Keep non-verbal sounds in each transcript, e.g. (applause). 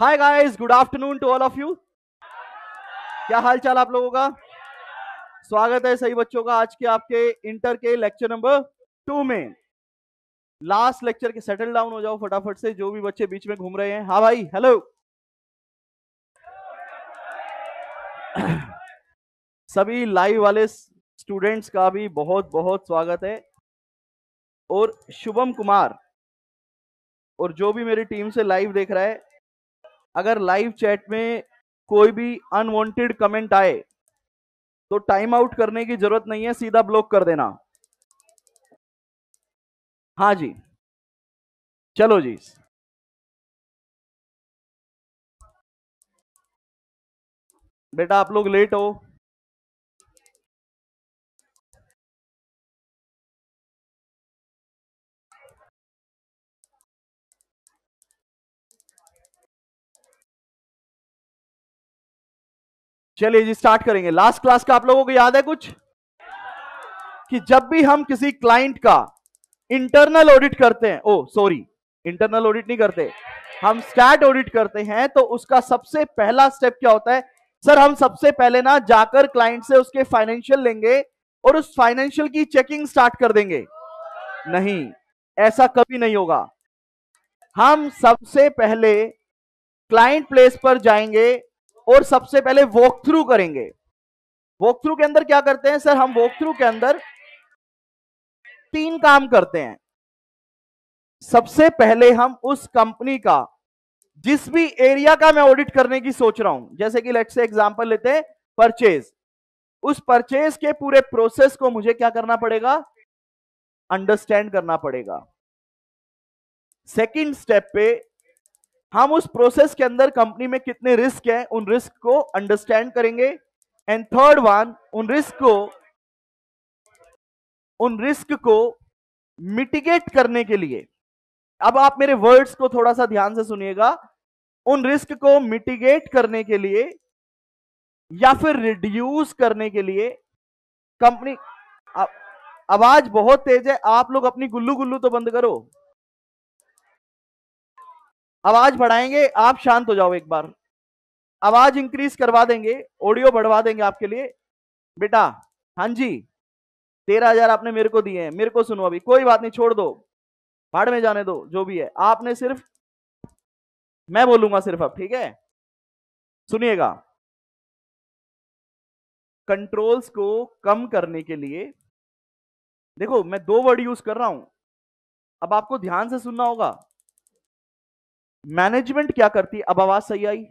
Hi guys good afternoon to all of you क्या हाल चाल आप लोगों का स्वागत है सही बच्चों का आज के आपके इंटर के लेक्चर नंबर टू में लास्ट लेक्चर के सेटल डाउन हो जाओ फटाफट से जो भी बच्चे बीच में घूम रहे हैं हाँ भाई हेलो (coughs) सभी लाइव वाले स्टूडेंट्स का भी बहुत बहुत स्वागत है और शुभम कुमार और जो भी मेरी टीम से लाइव देख रहा है अगर लाइव चैट में कोई भी अनवांटेड कमेंट आए तो टाइम आउट करने की जरूरत नहीं है सीधा ब्लॉक कर देना हाँ जी चलो जी बेटा आप लोग लेट हो चलिए जी स्टार्ट करेंगे लास्ट क्लास का आप लोगों को याद है कुछ कि जब भी हम किसी क्लाइंट का इंटरनल ऑडिट करते हैं ओ सॉरी इंटरनल ऑडिट नहीं करते हम स्टैट ऑडिट करते हैं तो उसका सबसे पहला स्टेप क्या होता है सर हम सबसे पहले ना जाकर क्लाइंट से उसके फाइनेंशियल लेंगे और उस फाइनेंशियल की चेकिंग स्टार्ट कर देंगे नहीं ऐसा कभी नहीं होगा हम सबसे पहले क्लाइंट प्लेस पर जाएंगे और सबसे पहले वॉक थ्रू करेंगे वॉक थ्रू के अंदर क्या करते हैं सर हम वॉक थ्रू के अंदर तीन काम करते हैं सबसे पहले हम उस कंपनी का जिस भी एरिया का मैं ऑडिट करने की सोच रहा हूं जैसे कि लेट से एग्जांपल लेते हैं परचेज उस परचेज के पूरे प्रोसेस को मुझे क्या करना पड़ेगा अंडरस्टैंड करना पड़ेगा सेकंड स्टेप पे हम उस प्रोसेस के अंदर कंपनी में कितने रिस्क है उन रिस्क को अंडरस्टैंड करेंगे एंड थर्ड वन उन रिस्क को उन रिस्क को मिटिगेट करने के लिए अब आप मेरे वर्ड्स को थोड़ा सा ध्यान से सुनिएगा उन रिस्क को मिटिगेट करने के लिए या फिर रिड्यूस करने के लिए कंपनी आवाज बहुत तेज है आप लोग अपनी गुल्लू गुल्लू तो बंद करो आवाज बढ़ाएंगे आप शांत हो जाओ एक बार आवाज इंक्रीज करवा देंगे ऑडियो बढ़वा देंगे आपके लिए बेटा हाँ जी तेरह हजार आपने मेरे को दिए हैं मेरे को सुनो अभी कोई बात नहीं छोड़ दो भाड़ में जाने दो जो भी है आपने सिर्फ मैं बोलूंगा सिर्फ अब ठीक है सुनिएगा कंट्रोल्स को कम करने के लिए देखो मैं दो वर्ड यूज कर रहा हूं अब आपको ध्यान से सुनना होगा मैनेजमेंट क्या करती अब आवाज सही आई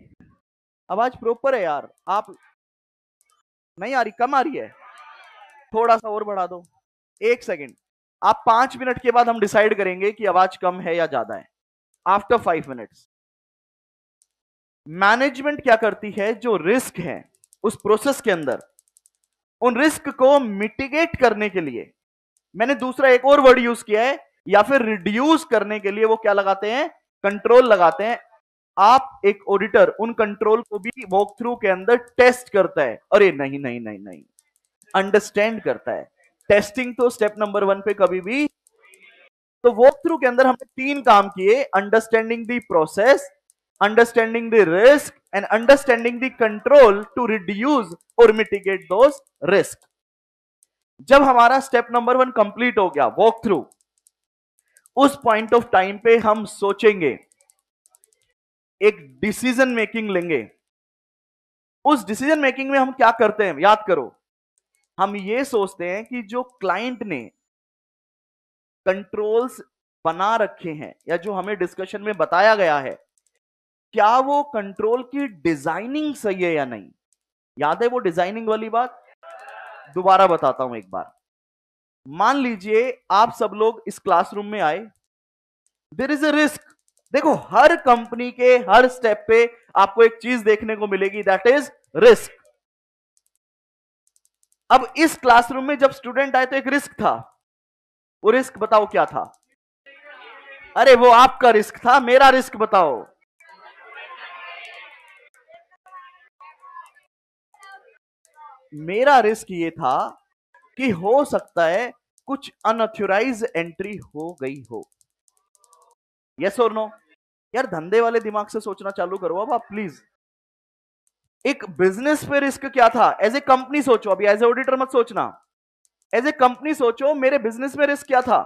आवाज प्रॉपर है यार आप नहीं आ रही कम आ रही है थोड़ा सा और बढ़ा दो एक सेकेंड आप पांच मिनट के बाद हम डिसाइड करेंगे कि आवाज कम है या ज्यादा है आफ्टर फाइव मिनट्स मैनेजमेंट क्या करती है जो रिस्क है उस प्रोसेस के अंदर उन रिस्क को मिटिगेट करने के लिए मैंने दूसरा एक और वर्ड यूज किया है या फिर रिड्यूस करने के लिए वो क्या लगाते हैं कंट्रोल लगाते हैं आप एक ऑडिटर उन कंट्रोल को भी वॉक थ्रू के अंदर टेस्ट करता है अरे नहीं नहीं नहीं नहीं अंडरस्टैंड करता है टेस्टिंग तो स्टेप नंबर वन पे कभी भी तो वॉक थ्रू के अंदर हमने तीन काम किए understanding the process understanding the risk and understanding the control to reduce और मिटिगेट दो रिस्क जब हमारा स्टेप नंबर वन कंप्लीट हो गया वॉक थ्रू उस पॉइंट ऑफ टाइम पे हम सोचेंगे एक डिसीजन मेकिंग लेंगे उस डिसीजन मेकिंग में हम क्या करते हैं याद करो हम ये सोचते हैं कि जो क्लाइंट ने कंट्रोल्स बना रखे हैं या जो हमें डिस्कशन में बताया गया है क्या वो कंट्रोल की डिजाइनिंग सही है या नहीं याद है वो डिजाइनिंग वाली बात दोबारा बताता हूं एक बार मान लीजिए आप सब लोग इस क्लासरूम में आए देर इज अ रिस्क देखो हर कंपनी के हर स्टेप पे आपको एक चीज देखने को मिलेगी दैट इज रिस्क अब इस क्लासरूम में जब स्टूडेंट आए तो एक रिस्क था वो रिस्क बताओ क्या था अरे वो आपका रिस्क था मेरा रिस्क बताओ मेरा रिस्क ये था कि हो सकता है कुछ अनऑथोराइज एंट्री हो गई हो यस और नो यार धंधे वाले दिमाग से सोचना चालू करो अब आप प्लीज एक बिजनेस पे रिस्क क्या था एज ए कंपनी सोचो अभी एज ए ऑडिटर मत सोचना एज ए कंपनी सोचो मेरे बिजनेस में रिस्क क्या था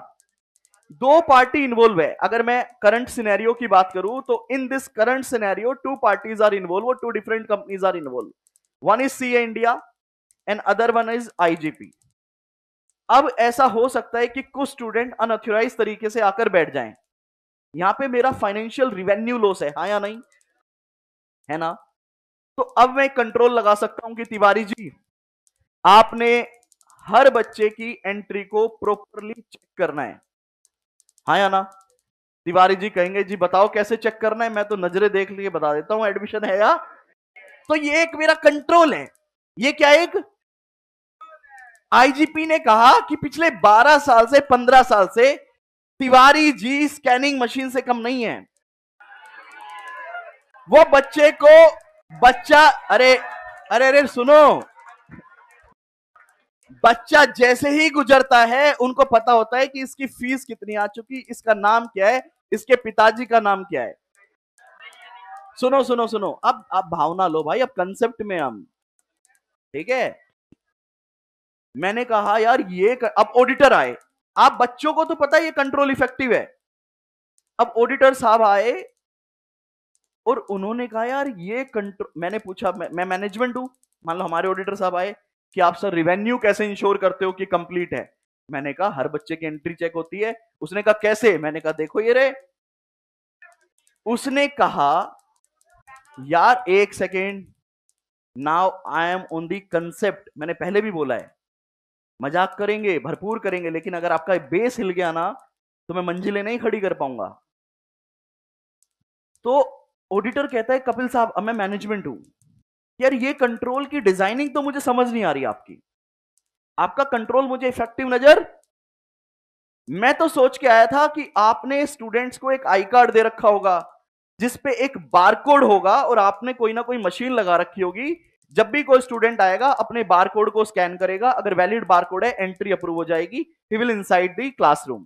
दो पार्टी इन्वॉल्व है अगर मैं करंट सिनेरियो की बात करूं तो in this current scenario two parties are involved two different companies are involved one is C India and other one is IGP अब ऐसा हो सकता है कि कुछ स्टूडेंट अनऑथोराइज तरीके से आकर बैठ जाएं यहां पे मेरा फाइनेंशियल रिवेन्यू लॉस है हाँ या नहीं है ना तो अब मैं कंट्रोल लगा सकता हूं कि तिवारी जी आपने हर बच्चे की एंट्री को प्रॉपरली चेक करना है हाँ या ना तिवारी जी कहेंगे जी बताओ कैसे चेक करना है मैं तो नजरे देख लिए बता देता हूं एडमिशन है या तो ये एक मेरा कंट्रोल है ये क्या एक आईजीपी ने कहा कि पिछले 12 साल से 15 साल से तिवारी जी स्कैनिंग मशीन से कम नहीं है वो बच्चे को बच्चा अरे अरे अरे सुनो बच्चा जैसे ही गुजरता है उनको पता होता है कि इसकी फीस कितनी आ चुकी इसका नाम क्या है इसके पिताजी का नाम क्या है सुनो सुनो सुनो अब आप भावना लो भाई अब कंसेप्ट में हम ठीक है मैंने कहा यार ये कर... अब ऑडिटर आए आप बच्चों को तो पता ये कंट्रोल इफेक्टिव है अब ऑडिटर साहब आए और उन्होंने कहा यार ये कंट्रोल मैंने पूछा मैं, मैं मैनेजमेंट हूं मान लो हमारे ऑडिटर साहब आए कि आप सर रिवेन्यू कैसे इंश्योर करते हो कि कंप्लीट है मैंने कहा हर बच्चे की एंट्री चेक होती है उसने कहा कैसे मैंने कहा देखो ये रे उसने कहा यार एक second now I am on the concept मैंने पहले भी बोला है मजाक करेंगे भरपूर करेंगे लेकिन अगर आपका बेस हिल गया ना तो मैं मंजिलें नहीं खड़ी कर पाऊंगा तो ऑडिटर कहता है कपिल साहब अब मैं मैनेजमेंट हूं यार ये कंट्रोल की डिजाइनिंग तो मुझे समझ नहीं आ रही आपकी आपका कंट्रोल मुझे इफेक्टिव नजर मैं तो सोच के आया था कि आपने स्टूडेंट्स को एक आई कार्ड दे रखा होगा जिसपे एक बारकोड होगा और आपने कोई ना कोई मशीन लगा रखी होगी जब भी कोई स्टूडेंट आएगा अपने बार कोड को स्कैन करेगा अगर वैलिड बार कोड है एंट्री अप्रूव हो जाएगी he will inside the classroom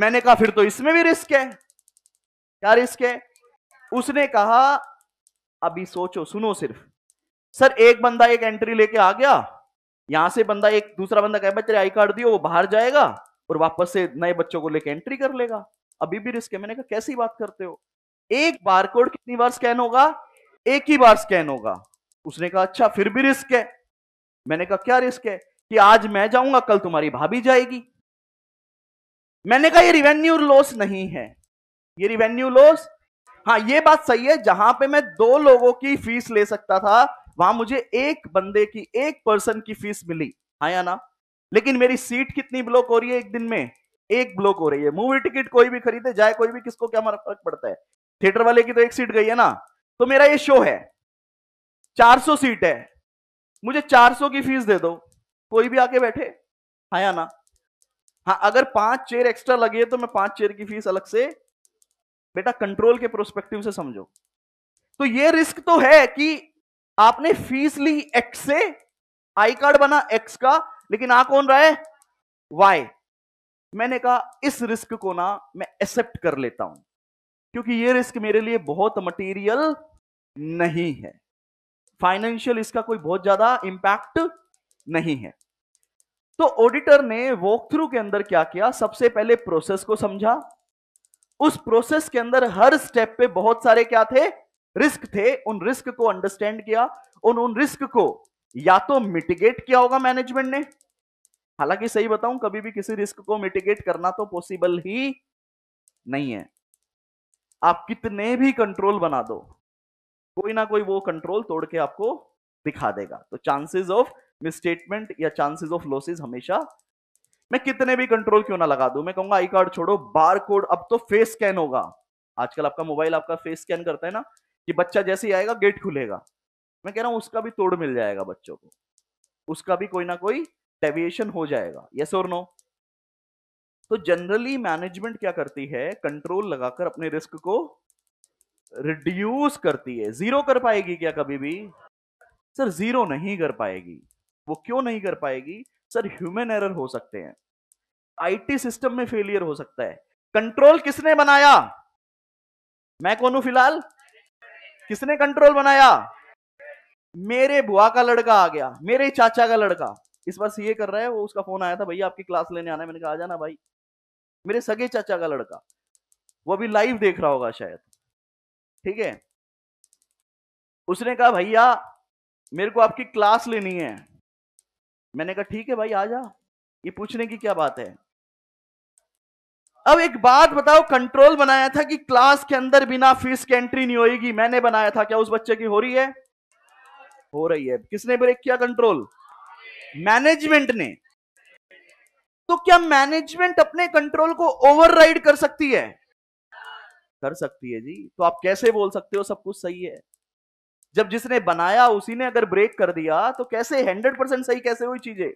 मैंने कहा फिर तो इसमें भी रिस्क है क्या रिस्क है उसने कहा अभी सोचो सुनो सिर्फ सर एक बंदा एक एंट्री लेके आ गया यहां से बंदा एक दूसरा बंदा कह बच्चे आई कार्ड दियो वो बाहर जाएगा और वापस से नए बच्चों को लेकर एंट्री कर लेगा अभी भी रिस्क है मैंने कहा कैसी बात करते हो एक बार कोड कितनी बार स्कैन होगा एक ही बार स्कैन होगा उसने कहा अच्छा फिर भी रिस्क है मैंने कहा क्या रिस्क है कि आज मैं जाऊंगा कल तुम्हारी भाभी जाएगी मैंने कहा ये रिवेन्यू लॉस नहीं है ये रिवेन्यू लॉस हाँ ये बात सही है जहां पे मैं दो लोगों की फीस ले सकता था वहां मुझे एक बंदे की एक पर्सन की फीस मिली हाँ या ना लेकिन मेरी सीट कितनी ब्लॉक हो रही है एक दिन में एक ब्लॉक हो रही है मूवी टिकट कोई भी खरीदे जाए कोई भी किसको क्या फर्क पड़ता है थिएटर वाले की तो एक सीट गई है ना तो मेरा ये शो है 400 सीट है मुझे 400 की फीस दे दो कोई भी आके बैठे हाँ या ना हाँ अगर पांच चेयर एक्स्ट्रा लगे तो मैं पांच चेयर की फीस अलग से बेटा कंट्रोल के प्रोस्पेक्टिव से समझो तो ये रिस्क तो है कि आपने फीस ली एक्स से आई कार्ड बना एक्स का लेकिन आ कौन रहा है वाई मैंने कहा इस रिस्क को ना मैं एक्सेप्ट कर लेता हूं क्योंकि ये रिस्क मेरे लिए बहुत मटेरियल नहीं है फाइनेंशियल इसका कोई बहुत ज्यादा इंपैक्ट नहीं है तो ऑडिटर ने वॉक थ्रू के अंदर क्या किया सबसे पहले प्रोसेस को समझा उस प्रोसेस के अंदर हर स्टेप पे बहुत सारे क्या थे रिस्क थे उन रिस्क को अंडरस्टैंड किया उन उन रिस्क को या तो मिटिगेट किया होगा मैनेजमेंट ने हालांकि सही बताऊं कभी भी किसी रिस्क को मिटिगेट करना तो पॉसिबल ही नहीं है आप कितने भी कंट्रोल बना दो कोई ना कोई वो कंट्रोल तोड़ के आपको दिखा देगा तो चांसेस ऑफ मिसस्टेटमेंट या चांसेस ऑफ लॉसेस हमेशा मैं कितने भी कंट्रोल क्यों ना लगा दू मैं कहूंगा आई कार्ड छोड़ो बार कोड अब तो फेस स्कैन होगा आजकल आपका मोबाइल आपका फेस स्कैन करता है ना कि बच्चा जैसे ही आएगा गेट खुलेगा मैं कह रहा हूं उसका भी तोड़ मिल जाएगा बच्चों को उसका भी कोई ना कोई डेविएशन हो जाएगा यस और नो तो जनरली मैनेजमेंट क्या करती है कंट्रोल लगाकर अपने रिस्क को रिड्यूस करती है जीरो कर पाएगी क्या कभी भी सर जीरो नहीं कर पाएगी वो क्यों नहीं कर पाएगी सर ह्यूमन एरर हो सकते हैं आईटी सिस्टम में फेलियर हो सकता है कंट्रोल किसने बनाया मैं कौन हूं फिलहाल किसने कंट्रोल बनाया मेरे बुआ का लड़का आ गया मेरे चाचा का लड़का इस बार सीए कर रहा है वो उसका फोन आया था भैया आपकी क्लास लेने आना है मैंने कहा आ जाना भाई मेरे सगे चाचा का लड़का वो अभी लाइव देख रहा होगा शायद ठीक है उसने कहा भैया मेरे को आपकी क्लास लेनी है मैंने कहा ठीक है भाई आ जा ये पूछने की क्या बात है अब एक बात बताओ कंट्रोल बनाया था कि क्लास के अंदर बिना फीस की एंट्री नहीं होगी मैंने बनाया था क्या उस बच्चे की हो रही है हो रही है किसने ब्रेक किया कंट्रोल मैनेजमेंट ने तो क्या मैनेजमेंट अपने कंट्रोल को ओवरराइड कर सकती है कर सकती है जी तो आप कैसे बोल सकते हो सब कुछ सही है जब जिसने बनाया उसी ने अगर ब्रेक कर दिया तो कैसे हंड्रेड परसेंट सही कैसे हुई चीजें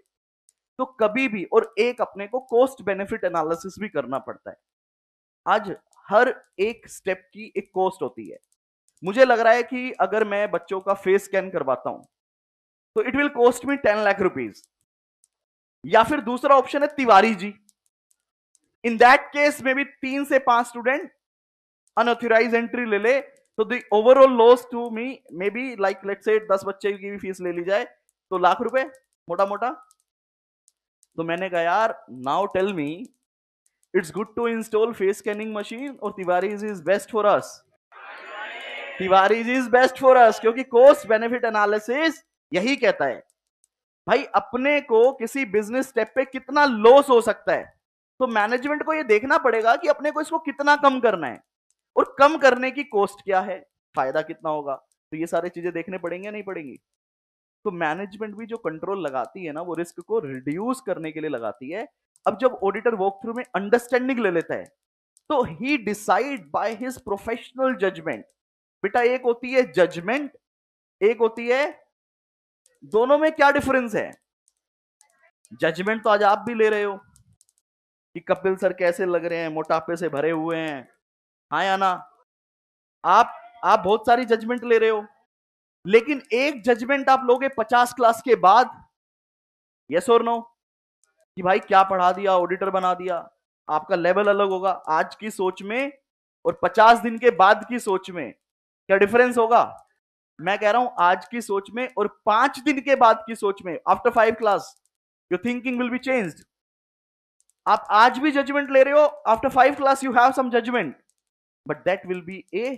तो कभी भी और एक अपने को कॉस्ट बेनिफिट एनालिसिस भी करना पड़ता है आज हर एक स्टेप की एक कॉस्ट होती है मुझे लग रहा है कि अगर मैं बच्चों का फेस स्कैन करवाता हूं तो it will cost me ten lakh rupees या फिर दूसरा ऑप्शन है Tiwari ji in that case में भी तीन से पांच स्टूडेंट अनऑथोराइज एंट्री ले ले तो the overall loss to me may be like late से दस बच्चे की भी फीस ले ली जाए तो लाख रुपए मोटा मोटा तो मैंने कहा यार now tell me it's good to install face scanning machine और Tiwari is best for us Tiwari is best for us क्योंकि कॉस्ट बेनिफिट एनालिसिस यही कहता है भाई अपने को किसी बिजनेस स्टेप पे कितना लॉस हो सकता है तो मैनेजमेंट को ये देखना पड़ेगा कि अपने को इसको कितना कम करना है और कम करने की कॉस्ट क्या है फायदा कितना होगा तो ये सारी चीजें देखने पड़ेंगे नहीं पड़ेंगी तो मैनेजमेंट भी जो कंट्रोल लगाती है ना वो रिस्क को रिड्यूस करने के लिए लगाती है अब जब ऑडिटर वॉक थ्रू में अंडरस्टैंडिंग ले लेता है तो ही decide by his professional judgement बेटा एक होती है जजमेंट एक होती है दोनों में क्या डिफरेंस है जजमेंट तो आज आप भी ले रहे हो कि कपिल सर कैसे लग रहे हैं मोटापे से भरे हुए हैं हाँ या ना आप आप बहुत सारी जजमेंट ले रहे हो लेकिन एक जजमेंट आप लोगे पचास क्लास के बाद यस और नो कि भाई क्या पढ़ा दिया ऑडिटर बना दिया आपका लेवल अलग होगा आज की सोच में और पचास दिन के बाद की सोच में क्या डिफरेंस होगा मैं कह रहा हूं आज की सोच में और पांच दिन के बाद की सोच में after five class your thinking will be changed आप आज भी जजमेंट ले रहे हो after five class you have some judgement but that will be a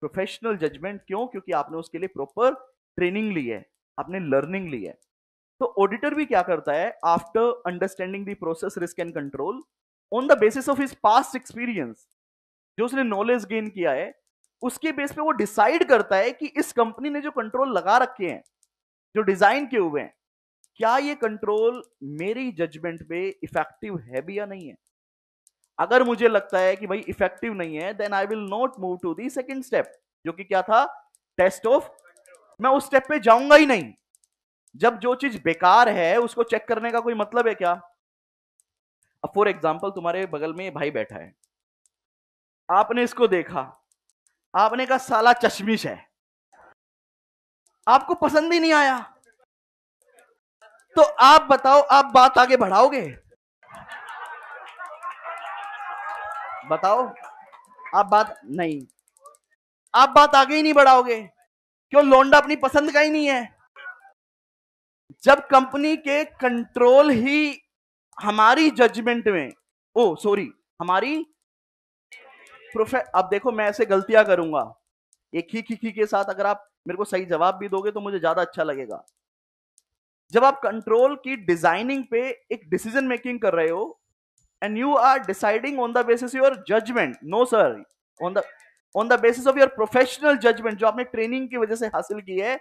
professional judgement क्यों क्योंकि आपने उसके लिए प्रॉपर ट्रेनिंग ली है आपने लर्निंग ली है तो ऑडिटर भी क्या करता है after understanding the process risk and control on the basis of his past experience जो उसने नॉलेज गेन किया है उसके बेस पे वो डिसाइड करता है कि इस कंपनी ने जो कंट्रोल लगा रखे हैं जो डिजाइन किए हुए हैं क्या ये कंट्रोल मेरी जजमेंट पे इफेक्टिव है भी या नहीं है अगर मुझे लगता है कि भाई इफेक्टिव नहीं है then I will not move to the second step जो कि क्या था टेस्ट ऑफ मैं उस स्टेप पे जाऊंगा ही नहीं जब जो चीज बेकार है उसको चेक करने का कोई मतलब है क्या अब फॉर एग्जाम्पल तुम्हारे बगल में भाई बैठा है आपने इसको देखा आपने कहा साला चश्मिश है आपको पसंद ही नहीं आया तो आप बताओ आप बात आगे बढ़ाओगे बताओ आप बात नहीं आप बात आगे ही नहीं बढ़ाओगे क्यों लोंडा अपनी पसंद का ही नहीं है जब कंपनी के कंट्रोल ही हमारी जजमेंट में ओ सॉरी हमारी प्रोफे अब देखो मैं ऐसे गलतियां करूंगा एक ही खिखी के साथ अगर आप मेरे को सही जवाब भी दोगे तो मुझे ज्यादा अच्छा लगेगा जब आप कंट्रोल की डिजाइनिंग पे एक डिसीजन मेकिंग कर रहे हो and you are deciding on the basis of your judgment no sir on the on the basis of your professional judgment jo aapne training ki wajah se hasil ki hai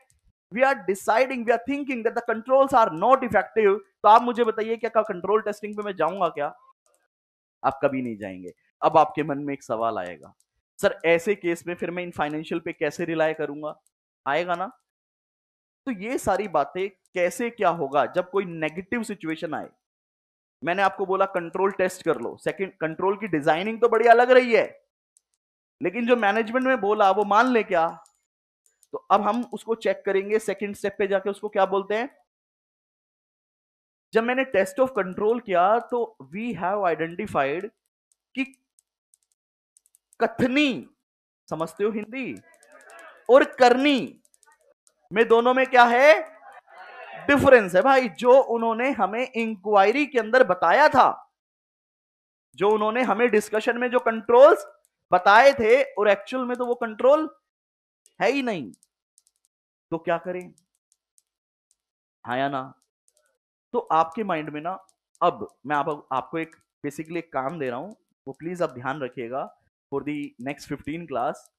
we are deciding we are thinking that the controls are not effective to aap mujhe bataiye kya क्या control testing pe main jaunga kya aap kabhi nahi jayenge ab aapke मन mein ek sawal aayega sir aise case mein fir main in financial pe kaise rely karunga aayega na तो ये सारी बातें कैसे क्या होगा जब कोई नेगेटिव सिचुएशन आए मैंने आपको बोला कंट्रोल टेस्ट कर लो सेकंड कंट्रोल की डिजाइनिंग तो बड़ी अलग रही है लेकिन जो मैनेजमेंट में बोला वो मान ले क्या तो अब हम उसको चेक करेंगे सेकंड स्टेप पे जाके उसको क्या बोलते हैं जब मैंने टेस्ट ऑफ कंट्रोल किया तो वी हैव आइडेंटिफाइड कि कथनी समझते हो हिंदी और करनी में दोनों में क्या है डिफरेंस है भाई जो उन्होंने हमें इंक्वायरी के अंदर बताया था जो उन्होंने हमें डिस्कशन में जो कंट्रोल्स बताए थे और एक्चुअल में तो वो कंट्रोल है ही नहीं तो क्या करें हाँ या ना तो आपके माइंड में ना अब मैं आप, आपको एक बेसिकली एक काम दे रहा हूं वो प्लीज आप ध्यान रखिएगा for the next fifteen class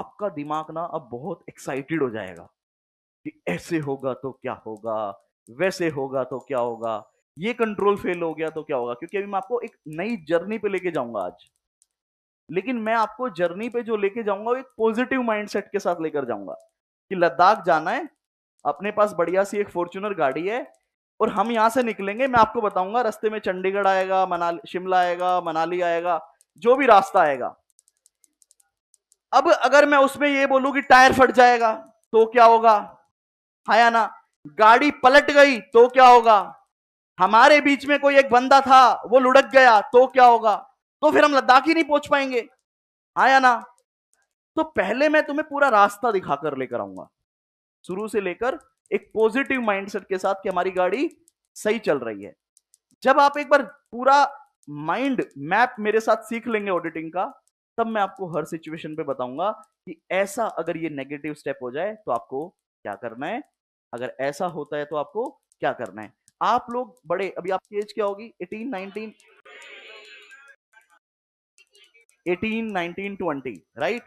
आपका दिमाग ना अब बहुत एक्साइटेड हो जाएगा कि ऐसे होगा तो क्या होगा वैसे होगा तो क्या होगा ये कंट्रोल फेल हो गया तो क्या होगा क्योंकि अभी मैं आपको एक नई जर्नी पे लेके जाऊंगा आज लेकिन मैं आपको जर्नी पे जो लेके जाऊंगा वो एक पॉजिटिव माइंडसेट के साथ लेकर जाऊंगा कि लद्दाख जाना है अपने पास बढ़िया सी एक फॉर्च्यूनर गाड़ी है और हम यहां से निकलेंगे मैं आपको बताऊंगा रास्ते में चंडीगढ़ आएगा मनाली शिमला आएगा मनाली आएगा जो भी रास्ता आएगा अब अगर मैं उसमें ये बोलूं कि टायर फट जाएगा तो क्या होगा आया ना गाड़ी पलट गई तो क्या होगा हमारे बीच में कोई एक बंदा था वो लुढ़क गया तो क्या होगा तो फिर हम लद्दाख ही नहीं पहुंच पाएंगे आया ना तो पहले मैं तुम्हें पूरा रास्ता दिखाकर लेकर आऊंगा शुरू से लेकर एक पॉजिटिव माइंडसेट के साथ कि हमारी गाड़ी सही चल रही है जब आप एक बार पूरा माइंड मैप मेरे साथ सीख लेंगे ऑडिटिंग का तब मैं आपको हर सिचुएशन पे बताऊंगा कि ऐसा अगर ये नेगेटिव स्टेप हो जाए तो आपको क्या करना है अगर ऐसा होता है तो आपको क्या करना है आप लोग बड़े अभी आपकी एज क्या होगी 18, 19, 18, 19, 20, राइट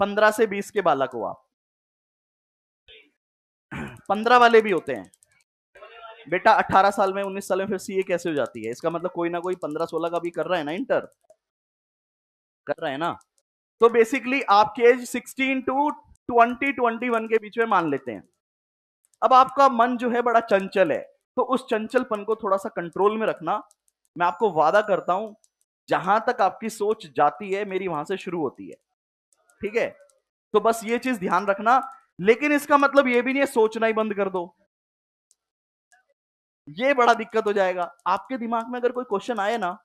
पंद्रह से बीस के बालक हो आप पंद्रह वाले भी होते हैं बेटा 18 साल में 19 साल में फिर सीए कैसे हो जाती है इसका मतलब कोई ना कोई 15-16 का भी कर रहा है ना इंटर कर रहा है ना तो बेसिकली आपकी एज 16 टू 20 21 के बीच में मान लेते हैं अब आपका मन जो है बड़ा चंचल है तो उस चंचलपन को थोड़ा सा कंट्रोल में रखना मैं आपको वादा करता हूं जहां तक आपकी सोच जाती है मेरी वहां से शुरू होती है ठीक है तो बस ये चीज ध्यान रखना लेकिन इसका मतलब ये भी नहीं है सोचना ही बंद कर दो ये बड़ा दिक्कत हो जाएगा आपके दिमाग में अगर कोई क्वेश्चन आए ना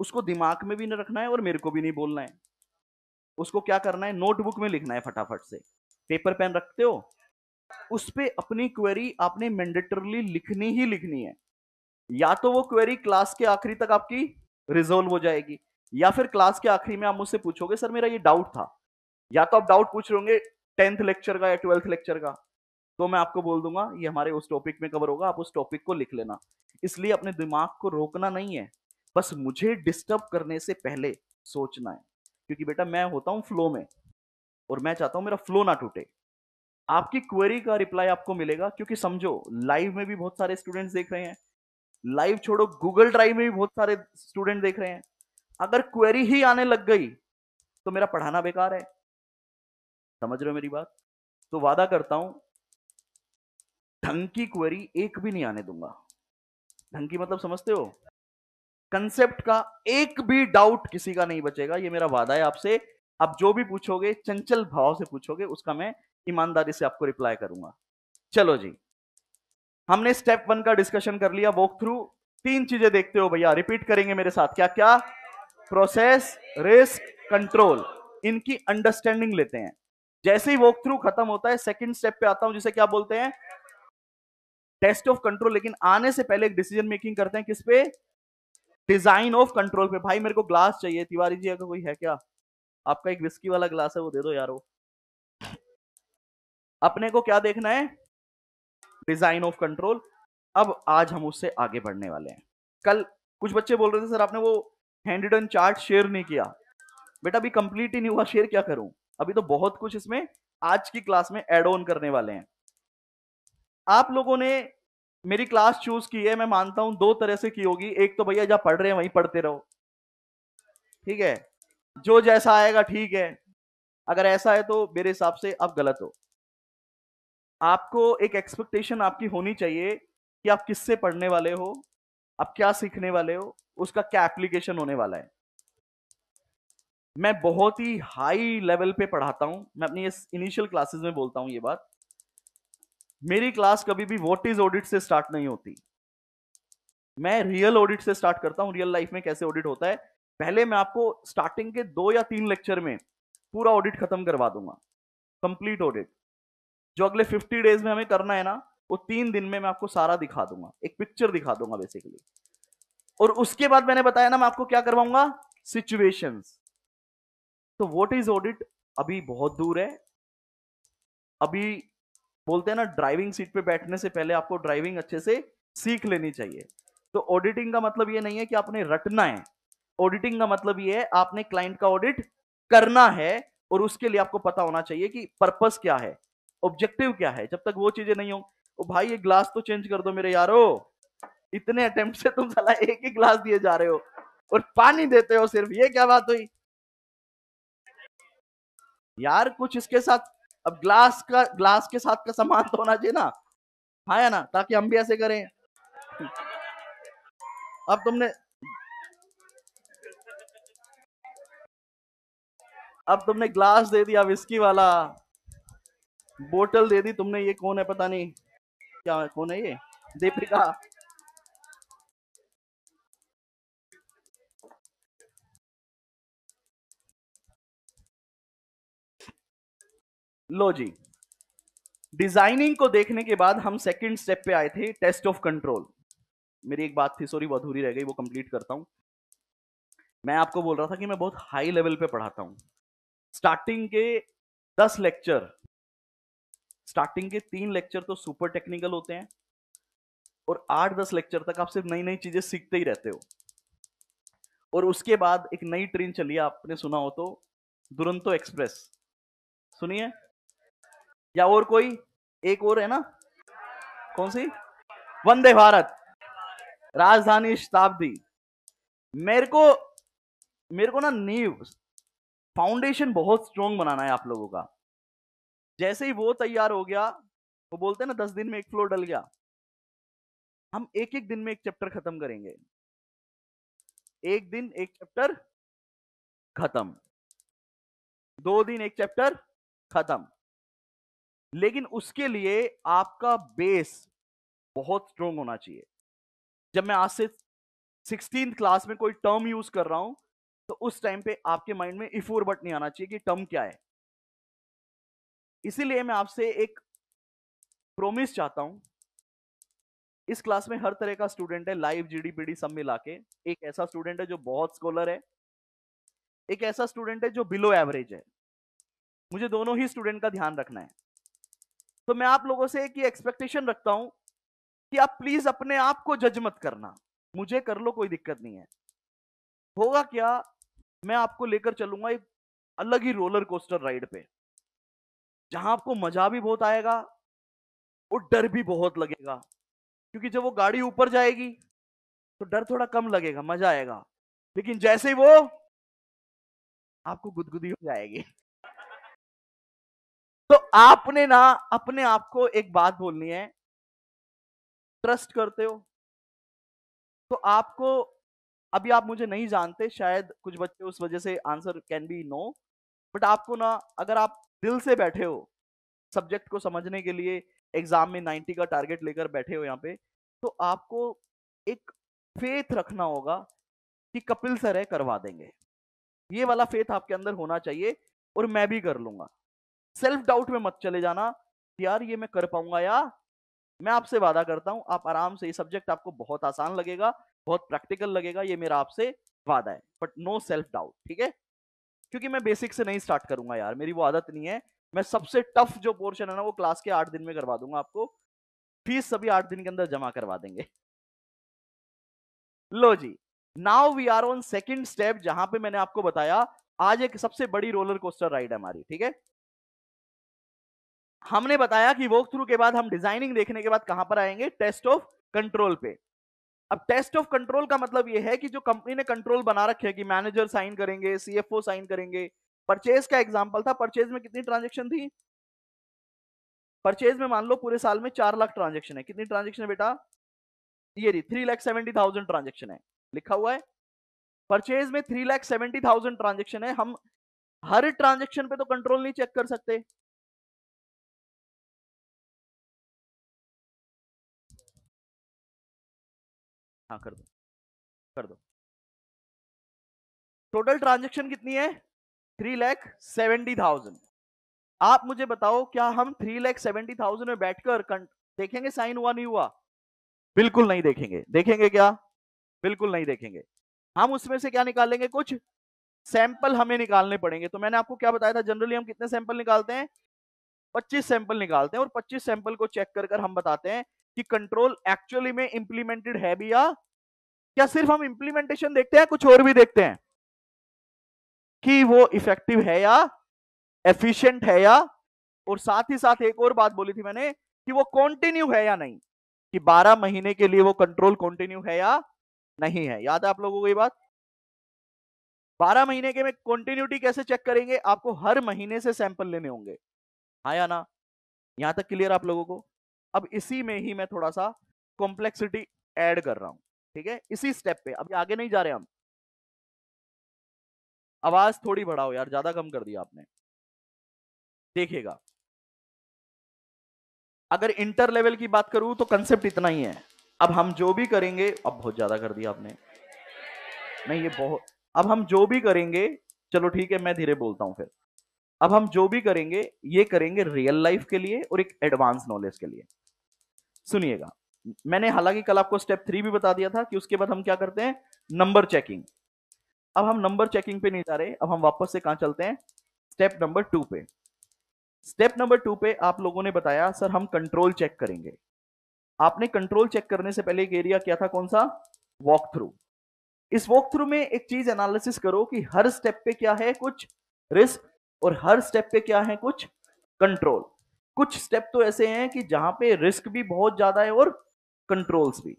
उसको दिमाग में भी नहीं रखना है और मेरे को भी नहीं बोलना है उसको क्या करना है नोटबुक में लिखना है फटाफट से पेपर पेन रखते हो उस पर अपनी क्वेरी आपने मैंडेटरली लिखनी ही लिखनी है या तो वो क्वेरी क्लास के आखिरी तक आपकी रिजोल्व हो जाएगी या फिर क्लास के आखिरी में आप मुझसे पूछोगे सर मेरा ये डाउट था या तो आप डाउट पूछ रहे होंगे टेंथ लेक्चर का या ट्वेल्थ लेक्चर का तो मैं आपको बोल दूंगा ये हमारे उस टॉपिक में कवर होगा आप उस टॉपिक को लिख लेना इसलिए अपने दिमाग को रोकना नहीं है बस मुझे डिस्टर्ब करने से पहले सोचना है क्योंकि बेटा मैं होता हूँ फ्लो में और मैं चाहता हूँ मेरा फ्लो ना टूटे आपकी क्वेरी का रिप्लाई आपको मिलेगा क्योंकि समझो लाइव में भी बहुत सारे स्टूडेंट्स देख रहे हैं लाइव छोड़ो गूगल ड्राइव में भी बहुत सारे स्टूडेंट देख रहे हैं अगर क्वेरी ही आने लग गई तो मेरा पढ़ाना बेकार है समझ रहे हो मेरी बात तो वादा करता हूं ढंग की क्वेरी एक भी नहीं आने दूंगा ढंग की मतलब समझते हो कंसेप्ट का एक भी डाउट किसी का नहीं बचेगा ये मेरा वादा है आपसे आप जो भी पूछोगे चंचल भाव से पूछोगे उसका मैं ईमानदारी से आपको रिप्लाई करूंगा चलो जी हमने स्टेप वन का डिस्कशन कर लिया वॉक थ्रू तीन चीजें देखते हो भैया रिपीट करेंगे मेरे साथ क्या क्या प्रोसेस रिस्क कंट्रोल इनकी अंडरस्टैंडिंग लेते हैं जैसे ही वॉक थ्रू खत्म होता है सेकंड स्टेप पे आता हूं जिसे क्या बोलते हैं टेस्ट ऑफ कंट्रोल लेकिन आने से पहले एक डिसीजन मेकिंग करते हैं किस पे डिजाइन ऑफ कंट्रोल पे भाई मेरे को ग्लास चाहिए तिवारी जी अगर कोई है क्या आपका एक विस्की वाला ग्लास है वो दे दो यार वो अपने को क्या देखना है डिजाइन ऑफ कंट्रोल अब आज हम उससे आगे बढ़ने वाले हैं कल कुछ बच्चे बोल रहे थे सर आपने वो हैंड रिटन चार्ट शेयर नहीं किया बेटा अभी कंप्लीट ही नहीं हुआ शेयर क्या करूं अभी तो बहुत कुछ इसमें आज की क्लास में एड ऑन करने वाले हैं आप लोगों ने मेरी क्लास चूज की है मैं मानता हूं दो तरह से की होगी एक तो भैया जहां पढ़ रहे हैं वहीं पढ़ते रहो ठीक है जो जैसा आएगा ठीक है अगर ऐसा है तो मेरे हिसाब से आप गलत हो आपको एक एक्सपेक्टेशन आपकी होनी चाहिए कि आप किससे पढ़ने वाले हो आप क्या सीखने वाले हो उसका क्या एप्लीकेशन होने वाला है मैं बहुत ही हाई लेवल पे पढ़ाता हूं मैं अपनी इस इनिशियल क्लासेस में बोलता हूं ये बात मेरी क्लास कभी भी वॉट इज ऑडिट से स्टार्ट नहीं होती मैं रियल ऑडिट से स्टार्ट करता हूं रियल लाइफ में कैसे ऑडिट होता है पहले मैं आपको स्टार्टिंग के दो या तीन लेक्चर में पूरा ऑडिट खत्म करवा दूंगा कंप्लीट ऑडिट जो अगले फिफ्टी डेज में हमें करना है ना वो तीन दिन में मैं आपको सारा दिखा दूंगा एक पिक्चर दिखा दूंगा बेसिकली और उसके बाद मैंने बताया ना मैं आपको क्या करवाऊंगा सिचुएशन तो वॉट इज ऑडिट अभी बहुत दूर है अभी बोलते हैं ना ड्राइविंग सीट पे बैठने से पहले आपको ड्राइविंग अच्छे से सीख लेनी चाहिए तो ऑडिटिंग का मतलब ये नहीं है कि आपने रटना है ऑडिटिंग का मतलब ये है आपने क्लाइंट का ऑडिट करना है और उसके लिए आपको पता होना चाहिए कि पर्पस क्या है ऑब्जेक्टिव क्या है जब तक वो चीजें नहीं हो ओ भाई ये ग्लास तो चेंज कर दो मेरे यारो इतने अटेम्प्ट से तुम साला एक ही ग्लास दिए जा रहे हो और पानी देते हो सिर्फ ये क्या बात हुई यार कुछ इसके साथ अब ग्लास का ग्लास के साथ का सामान तो होना चाहिए ना हाँ या ना ताकि हम भी ऐसे करें अब तुमने अब तुमने ग्लास दे दिया विस्की वाला बोतल दे दी तुमने ये कौन है पता नहीं क्या कौन है ये दीपिका लो जी डिजाइनिंग को देखने के बाद हम सेकंड स्टेप पे आए थे टेस्ट ऑफ कंट्रोल मेरी एक बात थी सॉरी वो अधूरी रह गई वो कंप्लीट करता हूं मैं आपको बोल रहा था कि मैं बहुत हाई लेवल पे पढ़ाता हूं स्टार्टिंग के दस लेक्चर स्टार्टिंग के तीन लेक्चर तो सुपर टेक्निकल होते हैं और आठ दस लेक्चर तक आप सिर्फ नई नई चीजें सीखते ही रहते हो और उसके बाद एक नई ट्रेन चली आपने सुना हो तो दुरंतो एक्सप्रेस सुनिए या और कोई एक और है ना कौन सी वंदे भारत राजधानी शताब्दी मेरे को मेरे को ना नीव फाउंडेशन बहुत स्ट्रोंग बनाना है आप लोगों का जैसे ही वो तैयार हो गया वो बोलते हैं ना दस दिन में एक फ्लो डल गया हम एक एक दिन में एक चैप्टर खत्म करेंगे एक दिन एक चैप्टर खत्म दो दिन एक चैप्टर खत्म लेकिन उसके लिए आपका बेस बहुत स्ट्रोंग होना चाहिए जब मैं आज से सिक्सटीन क्लास में कोई टर्म यूज कर रहा हूं तो उस टाइम पे आपके माइंड में इफोर बट नहीं आना चाहिए कि टर्म क्या है इसीलिए मैं आपसे एक प्रोमिस चाहता हूं इस क्लास में हर तरह का स्टूडेंट है लाइव जीडीपीडी सब मिला के एक ऐसा स्टूडेंट है जो बहुत स्कॉलर है एक ऐसा स्टूडेंट है जो बिलो एवरेज है मुझे दोनों ही स्टूडेंट का ध्यान रखना है तो मैं आप लोगों से एक एक्सपेक्टेशन रखता हूं कि आप प्लीज अपने आप को जज मत करना मुझे कर लो कोई दिक्कत नहीं है होगा क्या मैं आपको लेकर चलूंगा एक अलग ही रोलर कोस्टर राइड पे जहां आपको मजा भी बहुत आएगा और डर भी बहुत लगेगा क्योंकि जब वो गाड़ी ऊपर जाएगी तो डर थोड़ा कम लगेगा मजा आएगा लेकिन जैसे ही वो आपको गुदगुदी हो जाएगी तो आपने ना अपने आप को एक बात बोलनी है ट्रस्ट करते हो तो आपको अभी आप मुझे नहीं जानते शायद कुछ बच्चे उस वजह से answer can be no but आपको ना अगर आप दिल से बैठे हो सब्जेक्ट को समझने के लिए एग्जाम में 90 का टारगेट लेकर बैठे हो यहाँ पे तो आपको एक फेथ रखना होगा कि कपिल सर है करवा देंगे ये वाला फेथ आपके अंदर होना चाहिए और मैं भी कर लूंगा सेल्फ डाउट में मत चले जाना यार ये मैं कर पाऊंगा या मैं आपसे वादा करता हूं आप आराम से ये सब्जेक्ट आपको बहुत आसान लगेगा बहुत प्रैक्टिकल लगेगा ये मेरा आपसे वादा है बट नो सेल्फ डाउट ठीक है क्योंकि मैं बेसिक से नहीं स्टार्ट करूंगा यार मेरी वो आदत नहीं है मैं सबसे टफ जो पोर्शन है ना वो क्लास के आठ दिन में करवा दूंगा आपको फीस सभी आठ दिन के अंदर जमा करवा देंगे लो जी now we are on second step जहां पे मैंने आपको बताया आज एक सबसे बड़ी रोलर कोस्टर राइड है हमारी ठीक है हमने बताया कि वॉक थ्रू के बाद हम डिजाइनिंग देखने के बाद कहां पर आएंगे टेस्ट ऑफ कंट्रोल पे अब टेस्ट ऑफ कंट्रोल का मतलब ये है कि जो कंपनी ने कंट्रोल बना रखे है कि मैनेजर साइन करेंगे सीएफओ साइन करेंगे परचेज का एग्जाम्पल था परचेज में कितनी ट्रांजेक्शन थी परचेज में मान लो पूरे साल में चार लाख ट्रांजेक्शन है कितनी ट्रांजेक्शन है बेटा ये रही three lakh seventy thousand transaction है लिखा हुआ है परचेज में three lakh seventy thousand transaction है हम हर ट्रांजेक्शन पे तो कंट्रोल नहीं चेक कर सकते हाँ कर दो कर दो टोटल ट्रांजेक्शन कितनी है थ्री लैख सेवेंटी थाउजेंड आप मुझे बताओ क्या हम थ्री लैख सेवेंटी थाउजेंड में बैठकर देखेंगे साइन हुआ नहीं हुआ बिल्कुल नहीं देखेंगे देखेंगे क्या बिल्कुल नहीं देखेंगे हम उसमें से क्या निकालेंगे कुछ सैंपल हमें निकालने पड़ेंगे तो मैंने आपको क्या बताया था जनरली हम कितने सैंपल निकालते हैं 25 सैंपल निकालते हैं और 25 सैंपल को चेक कर कर हम बताते हैं कि कंट्रोल एक्चुअली में इंप्लीमेंटेड है भी या क्या सिर्फ हम इंप्लीमेंटेशन देखते हैं कुछ और भी देखते हैं कि वो इफेक्टिव है या एफिशिएंट है या और साथ ही साथ एक और बात बोली थी मैंने कि वो कंटिन्यू है या नहीं कि 12 महीने के लिए वो कंट्रोल कंटिन्यू है या नहीं है याद है आप लोगों को ये बात 12 महीने के में कंटिन्यूटी कैसे चेक करेंगे आपको हर महीने से सैंपल लेने होंगे हाँ या ना यहां तक क्लियर आप लोगों को अब इसी में ही मैं थोड़ा सा कॉम्प्लेक्सिटी ऐड कर रहा हूं ठीक है इसी स्टेप पे अभी आगे नहीं जा रहे हम आवाज थोड़ी बढ़ाओ यार ज्यादा कम कर दिया आपने देखिएगा अगर इंटर लेवल की बात करूं तो कंसेप्ट इतना ही है अब हम जो भी करेंगे अब बहुत ज्यादा कर दिया आपने नहीं ये बहुत अब हम जो भी करेंगे चलो ठीक है मैं धीरे बोलता हूं फिर अब हम जो भी करेंगे ये करेंगे रियल लाइफ के लिए और एक एडवांस नॉलेज के लिए सुनिएगा मैंने हालांकि कल आपको स्टेप थ्री भी बता दिया था कि उसके बाद हम क्या करते हैं नंबर चेकिंग अब हम नंबर चेकिंग पे नहीं जा रहे अब हम वापस से कहा चलते हैं स्टेप नंबर टू पे स्टेप नंबर टू पे आप लोगों ने बताया सर हम कंट्रोल चेक करेंगे आपने कंट्रोल चेक करने से पहले एक एरिया क्या था कौन सा वॉक थ्रू इस वॉक थ्रू में एक चीज एनालिसिस करो कि हर स्टेप पे क्या है कुछ रिस्क और हर स्टेप पे क्या है कुछ कंट्रोल कुछ स्टेप तो ऐसे हैं कि जहां पे रिस्क भी बहुत ज्यादा है और कंट्रोल्स भी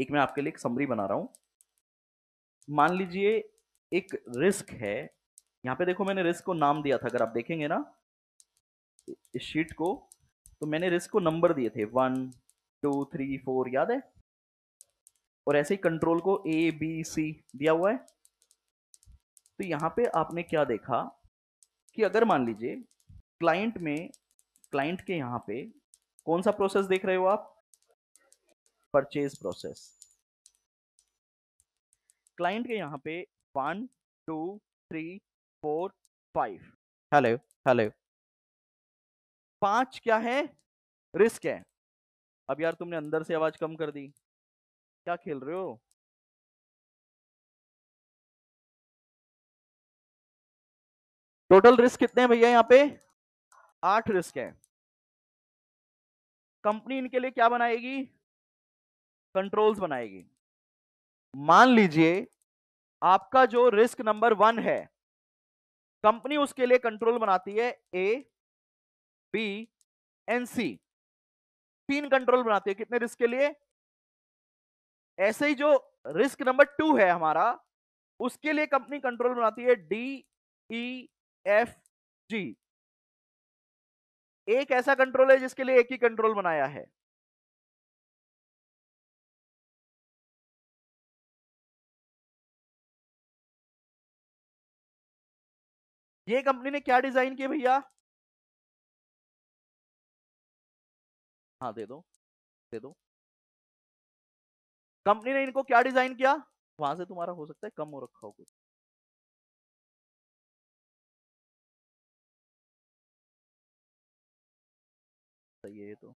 एक मैं आपके लिए एक समरी बना रहा हूं मान लीजिए एक रिस्क है यहां पे देखो मैंने रिस्क को नाम दिया था अगर आप देखेंगे ना इस शीट को तो मैंने रिस्क को नंबर दिए थे वन टू थ्री फोर याद है और ऐसे ही कंट्रोल को ए बी सी दिया हुआ है तो यहां पे आपने क्या देखा कि अगर मान लीजिए क्लाइंट में क्लाइंट के यहाँ पे कौन सा प्रोसेस देख रहे हो आप परचेज प्रोसेस क्लाइंट के यहाँ पे one two three four five hello hello पांच क्या है रिस्क है अब यार तुमने अंदर से आवाज कम कर दी क्या खेल रहे हो टोटल रिस्क कितने हैं भैया यहाँ पे आठ रिस्क हैं कंपनी इनके लिए क्या बनाएगी कंट्रोल्स बनाएगी मान लीजिए आपका जो रिस्क नंबर वन है कंपनी उसके लिए कंट्रोल बनाती है ए बी एंड सी तीन कंट्रोल बनाती है कितने रिस्क के लिए ऐसे ही जो रिस्क नंबर टू है हमारा उसके लिए कंपनी कंट्रोल बनाती है डी ई एफ जी एक ऐसा कंट्रोल है जिसके लिए एक ही कंट्रोल बनाया है ये कंपनी ने क्या डिजाइन किया भैया हाँ दे दो दे दो कंपनी ने इनको क्या डिजाइन किया वहां से तुम्हारा हो सकता है कम हो रखा अच्छा हो कुछ सही है ये तो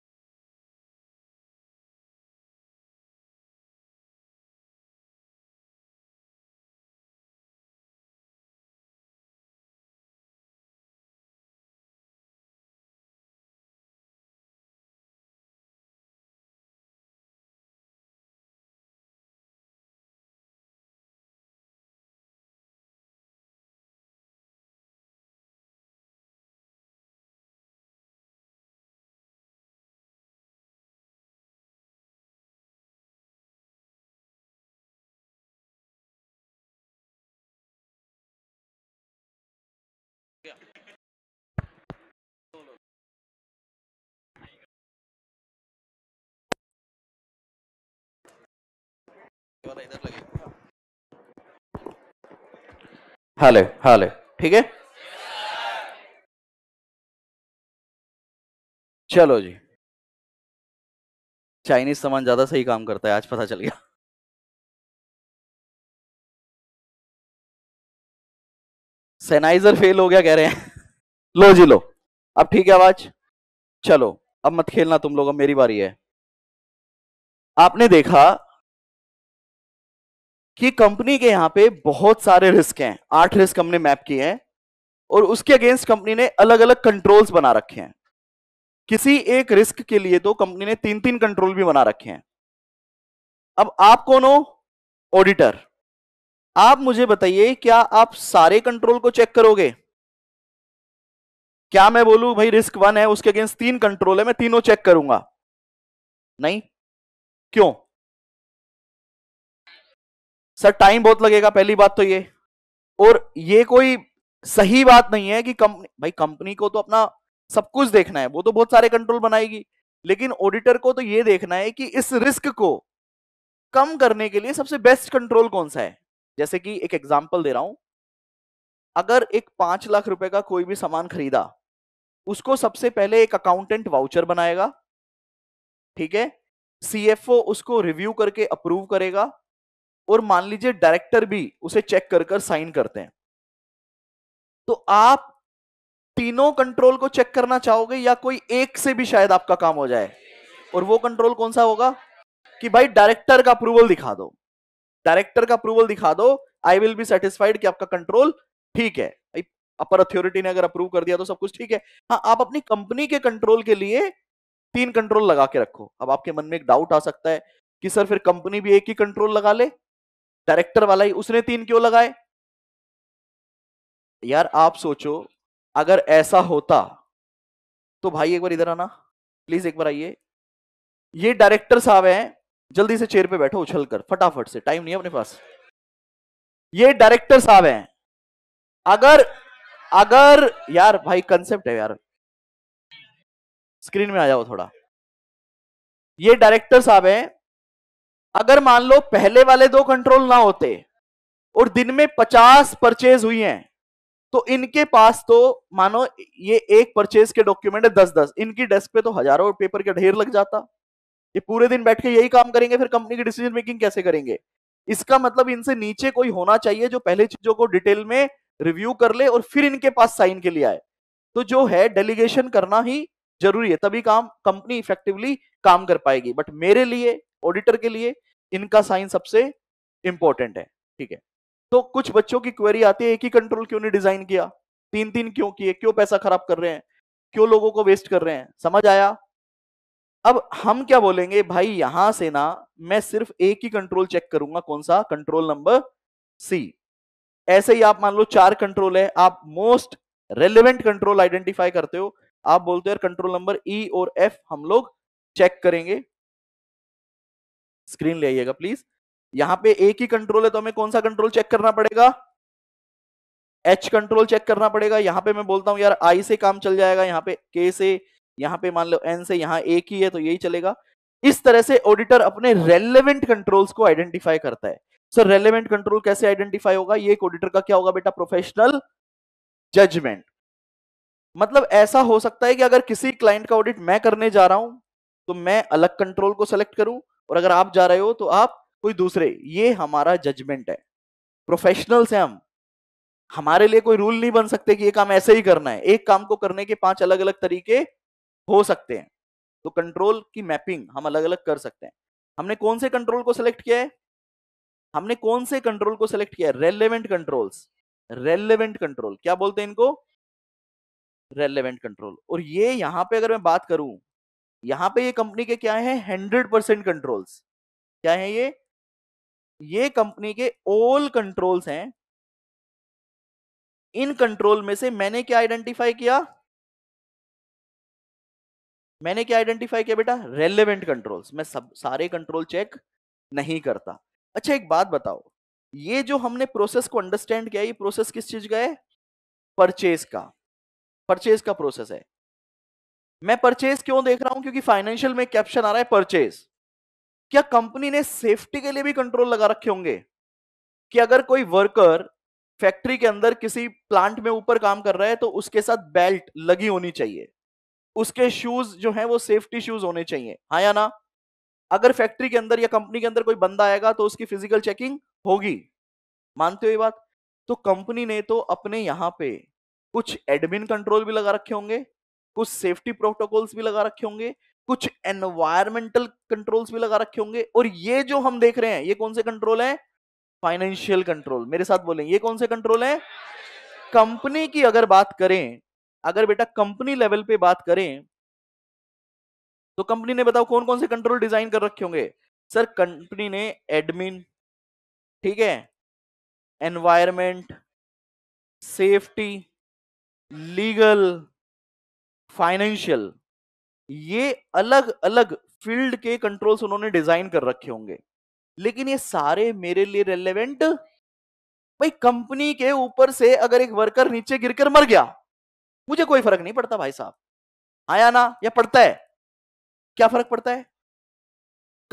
हाले हाले ठीक है चलो जी चाइनीज सामान ज्यादा सही काम करता है आज पता चल गया सेनाइजर फेल हो गया कह रहे हैं लो जी लो अब ठीक है आवाज चलो अब मत खेलना तुम लोग अब मेरी बारी है आपने देखा कि कंपनी के यहां पे बहुत सारे रिस्क हैं आठ रिस्क हमने मैप किए हैं और उसके अगेंस्ट कंपनी ने अलग अलग कंट्रोल्स बना रखे हैं किसी एक रिस्क के लिए तो कंपनी ने तीन तीन कंट्रोल भी बना रखे हैं अब आप कौन हो ऑडिटर आप मुझे बताइए क्या आप सारे कंट्रोल को चेक करोगे क्या मैं बोलूं भाई रिस्क वन है उसके अगेंस्ट तीन कंट्रोल है मैं तीनों चेक करूंगा नहीं क्यों सर टाइम बहुत लगेगा पहली बात तो ये और ये कोई सही बात नहीं है कि कंपनी भाई कंपनी को तो अपना सब कुछ देखना है वो तो बहुत सारे कंट्रोल बनाएगी लेकिन ऑडिटर को तो ये देखना है कि इस रिस्क को कम करने के लिए सबसे बेस्ट कंट्रोल कौन सा है जैसे कि एक एग्जाम्पल दे रहा हूं अगर एक पांच लाख रुपए का कोई भी सामान खरीदा उसको सबसे पहले एक अकाउंटेंट वाउचर बनाएगा ठीक है सीएफओ उसको रिव्यू करके अप्रूव करेगा और मान लीजिए डायरेक्टर भी उसे चेक कर कर साइन करते हैं तो आप तीनों कंट्रोल को चेक करना चाहोगे या कोई एक से भी शायद आपका काम हो जाए और वो कंट्रोल कौन सा होगा कि भाई डायरेक्टर का अप्रूवल दिखा दो डायरेक्टर का अप्रूवल दिखा दो आई विल बी सेटिस्फाइड कि आपका कंट्रोल ठीक है अपर अथॉरिटी ने अगर अप्रूव कर दिया तो सब कुछ ठीक है हाँ आप अपनी कंपनी के कंट्रोल के लिए तीन कंट्रोल लगा के रखो अब आपके मन में एक डाउट आ सकता है कि सर फिर कंपनी भी एक ही कंट्रोल लगा ले डायरेक्टर वाला ही उसने तीन क्यों लगाए यार आप सोचो अगर ऐसा होता तो भाई एक बार इधर आना प्लीज एक बार आइए ये डायरेक्टर साहब हैं जल्दी से चेयर पे बैठो उछल कर फटाफट से टाइम नहीं है अपने पास ये डायरेक्टर साहब हैं अगर अगर यार भाई कंसेप्ट है यार स्क्रीन में आ जाओ थोड़ा ये डायरेक्टर साहब हैं अगर मान लो पहले वाले दो कंट्रोल ना होते और दिन में पचास परचेज हुई हैं तो इनके पास तो मानो ये एक परचेज के डॉक्यूमेंट है दस दस इनकी डेस्क पे तो हजारों पेपर का ढेर लग जाता ये पूरे दिन बैठ के यही काम करेंगे फिर कंपनी की डिसीजन मेकिंग कैसे करेंगे इसका मतलब इनसे नीचे कोई होना चाहिए जो पहले चीजों को डिटेल में रिव्यू कर ले और फिर इनके पास साइन के लिए आए तो जो है डेलीगेशन करना ही जरूरी है तभी काम कंपनी इफेक्टिवली काम कर पाएगी बट मेरे लिए ऑडिटर के लिए इनका साइन सबसे इंपॉर्टेंट है ठीक है तो कुछ बच्चों की क्वेरी आती है एक ही कंट्रोल क्यों नहीं डिजाइन किया तीन तीन क्यों किए क्यों पैसा खराब कर रहे हैं क्यों लोगों को वेस्ट कर रहे हैं समझ आया अब हम क्या बोलेंगे भाई यहां से ना मैं सिर्फ एक ही कंट्रोल चेक करूंगा कौन सा कंट्रोल नंबर सी ऐसे ही आप मान लो चार कंट्रोल है आप मोस्ट रेलिवेंट कंट्रोल आइडेंटिफाई करते हो आप बोलते हो कंट्रोल नंबर ई और एफ हम लोग चेक करेंगे स्क्रीन ले आइएगा प्लीज यहां पे एक ही कंट्रोल है तो हमें कौन सा कंट्रोल चेक करना पड़ेगा एच कंट्रोल चेक करना पड़ेगा यहां पे मैं बोलता हूं यार आई से काम चल जाएगा यहां पे के से यहां पे मान लो एन से यहां एक ही है तो यही चलेगा इस तरह से ऑडिटर अपने रेलेवेंट कंट्रोल्स को आइडेंटिफाई करता है सर रेलेवेंट कंट्रोल कैसे आइडेंटिफाई होगा ये एक ऑडिटर का क्या होगा बेटा प्रोफेशनल जजमेंट मतलब ऐसा हो सकता है कि अगर किसी क्लाइंट का ऑडिट मैं करने जा रहा हूं तो मैं अलग कंट्रोल को सेलेक्ट करूं और अगर आप जा रहे हो तो आप कोई दूसरे ये हमारा जजमेंट है प्रोफेशनल्स हैं हम हमारे लिए कोई रूल नहीं बन सकते कि ये काम ऐसे ही करना है एक काम को करने के पांच अलग अलग तरीके हो सकते हैं तो कंट्रोल की मैपिंग हम अलग अलग कर सकते हैं हमने कौन से कंट्रोल को सिलेक्ट किया है हमने कौन से कंट्रोल को सिलेक्ट किया है रेलिवेंट कंट्रोल्स रेलिवेंट कंट्रोल क्या बोलते हैं इनको रेलिवेंट कंट्रोल और ये यहां पे अगर मैं बात करूं यहां पे ये कंपनी के क्या है हंड्रेड परसेंट कंट्रोल्स क्या है ये ये कंपनी के ऑल कंट्रोल्स हैं इन कंट्रोल में से मैंने क्या आइडेंटिफाई किया मैंने क्या आइडेंटिफाई किया बेटा रेलेवेंट कंट्रोल्स मैं सब सारे कंट्रोल चेक नहीं करता अच्छा एक बात बताओ ये जो हमने प्रोसेस को अंडरस्टैंड किया ये प्रोसेस किस चीज का है परचेज का परचेज का प्रोसेस है मैं परचेज क्यों देख रहा हूं क्योंकि फाइनेंशियल में कैप्शन आ रहा है परचेज क्या कंपनी ने सेफ्टी के लिए भी कंट्रोल लगा रखे होंगे कि अगर कोई वर्कर फैक्ट्री के अंदर किसी प्लांट में ऊपर काम कर रहा है तो उसके साथ बेल्ट लगी होनी चाहिए उसके शूज जो है वो सेफ्टी शूज होने चाहिए हाँ या ना अगर फैक्ट्री के अंदर या कंपनी के अंदर कोई बंदा आएगा तो उसकी फिजिकल चेकिंग होगी मानते हो ये बात तो कंपनी ने तो अपने यहां पे कुछ एडमिन कंट्रोल भी लगा रखे होंगे कुछ सेफ्टी प्रोटोकॉल्स भी लगा रखे होंगे कुछ एनवायरमेंटल कंट्रोल्स भी लगा रखे होंगे और ये जो हम देख रहे हैं ये कौन से कंट्रोल है फाइनेंशियल कंट्रोल मेरे साथ बोले ये कौन से कंट्रोल है कंपनी की अगर बात करें अगर बेटा कंपनी लेवल पे बात करें तो कंपनी ने बताओ कौन कौन से कंट्रोल डिजाइन कर रखे होंगे सर कंपनी ने एडमिन ठीक है एनवायरमेंट सेफ्टी लीगल फाइनेंशियल ये अलग अलग फील्ड के कंट्रोल्स उन्होंने डिजाइन कर रखे होंगे लेकिन ये सारे मेरे लिए रेलेवेंट भाई कंपनी के ऊपर से अगर एक वर्कर नीचे गिरकर मर गया मुझे कोई फर्क नहीं पड़ता भाई साहब आया ना या पड़ता है क्या फर्क पड़ता है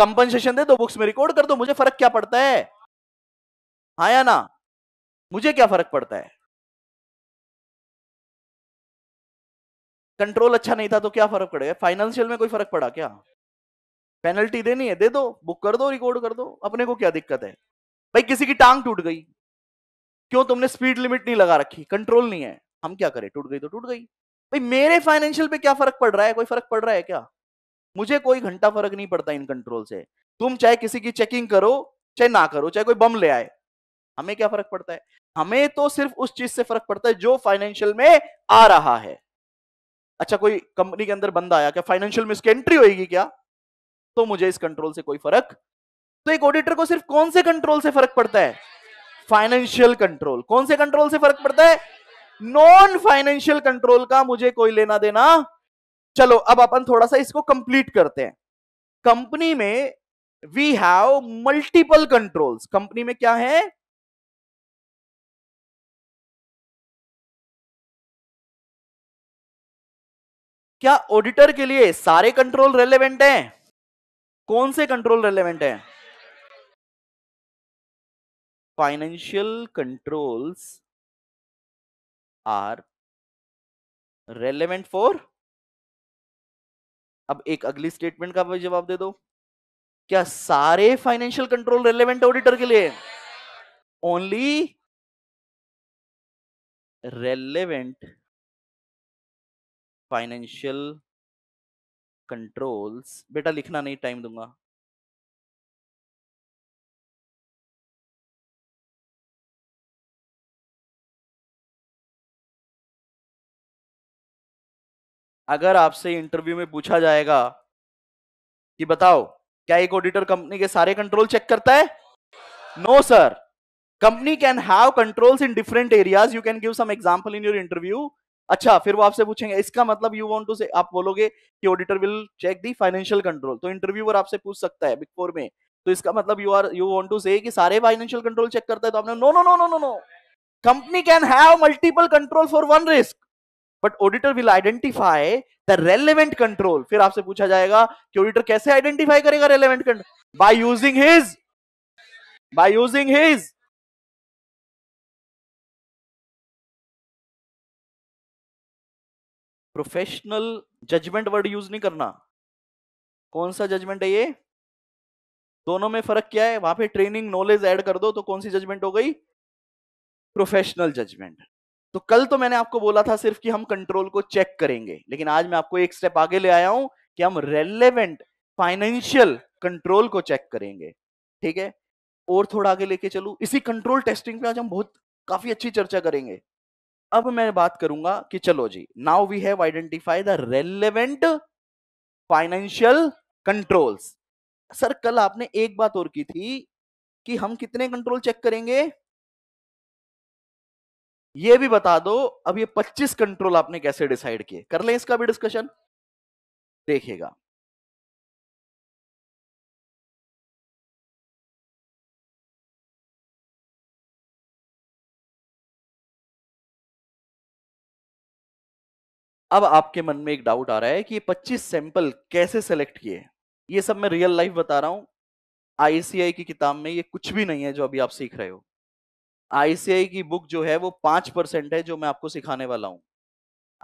कंपनसेशन दे दो बुक्स में रिकॉर्ड कर दो मुझे फर्क क्या पड़ता है आया ना मुझे क्या फर्क पड़ता है कंट्रोल अच्छा नहीं था तो क्या फर्क पड़ेगा फाइनेंशियल में कोई फर्क पड़ा क्या पेनल्टी देनी है दे दो बुक कर दो रिकॉर्ड कर दो अपने को क्या दिक्कत है भाई किसी की टांग टूट गई क्यों तुमने स्पीड लिमिट नहीं लगा रखी कंट्रोल नहीं है हम क्या करें टूट गई तो टूट गई भाई मेरे फाइनेंशियल पे क्या फर्क पड़ रहा है कोई फर्क पड़ रहा है क्या मुझे कोई घंटा फर्क नहीं पड़ता इन कंट्रोल से तुम चाहे किसी की चेकिंग करो चाहे ना करो चाहे कोई बम ले आए हमें क्या फर्क पड़ता है हमें तो सिर्फ उस चीज से फर्क पड़ता है जो फाइनेंशियल में आ रहा है अच्छा कोई कंपनी के अंदर बंदा आया क्या फाइनेंशियल में इसकी एंट्री होगी क्या तो मुझे इस कंट्रोल से कोई फर्क तो एक ऑडिटर को सिर्फ कौन से कंट्रोल से फर्क पड़ता है फाइनेंशियल कंट्रोल कौन से कंट्रोल से फर्क पड़ता है नॉन फाइनेंशियल कंट्रोल का मुझे कोई लेना देना चलो अब अपन थोड़ा सा इसको कंप्लीट करते हैं कंपनी में we have multiple controls company में क्या है क्या ऑडिटर के लिए सारे कंट्रोल रेलेवेंट हैं कौन से कंट्रोल रेलेवेंट हैं financial controls are relevant for अब एक अगली स्टेटमेंट का भी जवाब दे दो क्या सारे फाइनेंशियल कंट्रोल रेलेवेंट ऑडिटर के लिए ओनली रेलेवेंट फाइनेंशियल कंट्रोल्स बेटा लिखना नहीं टाइम दूंगा अगर आपसे इंटरव्यू में पूछा जाएगा कि बताओ क्या एक ऑडिटर कंपनी के सारे कंट्रोल चेक करता है no sir company can have controls in different areas you can give some example in your interview अच्छा फिर वो आपसे पूछेंगे इसका मतलब यू वांट टू से आप बोलोगे कि auditor will check the financial control तो इंटरव्यूअर आपसे पूछ सकता है बिग फोर में तो इसका मतलब you are you want to say कि सारे फाइनेंशियल कंट्रोल चेक करता है तो आपने no no no no no no company can have multiple control for one risk but auditor will identify the relevant control फिर आपसे पूछा जाएगा कि ऑडिटर कैसे आइडेंटिफाई करेगा relevant control by using his by using his professional judgement word use नहीं करना कौन सा जजमेंट है ये दोनों में फर्क क्या है वहां पे ट्रेनिंग नॉलेज ऐड कर दो तो कौन सी जजमेंट हो गई प्रोफेशनल जजमेंट तो कल तो मैंने आपको बोला था सिर्फ कि हम कंट्रोल को चेक करेंगे लेकिन आज मैं आपको एक स्टेप आगे ले आया हूं कि हम रेलेवेंट फाइनेंशियल कंट्रोल को चेक करेंगे ठीक है और थोड़ा आगे लेके चलू इसी कंट्रोल टेस्टिंग पे आज हम बहुत काफी अच्छी चर्चा करेंगे अब मैं बात करूंगा कि चलो जी now we have identify the relevant financial controls sir कल आपने एक बात और की थी कि हम कितने कंट्रोल चेक करेंगे ये भी बता दो अब ये 25 कंट्रोल आपने कैसे डिसाइड किए कर लें इसका भी डिस्कशन देखिएगा अब आपके मन में एक डाउट आ रहा है कि ये 25 सैंपल कैसे सेलेक्ट किए ये सब मैं रियल लाइफ बता रहा हूँ आईसीआई की किताब में ये कुछ भी नहीं है जो अभी आप सीख रहे हो आईसीआई की बुक जो है वो पांच परसेंट है जो मैं आपको सिखाने वाला हूँ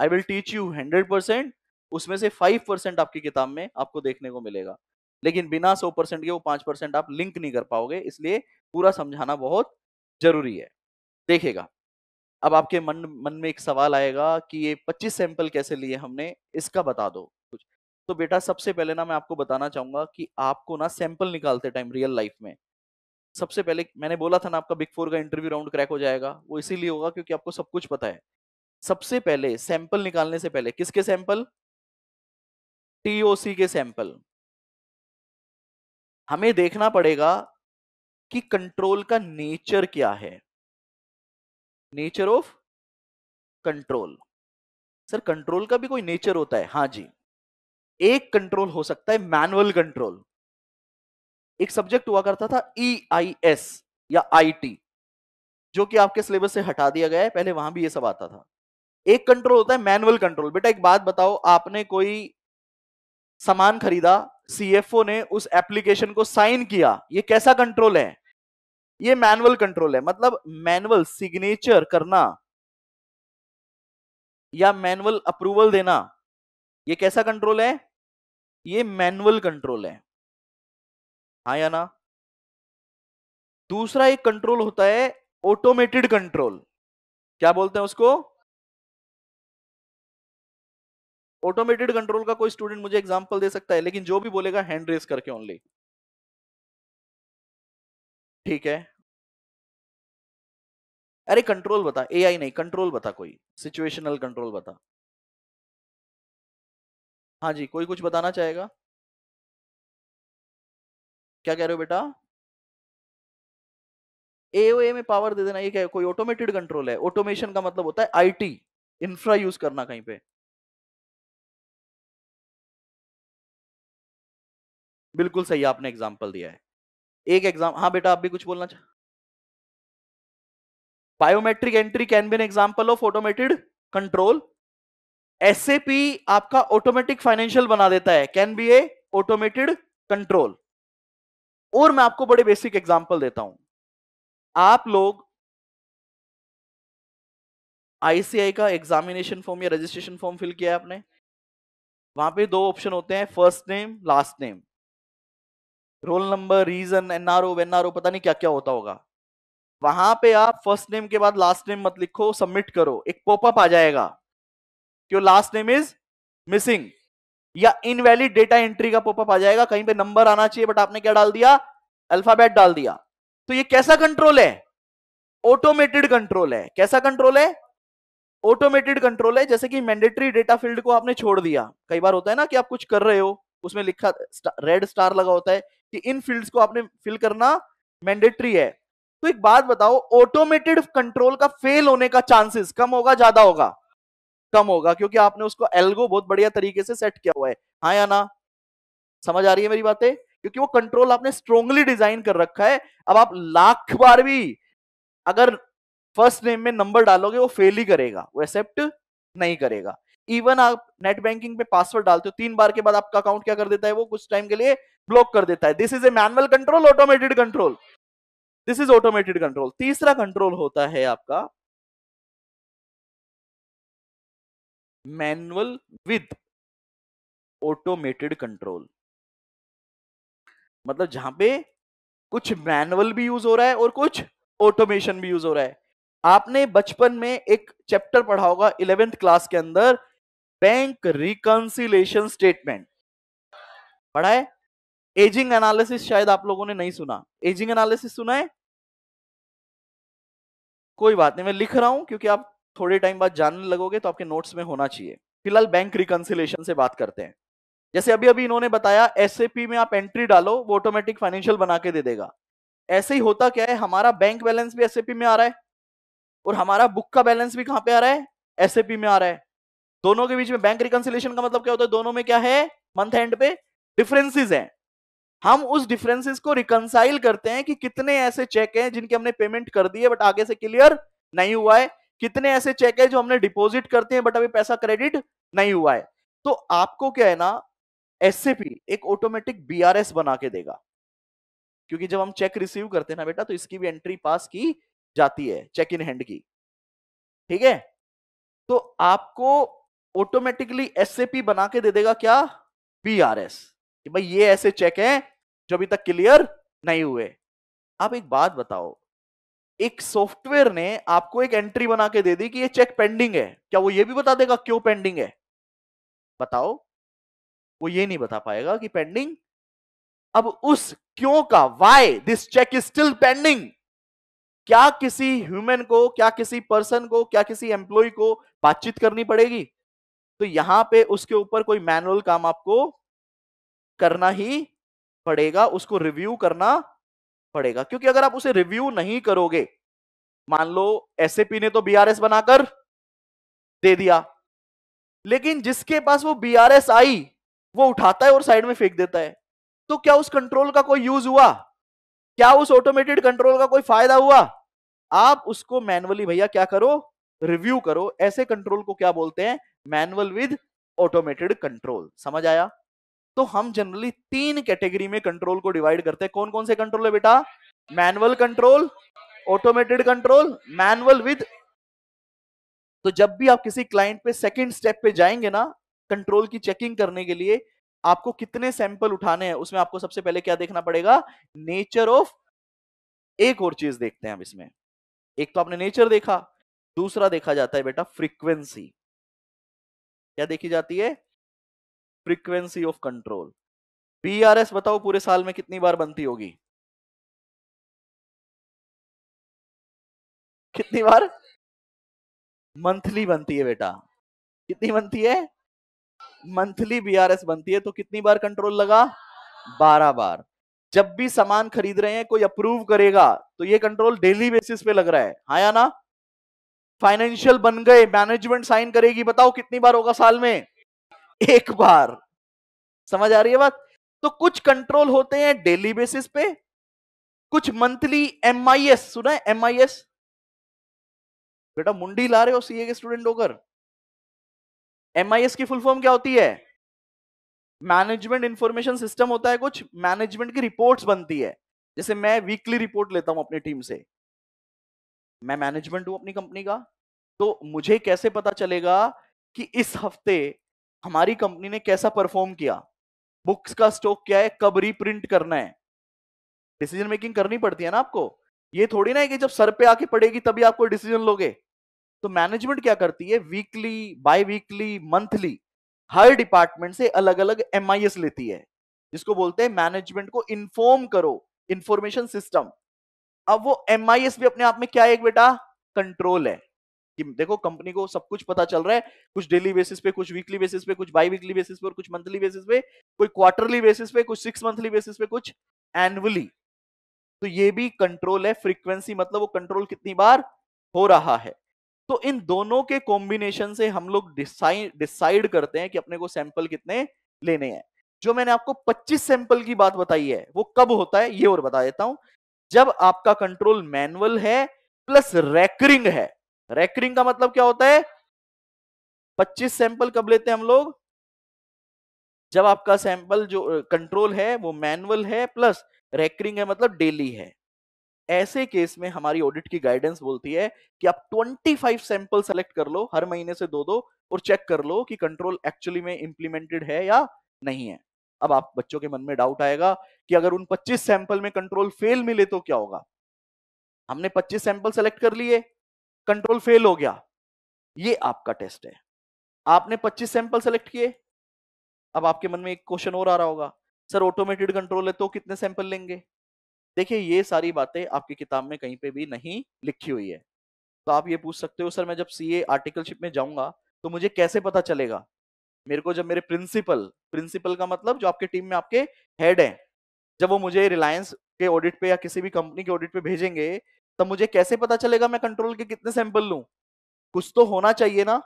I will teach you hundred percent उसमें से फाइव परसेंट आपकी किताब में आपको देखने को मिलेगा लेकिन बिना सौ परसेंट के वो पांच परसेंट आप लिंक नहीं कर पाओगे इसलिए पूरा समझाना बहुत जरूरी है देखेगा अब आपके मन मन में एक सवाल आएगा कि ये 25 सैंपल कैसे लिए हमने इसका बता दो कुछ तो बेटा सबसे पहले ना मैं आपको बताना चाहूंगा कि आपको ना सैंपल निकालते टाइम रियल लाइफ में सबसे पहले मैंने बोला था ना आपका बिग फोर का इंटरव्यू राउंड क्रैक हो जाएगा वो इसीलिए होगा क्योंकि आपको सब कुछ पता है सबसे पहले सैंपल निकालने से पहले किसके सैंपल टीओसी के सैंपल हमें देखना पड़ेगा कि कंट्रोल का नेचर क्या है nature of control sir control का भी कोई नेचर होता है हाँ जी एक कंट्रोल हो सकता है मैनुअल कंट्रोल एक सब्जेक्ट हुआ करता था ई आई एस या आई टी जो कि आपके सिलेबस से हटा दिया गया है पहले वहां भी ये सब आता था एक कंट्रोल होता है मैनुअल कंट्रोल बेटा एक बात बताओ आपने कोई सामान खरीदा सीएफओ ने उस एप्लीकेशन को साइन किया ये कैसा कंट्रोल है ये मैनुअल कंट्रोल है मतलब मैनुअल सिग्नेचर करना या मैनुअल अप्रूवल देना ये कैसा कंट्रोल है ये मैनुअल कंट्रोल है हा या ना दूसरा एक कंट्रोल होता है ऑटोमेटेड कंट्रोल क्या बोलते हैं उसको ऑटोमेटेड कंट्रोल का कोई स्टूडेंट मुझे एग्जांपल दे सकता है लेकिन जो भी बोलेगा हैंड रेस करके ओनली ठीक है अरे कंट्रोल बता एआई नहीं कंट्रोल बता कोई सिचुएशनल कंट्रोल बता हाँ जी कोई कुछ बताना चाहेगा क्या कह रहे हो बेटा एओए में पावर दे देना ये क्या है कोई ऑटोमेटेड कंट्रोल है ऑटोमेशन का मतलब होता है आईटी इंफ्रा यूज करना कहीं पे बिल्कुल सही आपने एग्जांपल दिया है एक एग्जाम हाँ बेटा आप भी कुछ बोलना चाह biometric entry can be an example of automated control एस आपका ऑटोमेटिक फाइनेंशियल बना देता है can be a automated control और मैं आपको बड़े बेसिक एग्जाम्पल देता हूं आप लोग आईसीआई का एग्जामिनेशन फॉर्म या रजिस्ट्रेशन फॉर्म फिल किया है आपने वहां पे दो ऑप्शन होते हैं first name last name roll number region NRO वेनआरओ पता नहीं क्या क्या होता होगा वहां पे आप फर्स्ट नेम के बाद लास्ट नेम मत लिखो सबमिट करो एक पॉपअप आ जाएगा क्यों लास्ट नेम इज मिसिंग या इनवैलिड डेटा एंट्री का पॉपअप आ जाएगा कहीं पे नंबर आना चाहिए बट आपने क्या डाल दिया अल्फाबेट डाल दिया तो ये कैसा कंट्रोल है ऑटोमेटेड कंट्रोल है कैसा कंट्रोल है ऑटोमेटेड कंट्रोल है जैसे कि मैंडेटरी डेटा फील्ड को आपने छोड़ दिया कई बार होता है ना कि आप कुछ कर रहे हो उसमें लिखा रेड स्टार लगा होता है कि इन फील्ड्स को आपने फिल करना मैंडेटरी है तो एक बात बताओ ऑटोमेटेड कंट्रोल का फेल होने का चांसेस कम होगा ज्यादा होगा कम होगा क्योंकि आपने उसको एल्गो बहुत बढ़िया तरीके से सेट किया हुआ है हाँ या ना समझ आ रही है मेरी बातें क्योंकि वो कंट्रोल आपने स्ट्रोंगली डिजाइन कर रखा है अब आप लाख बार भी अगर फर्स्ट नेम में नंबर डालोगे वो फेल ही करेगा वो एक्सेप्ट नहीं करेगा इवन आप नेट बैंकिंग पे पासवर्ड डालते हो तीन बार के बाद आपका अकाउंट क्या कर देता है वो कुछ टाइम के लिए ब्लॉक कर देता है this is a manual control automated control this is automated control तीसरा कंट्रोल होता है आपका मैनुअल विद ऑटोमेटेड कंट्रोल मतलब जहां पे कुछ मैनुअल भी यूज हो रहा है और कुछ ऑटोमेशन भी यूज हो रहा है आपने बचपन में एक चैप्टर पढ़ा होगा इलेवेंथ क्लास के अंदर बैंक रिकंसिलेशन स्टेटमेंट पढ़ा है एजिंग एनालिसिस शायद आप लोगों ने नहीं सुना एजिंग एनालिसिस सुना है कोई बात नहीं मैं लिख रहा हूं क्योंकि आप थोड़े टाइम बाद जानने लगोगे तो आपके नोट्स में होना चाहिए फिलहाल बैंक रिकंसिलेशन से बात करते हैं जैसे अभी अभी इन्होंने बताया एस में आप एंट्री डालो वो ऑटोमेटिक फाइनेंशियल बना के दे देगा ऐसे ही होता क्या है हमारा बैंक बैलेंस भी एस में आ रहा है और हमारा बुक का बैलेंस भी कहां पे आ रहा है एस में आ रहा है दोनों के बीच में बैंक रिकंसिलेशन का मतलब क्या होता है दोनों में क्या है मंथ एंड पे डिफरेंसेस हैं हम उस डिफरेंसेस को रिकनसाइल करते हैं कि कितने ऐसे चेक हैं जिनके हमने पेमेंट कर दिए बट आगे से क्लियर नहीं हुआ है कितने ऐसे चेक है जो हमने डिपॉजिट करते हैं बट अभी पैसा क्रेडिट नहीं हुआ है तो आपको क्या है ना एस एक ऑटोमेटिक बी बना के देगा क्योंकि जब हम चेक रिसीव करते हैं ना बेटा तो इसकी भी एंट्री पास की जाती है चेक इन हैंड की ठीक है तो आपको ऑटोमेटिकली एस बना के दे देगा क्या पी कि भाई ये ऐसे चेक हैं जो अभी तक क्लियर नहीं हुए अब एक बात बताओ एक सॉफ्टवेयर ने आपको एक एंट्री बना के दे दी कि ये चेक पेंडिंग है क्या वो ये भी बता देगा क्यों पेंडिंग है बताओ वो ये नहीं बता पाएगा कि पेंडिंग अब उस क्यों का why this check is still pending क्या किसी ह्यूमन को क्या किसी पर्सन को क्या किसी एम्प्लॉय को बातचीत करनी पड़ेगी तो यहां पे उसके ऊपर कोई मैनुअल काम आपको करना ही पड़ेगा उसको रिव्यू करना पड़ेगा क्योंकि अगर आप उसे रिव्यू नहीं करोगे मान लो एस ने तो बीआरएस बनाकर दे दिया लेकिन जिसके पास वो बीआरएस आई वो उठाता है और साइड में फेंक देता है तो क्या उस कंट्रोल का कोई यूज हुआ क्या उस ऑटोमेटेड कंट्रोल का कोई फायदा हुआ आप उसको मैनुअली भैया क्या करो रिव्यू करो ऐसे कंट्रोल को क्या बोलते हैं मैनुअल विद ऑटोमेटेड कंट्रोल समझ आया तो हम जनरली तीन कैटेगरी में कंट्रोल को डिवाइड करते हैं कौन कौन से कंट्रोल है बेटा manual control automated control manual with तो जब भी आप किसी क्लाइंट पे सेकंड स्टेप पे जाएंगे ना कंट्रोल की चेकिंग करने के लिए आपको कितने सैंपल उठाने हैं उसमें आपको सबसे पहले क्या देखना पड़ेगा नेचर ऑफ एक और चीज देखते हैं हम इसमें एक तो आपने नेचर देखा दूसरा देखा जाता है बेटा फ्रीक्वेंसी क्या देखी जाती है फ्रीक्वेंसी ऑफ कंट्रोल पीआरएस बताओ पूरे साल में कितनी बार बनती होगी कितनी बार मंथली बनती है बेटा कितनी बनती है मंथली बीआरएस बनती है तो कितनी बार कंट्रोल लगा बारह बार जब भी सामान खरीद रहे हैं कोई अप्रूव करेगा तो ये कंट्रोल डेली बेसिस पे लग रहा है हाँ या ना फाइनेंशियल बन गए मैनेजमेंट साइन करेगी बताओ कितनी बार होगा साल में एक बार समझ आ रही है बात तो कुछ कंट्रोल होते हैं डेली बेसिस पे कुछ मंथली एम आई एस सुना एम आई एस बेटा मुंडी ला रहे हो सीए के स्टूडेंट होकर एम आई एस की फुल फॉर्म क्या होती है मैनेजमेंट इंफॉर्मेशन सिस्टम होता है कुछ मैनेजमेंट की रिपोर्ट्स बनती है जैसे मैं वीकली रिपोर्ट लेता हूं अपनी टीम से मैं मैनेजमेंट हूं अपनी कंपनी का तो मुझे कैसे पता चलेगा कि इस हफ्ते हमारी कंपनी ने कैसा परफॉर्म किया बुक्स का स्टॉक क्या है कब रीप्रिंट करना है डिसीजन मेकिंग करनी पड़ती है ना आपको ये थोड़ी ना है कि जब सर पे आके पड़ेगी तभी आपको डिसीजन लोगे तो मैनेजमेंट क्या करती है वीकली बाई वीकली मंथली हर डिपार्टमेंट से अलग अलग एम लेती है जिसको बोलते हैं मैनेजमेंट को इन्फॉर्म करो इंफॉर्मेशन सिस्टम अब वो एम भी अपने आप में क्या है एक बेटा कंट्रोल है कि देखो कंपनी को सब कुछ पता चल रहा है कुछ डेली बेसिस पे कुछ वीकली बेसिस पे कुछ बाई वीकली बेसिस पे और कुछ मंथली बेसिस पे कोई क्वार्टरली बेसिस पे कुछ सिक्स मंथली बेसिस पे कुछ एनुअली तो ये भी कंट्रोल है फ्रीक्वेंसी मतलब वो कंट्रोल कितनी बार हो रहा है तो इन दोनों के कॉम्बिनेशन से हम लोग डिसाइड करते हैं कि अपने को सैंपल कितने लेने हैं जो मैंने आपको 25 सैंपल की बात बताई है वो कब होता है ये और बता देता हूं जब आपका कंट्रोल मैनुअल है प्लस रैकरिंग है रेकरिंग का मतलब क्या होता है 25 सैंपल कब लेते हैं हम लोग जब आपका सैंपल जो कंट्रोल है वो मैनुअल है प्लस रेकरिंग है मतलब डेली है ऐसे केस में हमारी ऑडिट की गाइडेंस बोलती है कि आप 25 सैंपल सेलेक्ट कर लो हर महीने से दो दो और चेक कर लो कि कंट्रोल एक्चुअली में इंप्लीमेंटेड है या नहीं है अब आप बच्चों के मन में डाउट आएगा कि अगर उन 25 सैंपल में कंट्रोल फेल मिले तो क्या होगा हमने 25 सैंपल सेलेक्ट कर लिए कंट्रोल फेल हो गया ये आपका टेस्ट है आपने 25 सैंपल सेलेक्ट किए अब आपके मन में एक क्वेश्चन और आ रहा होगा सर ऑटोमेटेड कंट्रोल है तो कितने सैंपल लेंगे देखिए ये सारी बातें आपकी किताब में कहीं पे भी नहीं लिखी हुई है तो आप ये पूछ सकते हो सर मैं जब सीए आर्टिकलशिप में जाऊंगा तो मुझे कैसे पता चलेगा मेरे को जब मेरे प्रिंसिपल प्रिंसिपल का मतलब जो आपके टीम में आपके हेड हैं जब वो मुझे रिलायंस के ऑडिट पे या किसी भी कंपनी के ऑडिट पे भेजेंगे तब मुझे कैसे पता चलेगा मैं कंट्रोल के कितने सैंपल लू कुछ तो होना चाहिए ना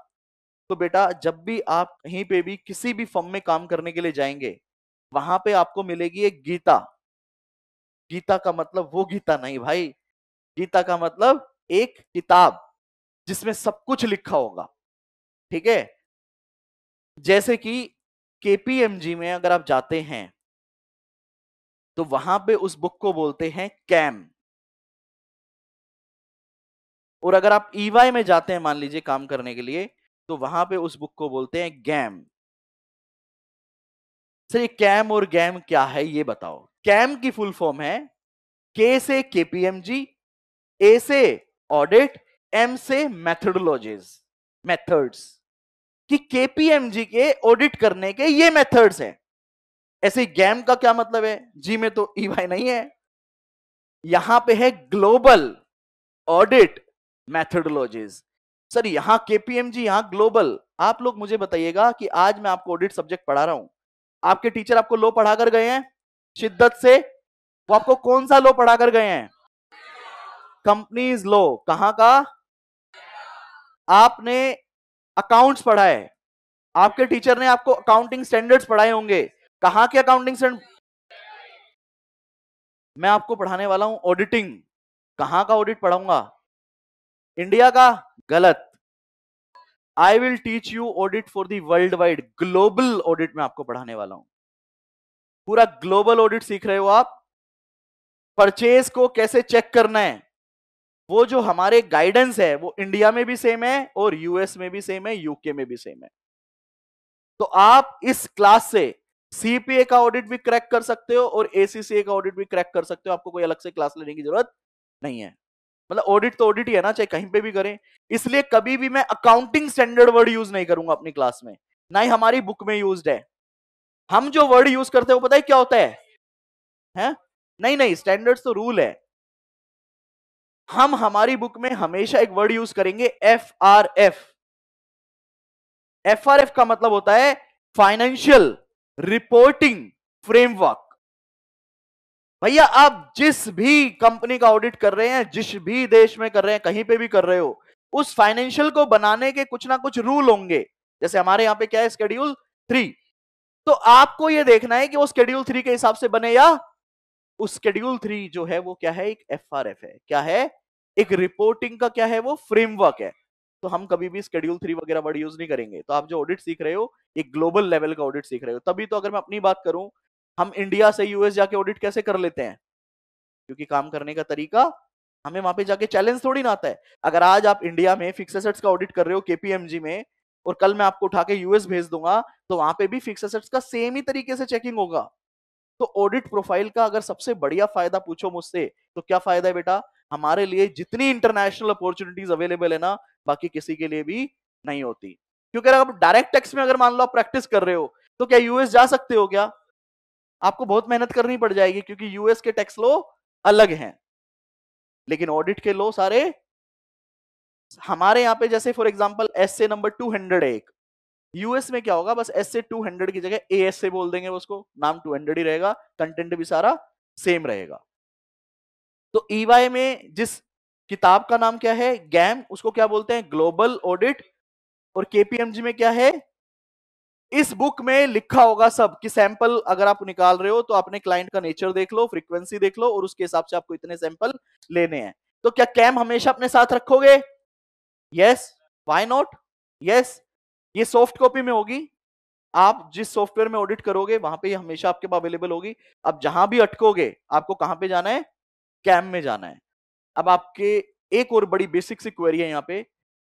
तो बेटा जब भी आप कहीं पे भी किसी भी फर्म में काम करने के लिए जाएंगे वहां पे आपको मिलेगी एक गीता गीता का मतलब वो गीता नहीं भाई गीता का मतलब एक किताब जिसमें सब कुछ लिखा होगा ठीक है जैसे कि केपीएमजी में अगर आप जाते हैं तो वहां पे उस बुक को बोलते हैं कैम और अगर आप ईवाई e में जाते हैं मान लीजिए काम करने के लिए तो वहां पे उस बुक को बोलते हैं गैम सर ये कैम और गैम क्या है ये बताओ कैम की फुल फॉर्म है के से केपीएमजी ए से ऑडिट एम से मैथडोलॉजीज मैथड्स कि केपीएमजी के ऑडिट करने के ये मेथड्स हैं ऐसे गैम का क्या मतलब है जी में तो ईवाई e नहीं है यहां पे है ग्लोबल ऑडिट मैथडोलॉजीज सर यहाँ केपीएमजी यहाँ ग्लोबल आप लोग मुझे बताइएगा कि आज मैं आपको ऑडिट सब्जेक्ट पढ़ा रहा हूं आपके टीचर आपको लो पढ़ा कर गए हैं शिद्दत से वो आपको कौन सा लो पढ़ा कर गए हैं कंपनीज लो कहाँ का आपने अकाउंट्स पढ़ा है आपके टीचर ने आपको अकाउंटिंग स्टैंडर्ड्स पढ़ाए होंगे कहा के अकाउंटिंग मैं आपको पढ़ाने वाला हूं ऑडिटिंग कहाँ का ऑडिट पढ़ाऊंगा इंडिया का गलत I will teach you audit for the world wide global audit में आपको पढ़ाने वाला हूं पूरा ग्लोबल ऑडिट सीख रहे हो आप परचेज को कैसे चेक करना है वो जो हमारे गाइडेंस है वो इंडिया में भी सेम है और यूएस में भी सेम है यूके में भी सेम है तो आप इस क्लास से सीपीए का ऑडिट भी क्रैक कर सकते हो और एसीसीए का ऑडिट भी क्रैक कर सकते हो आपको कोई अलग से क्लास लेने की जरूरत नहीं है मतलब ऑडिट तो ऑडिट ही है ना चाहे कहीं पे भी करें इसलिए कभी भी मैं अकाउंटिंग स्टैंडर्ड वर्ड यूज नहीं करूंगा अपनी क्लास में ना ही हमारी बुक में यूज है हम जो वर्ड यूज करते हैं वो पता है क्या होता है हैं नहीं नहीं स्टैंडर्ड तो रूल है हम हमारी बुक में हमेशा एक वर्ड यूज करेंगे F R F F R F का मतलब होता है फाइनेंशियल रिपोर्टिंग फ्रेमवर्क भैया आप जिस भी कंपनी का ऑडिट कर रहे हैं जिस भी देश में कर रहे हैं कहीं पे भी कर रहे हो उस फाइनेंशियल को बनाने के कुछ ना कुछ रूल होंगे जैसे हमारे यहाँ पे क्या है स्केड्यूल थ्री तो आपको ये देखना है कि वो स्केड्यूल थ्री के हिसाब से बने या उस स्केड्यूल थ्री जो है वो क्या है एक एफ है क्या है एक रिपोर्टिंग का क्या है वो फ्रेमवर्क है तो हम कभी भी स्केड्यूल थ्री वगैरह वर्ड यूज नहीं करेंगे तो आप जो ऑडिट सीख रहे हो एक ग्लोबल लेवल का ऑडिट सीख रहे हो तभी तो अगर मैं अपनी बात करूं हम इंडिया से यूएस जाके ऑडिट कैसे कर लेते हैं क्योंकि काम करने का तरीका हमें वहां पे जाके चैलेंज थोड़ी ना आता है अगर आज आप इंडिया में फिक्स एसेट्स का ऑडिट कर रहे हो केपीएमजी में और कल मैं आपको उठा के यूएस भेज दूंगा तो वहां पे भी फिक्स एसेट्स का सेम ही तरीके से चेकिंग होगा तो ऑडिट प्रोफाइल का अगर सबसे बढ़िया फायदा पूछो मुझसे तो क्या फायदा है बेटा हमारे लिए जितनी इंटरनेशनल अपॉर्चुनिटीज अवेलेबल है ना बाकी किसी के लिए भी नहीं होती क्योंकि अगर आप डायरेक्ट टैक्स में अगर मान लो आप प्रैक्टिस कर रहे हो तो क्या यूएस जा सकते हो क्या आपको बहुत मेहनत करनी पड़ जाएगी क्योंकि यूएस के टैक्स लो अलग हैं लेकिन ऑडिट के लो सारे हमारे यहां पे जैसे फॉर एग्जाम्पल एस से नंबर टू हंड्रेड एक यूएस में क्या होगा बस एस से टू हंड्रेड की जगह ए एस से बोल देंगे उसको नाम टू हंड्रेड ही रहेगा कंटेंट भी सारा सेम रहेगा तो ईवाई e में जिस किताब का नाम क्या है गैम उसको क्या बोलते हैं ग्लोबल ऑडिट और केपीएमजी में क्या है इस बुक में लिखा होगा सब कि सैंपल अगर आप निकाल रहे हो तो अपने क्लाइंट का नेचर देख लो फ्रीक्वेंसी देख लो और उसके हिसाब से आपको इतने सैंपल लेने हैं तो क्या कैम हमेशा अपने साथ रखोगे यस वाई नॉट यस ये सॉफ्ट कॉपी में होगी आप जिस सॉफ्टवेयर में ऑडिट करोगे वहां पे हमेशा आपके पास अवेलेबल होगी अब जहां भी अटकोगे आपको कहां पे जाना है कैम में जाना है अब आपके एक और बड़ी बेसिक सी क्वेरी है यहाँ पे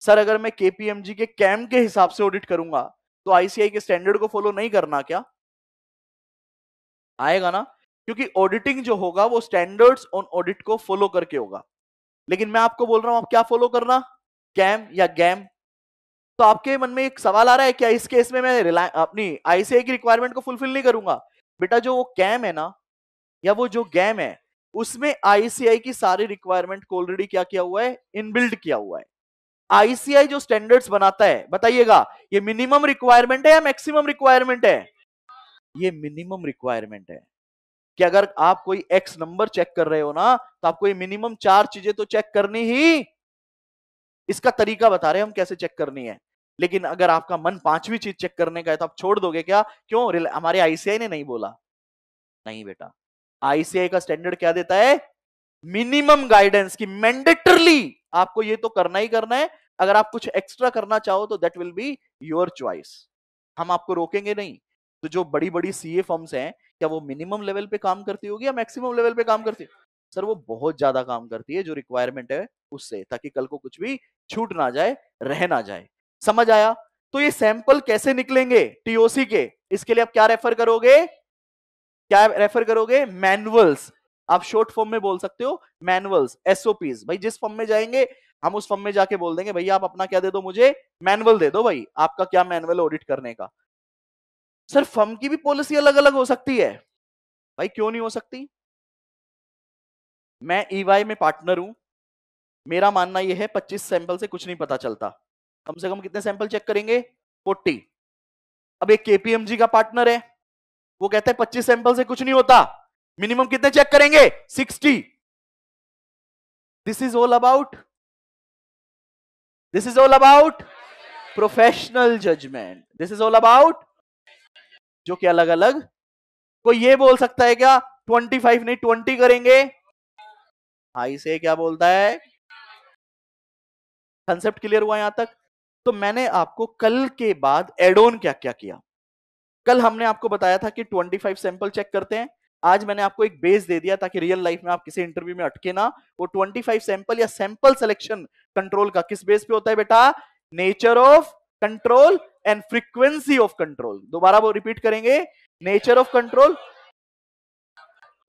सर अगर मैं केपीएमजी के कैम के हिसाब से ऑडिट करूंगा तो आईसीआई के स्टैंडर्ड को फॉलो नहीं करना क्या आएगा ना क्योंकि ऑडिटिंग जो होगा वो स्टैंडर्ड्स ऑन ऑडिट को फॉलो करके होगा लेकिन मैं आपको बोल रहा हूं आप क्या फॉलो करना कैम या गैम तो आपके मन में एक सवाल आ रहा है क्या इस केस में मैं अपनी आईसीआई की रिक्वायरमेंट को फुलफिल नहीं करूंगा बेटा जो वो कैम है ना या वो जो गैम है उसमें आईसीआई की सारी रिक्वायरमेंट को ऑलरेडी क्या किया हुआ है इनबिल्ड किया हुआ है आईसीआई जो स्टैंडर्ड्स बनाता है बताइएगा ये मिनिमम रिक्वायरमेंट है या मैक्सिमम रिक्वायरमेंट है ये मिनिमम रिक्वायरमेंट है कि अगर आप कोई एक्स नंबर चेक कर रहे हो ना तो आपको ये मिनिमम चार चीजें तो चेक करनी ही इसका तरीका बता रहे हैं हम कैसे चेक करनी है लेकिन अगर आपका मन पांचवी चीज चेक करने का है तो आप छोड़ दोगे क्या क्यों हमारे आईसीआई ने नहीं बोला नहीं बेटा आईसीआई का स्टैंडर्ड क्या देता है मिनिमम गाइडेंस की मैंडेटरली आपको ये तो करना ही करना है अगर आप कुछ एक्स्ट्रा करना चाहो तो that will be your choice हम आपको रोकेंगे नहीं तो जो बड़ी बड़ी सी ए फर्म्स हैं क्या वो मिनिमम लेवल पे काम करती होगी या मैक्सिमम लेवल पे काम करती है सर वो बहुत ज्यादा काम करती है जो रिक्वायरमेंट है उससे ताकि कल को कुछ भी छूट ना जाए रह ना जाए समझ आया तो ये सैंपल कैसे निकलेंगे टीओसी के इसके लिए आप क्या रेफर करोगे क्या रेफर करोगे मैनुअल्स आप शॉर्ट फॉर्म में बोल सकते हो मैनुअल्स एसओपीज भाई जिस फॉर्म में जाएंगे हम उस फॉर्म में जाके बोल देंगे भाई आप अपना क्या दे दो मुझे मैनुअल दे दो भाई आपका क्या मैनुअल ऑडिट करने का सर फर्म की भी पॉलिसी अलग अलग हो सकती है भाई क्यों नहीं हो सकती मैं ईवाई e में पार्टनर हूं मेरा मानना यह है पच्चीस सैंपल से कुछ नहीं पता चलता कम से कम कितने सैंपल चेक करेंगे फोर्टी अब एक केपीएमजी का पार्टनर है वो कहते हैं पच्चीस सैंपल से कुछ नहीं होता मिनिमम कितने चेक करेंगे 60 this is all about this is all about professional judgement this is all about जो कि अलग अलग कोई ये बोल सकता है क्या 25 नहीं 20 करेंगे हाई से क्या बोलता है कंसेप्ट क्लियर हुआ यहां तक तो मैंने आपको कल के बाद एडोन क्या क्या किया कल हमने आपको बताया था कि 25 सैंपल चेक करते हैं आज मैंने आपको एक बेस दे दिया ताकि रियल लाइफ में आप किसी इंटरव्यू में अटके ना वो 25 सैंपल या सैंपल सिलेक्शन कंट्रोल का किस बेस पे होता है बेटा nature of control and frequency of control दोबारा वो रिपीट करेंगे nature of control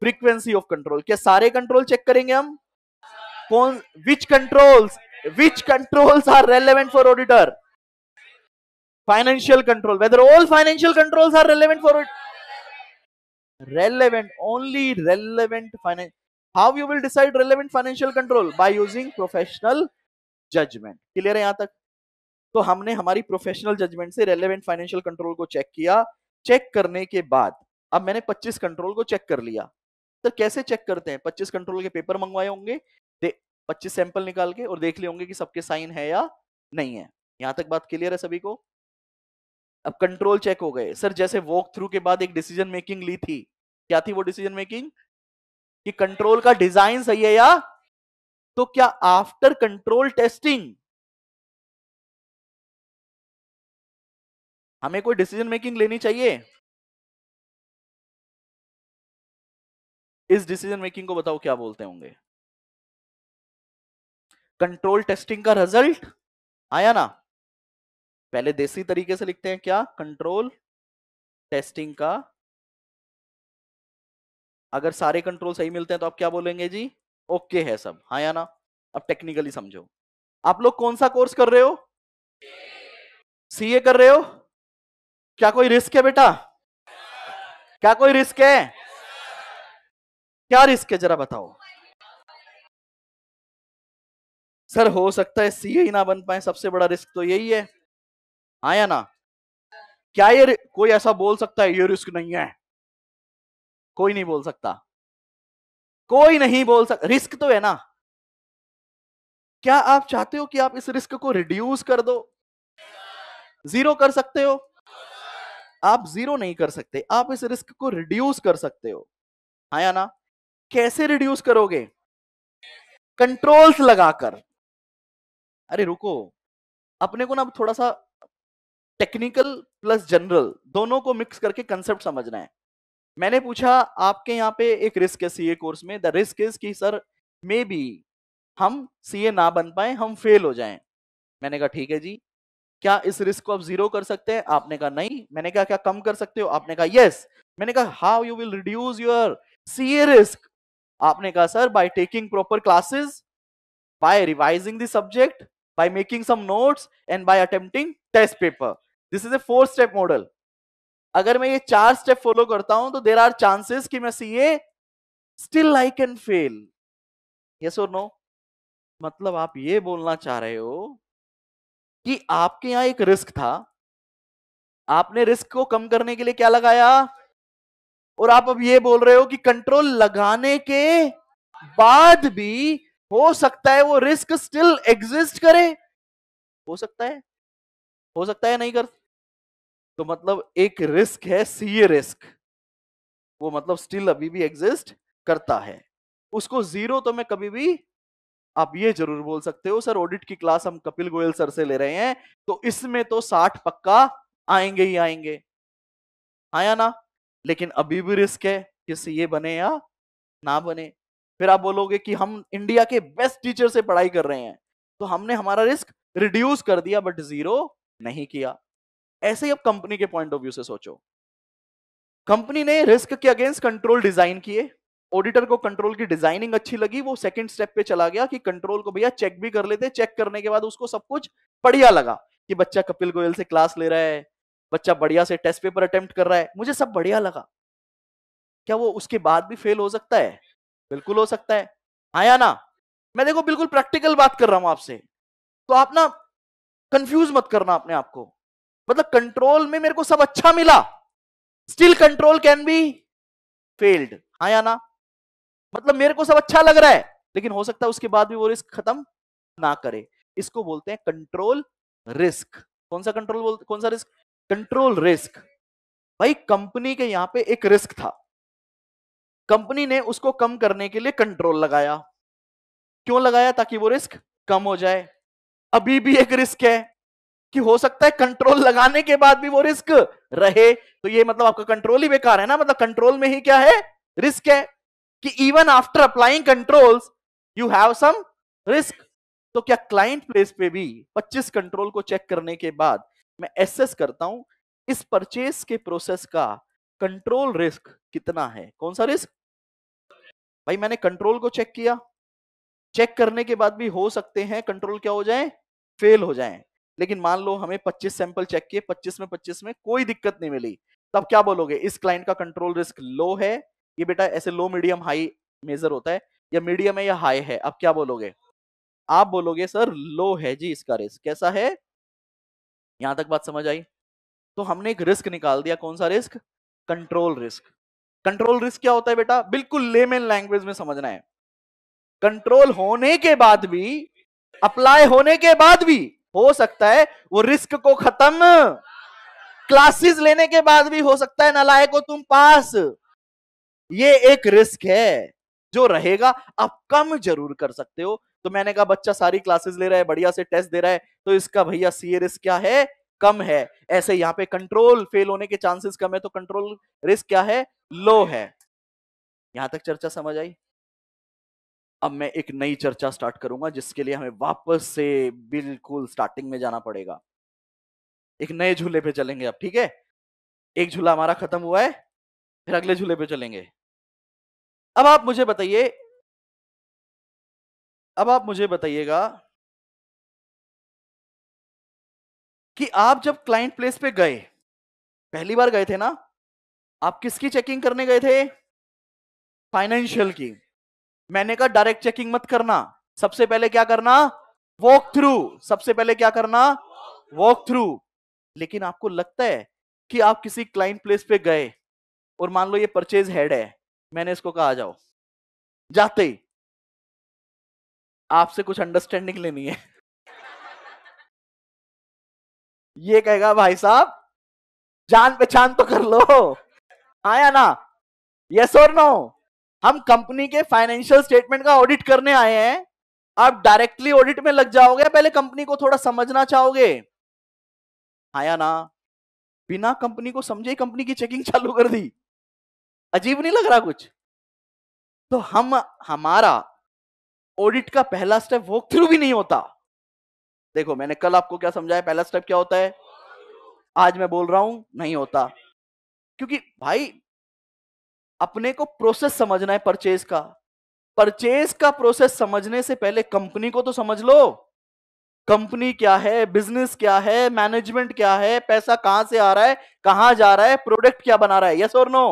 frequency of control क्या सारे कंट्रोल चेक करेंगे हम कौन which controls which controls are relevant for auditor financial control whether all financial controls are relevant for auditor relevant only relevant finance how you will decide relevant financial control by using professional judgment clear है यहाँ तक तो हमने हमारी professional judgement से relevant financial control को check किया check करने के बाद अब मैंने 25 कंट्रोल को चेक कर लिया तो कैसे चेक करते हैं 25 कंट्रोल के पेपर मंगवाए होंगे 25 सैंपल निकाल के और देख लिए होंगे कि सबके साइन है या नहीं है यहां तक बात क्लियर है सभी को अब कंट्रोल चेक हो गए सर जैसे वॉक थ्रू के बाद एक डिसीजन मेकिंग ली थी क्या थी वो डिसीजन मेकिंग कि कंट्रोल का डिजाइन सही है या तो क्या आफ्टर कंट्रोल टेस्टिंग हमें कोई डिसीजन मेकिंग लेनी चाहिए इस डिसीजन मेकिंग को बताओ क्या बोलते होंगे कंट्रोल टेस्टिंग का रिजल्ट आया ना पहले देसी तरीके से लिखते हैं क्या कंट्रोल टेस्टिंग का अगर सारे कंट्रोल सही मिलते हैं तो आप क्या बोलेंगे जी ओके okay है सब हाँ या ना अब टेक्निकली समझो आप लोग कौन सा कोर्स कर रहे हो सीए कर रहे हो क्या कोई रिस्क है बेटा क्या कोई रिस्क है क्या रिस्क है जरा बताओ सर हो सकता है सीए ही ना बन पाए सबसे बड़ा रिस्क तो यही है आया ना क्या ये कोई ऐसा बोल सकता है ये रिस्क नहीं है कोई नहीं बोल सकता कोई नहीं बोल सकता रिस्क तो है ना क्या आप चाहते हो कि आप इस रिस्क को रिड्यूस कर दो जीरो कर सकते हो आप जीरो नहीं कर सकते आप इस रिस्क को रिड्यूस कर सकते हो हाँ या ना कैसे रिड्यूस करोगे कंट्रोल्स लगाकर अरे रुको अपने को ना थोड़ा सा टेक्निकल प्लस जनरल दोनों को मिक्स करके कंसेप्ट समझना है मैंने पूछा आपके यहाँ पे एक रिस्क है सीए कोर्स में द रिस्क इज कि सर मे बी हम सीए ना बन पाए हम फेल हो जाएं मैंने कहा ठीक है जी क्या इस रिस्क को आप जीरो कर सकते हैं आपने कहा नहीं मैंने कहा क्या कम कर सकते हो आपने कहा यस मैंने कहा how you will reduce your CA risk आपने कहा sir by taking proper classes by revising the subject by making some notes and by attempting test paper this is a four step model अगर मैं ये चार step follow करता हूं तो there are chances कि मैं C A still I can fail yes और नो मतलब आप ये बोलना चाह रहे हो कि आपके यहां एक रिस्क था आपने रिस्क को कम करने के लिए क्या लगाया और आप अब ये बोल रहे हो कि कंट्रोल लगाने के बाद भी हो सकता है वो रिस्क स्टिल एग्जिस्ट करे हो सकता है हो सकता है नहीं कर तो मतलब एक रिस्क है सीए रिस्क वो मतलब स्टिल अभी भी एग्जिस्ट करता है उसको जीरो तो मैं कभी भी आप ये जरूर बोल सकते हो सर ऑडिट की क्लास हम कपिल गोयल सर से ले रहे हैं तो इसमें तो साठ पक्का आएंगे ही आएंगे आया ना लेकिन अभी भी रिस्क है कि सीए बने या ना बने फिर आप बोलोगे कि हम इंडिया के बेस्ट टीचर से पढ़ाई कर रहे हैं तो हमने हमारा रिस्क रिड्यूस कर दिया बट जीरो नहीं किया ऐसे ही अब कंपनी के पॉइंट ऑफ व्यू से सोचो कंपनी ने रिस्क के अगेंस्ट कंट्रोल डिजाइन किए ऑडिटर को कंट्रोल की डिजाइनिंग अच्छी लगी वो सेकंड स्टेप पे चला गया कि कंट्रोल को भैया चेक भी कर लेते चेक करने के बाद उसको सब कुछ बढ़िया लगा कि बच्चा कपिल गोयल से क्लास ले रहा है बच्चा बढ़िया से टेस्ट पेपर अटेम्प्ट कर रहा है मुझे सब बढ़िया लगा क्या वो उसके बाद भी फेल हो सकता है बिल्कुल हो सकता है हाँ या ना मैं देखो बिल्कुल प्रैक्टिकल बात कर रहा हूं आपसे तो आप ना कंफ्यूज मत करना अपने आपको मतलब कंट्रोल में मेरे को सब अच्छा मिला still control can be failed हाँ या ना मतलब मेरे को सब अच्छा लग रहा है लेकिन हो सकता है उसके बाद भी वो रिस्क खत्म ना करे इसको बोलते हैं कंट्रोल रिस्क कौन सा कंट्रोल बोलते कौन सा रिस्क कंट्रोल रिस्क भाई कंपनी के यहां पे एक रिस्क था कंपनी ने उसको कम करने के लिए कंट्रोल लगाया क्यों लगाया ताकि वो रिस्क कम हो जाए अभी भी एक रिस्क है कि हो सकता है कंट्रोल लगाने के बाद भी वो रिस्क रहे तो ये मतलब आपका कंट्रोल ही बेकार है ना मतलब कंट्रोल में ही क्या है रिस्क है कि even after applying controls you have some risk तो क्या क्लाइंट प्लेस पे भी 25 कंट्रोल को चेक करने के बाद मैं एसेस करता हूं इस परचेस के प्रोसेस का कंट्रोल रिस्क कितना है कौन सा रिस्क भाई मैंने कंट्रोल को चेक किया चेक करने के बाद भी हो सकते हैं कंट्रोल क्या हो जाए फेल हो जाए लेकिन मान लो हमें 25 सैंपल चेक किए 25 में 25 में कोई दिक्कत नहीं मिली तब क्या बोलोगे इस क्लाइंट का कंट्रोल रिस्क लो है ये बेटा ऐसे लो मीडियम हाई मेजर होता है या मीडियम है या हाई है अब क्या बोलोगे आप बोलोगे सर लो है जी इसका रिस्क कैसा है यहां तक बात समझ आई तो हमने एक रिस्क निकाल दिया कौन सा risk control risk control risk क्या होता है बेटा बिल्कुल लेमेन लैंग्वेज में समझना है कंट्रोल होने के बाद भी अप्लाई होने के बाद भी हो सकता है वो रिस्क को खत्म क्लासेस लेने के बाद भी हो सकता है नलायक हो तुम पास ये एक रिस्क है जो रहेगा आप कम जरूर कर सकते हो तो मैंने कहा बच्चा सारी क्लासेस ले रहा है बढ़िया से टेस्ट दे रहा है तो इसका भैया सी रिस्क क्या है कम है ऐसे यहाँ पे कंट्रोल फेल होने के चांसेस कम है तो कंट्रोल रिस्क क्या है लो है यहां तक चर्चा समझ आई अब मैं एक नई चर्चा स्टार्ट करूंगा जिसके लिए हमें वापस से बिल्कुल स्टार्टिंग में जाना पड़ेगा एक नए झूले पे चलेंगे अब ठीक है एक झूला हमारा खत्म हुआ है फिर अगले झूले पे चलेंगे अब आप मुझे बताइए अब आप मुझे बताइएगा कि आप जब क्लाइंट प्लेस पे गए पहली बार गए थे ना आप किसकी चेकिंग करने गए थे फाइनेंशियल की मैंने कहा डायरेक्ट चेकिंग मत करना सबसे पहले क्या करना वॉक थ्रू सबसे पहले क्या करना वॉक थ्रू लेकिन आपको लगता है कि आप किसी क्लाइंट प्लेस पे गए और मान लो ये परचेज हेड है मैंने इसको कहा जाओ जाते ही आपसे कुछ अंडरस्टैंडिंग लेनी है ये कहेगा भाई साहब जान पहचान तो कर लो आया ना यस और नो हम कंपनी के फाइनेंशियल स्टेटमेंट का ऑडिट करने आए हैं आप डायरेक्टली ऑडिट में लग जाओगे पहले कंपनी को थोड़ा समझना चाहोगे आया हाँ ना बिना कंपनी को समझे कंपनी की चेकिंग चालू कर दी अजीब नहीं लग रहा कुछ तो हम हमारा ऑडिट का पहला स्टेप वॉक थ्रू भी नहीं होता देखो मैंने कल आपको क्या समझाया पहला स्टेप क्या होता है आज मैं बोल रहा हूं नहीं होता क्योंकि भाई अपने को प्रोसेस समझना है परचेज का परचेज का प्रोसेस समझने से पहले कंपनी को तो समझ लो कंपनी क्या है बिजनेस क्या है मैनेजमेंट क्या है पैसा कहां से आ रहा है कहां जा रहा है प्रोडक्ट क्या बना रहा है यस और नो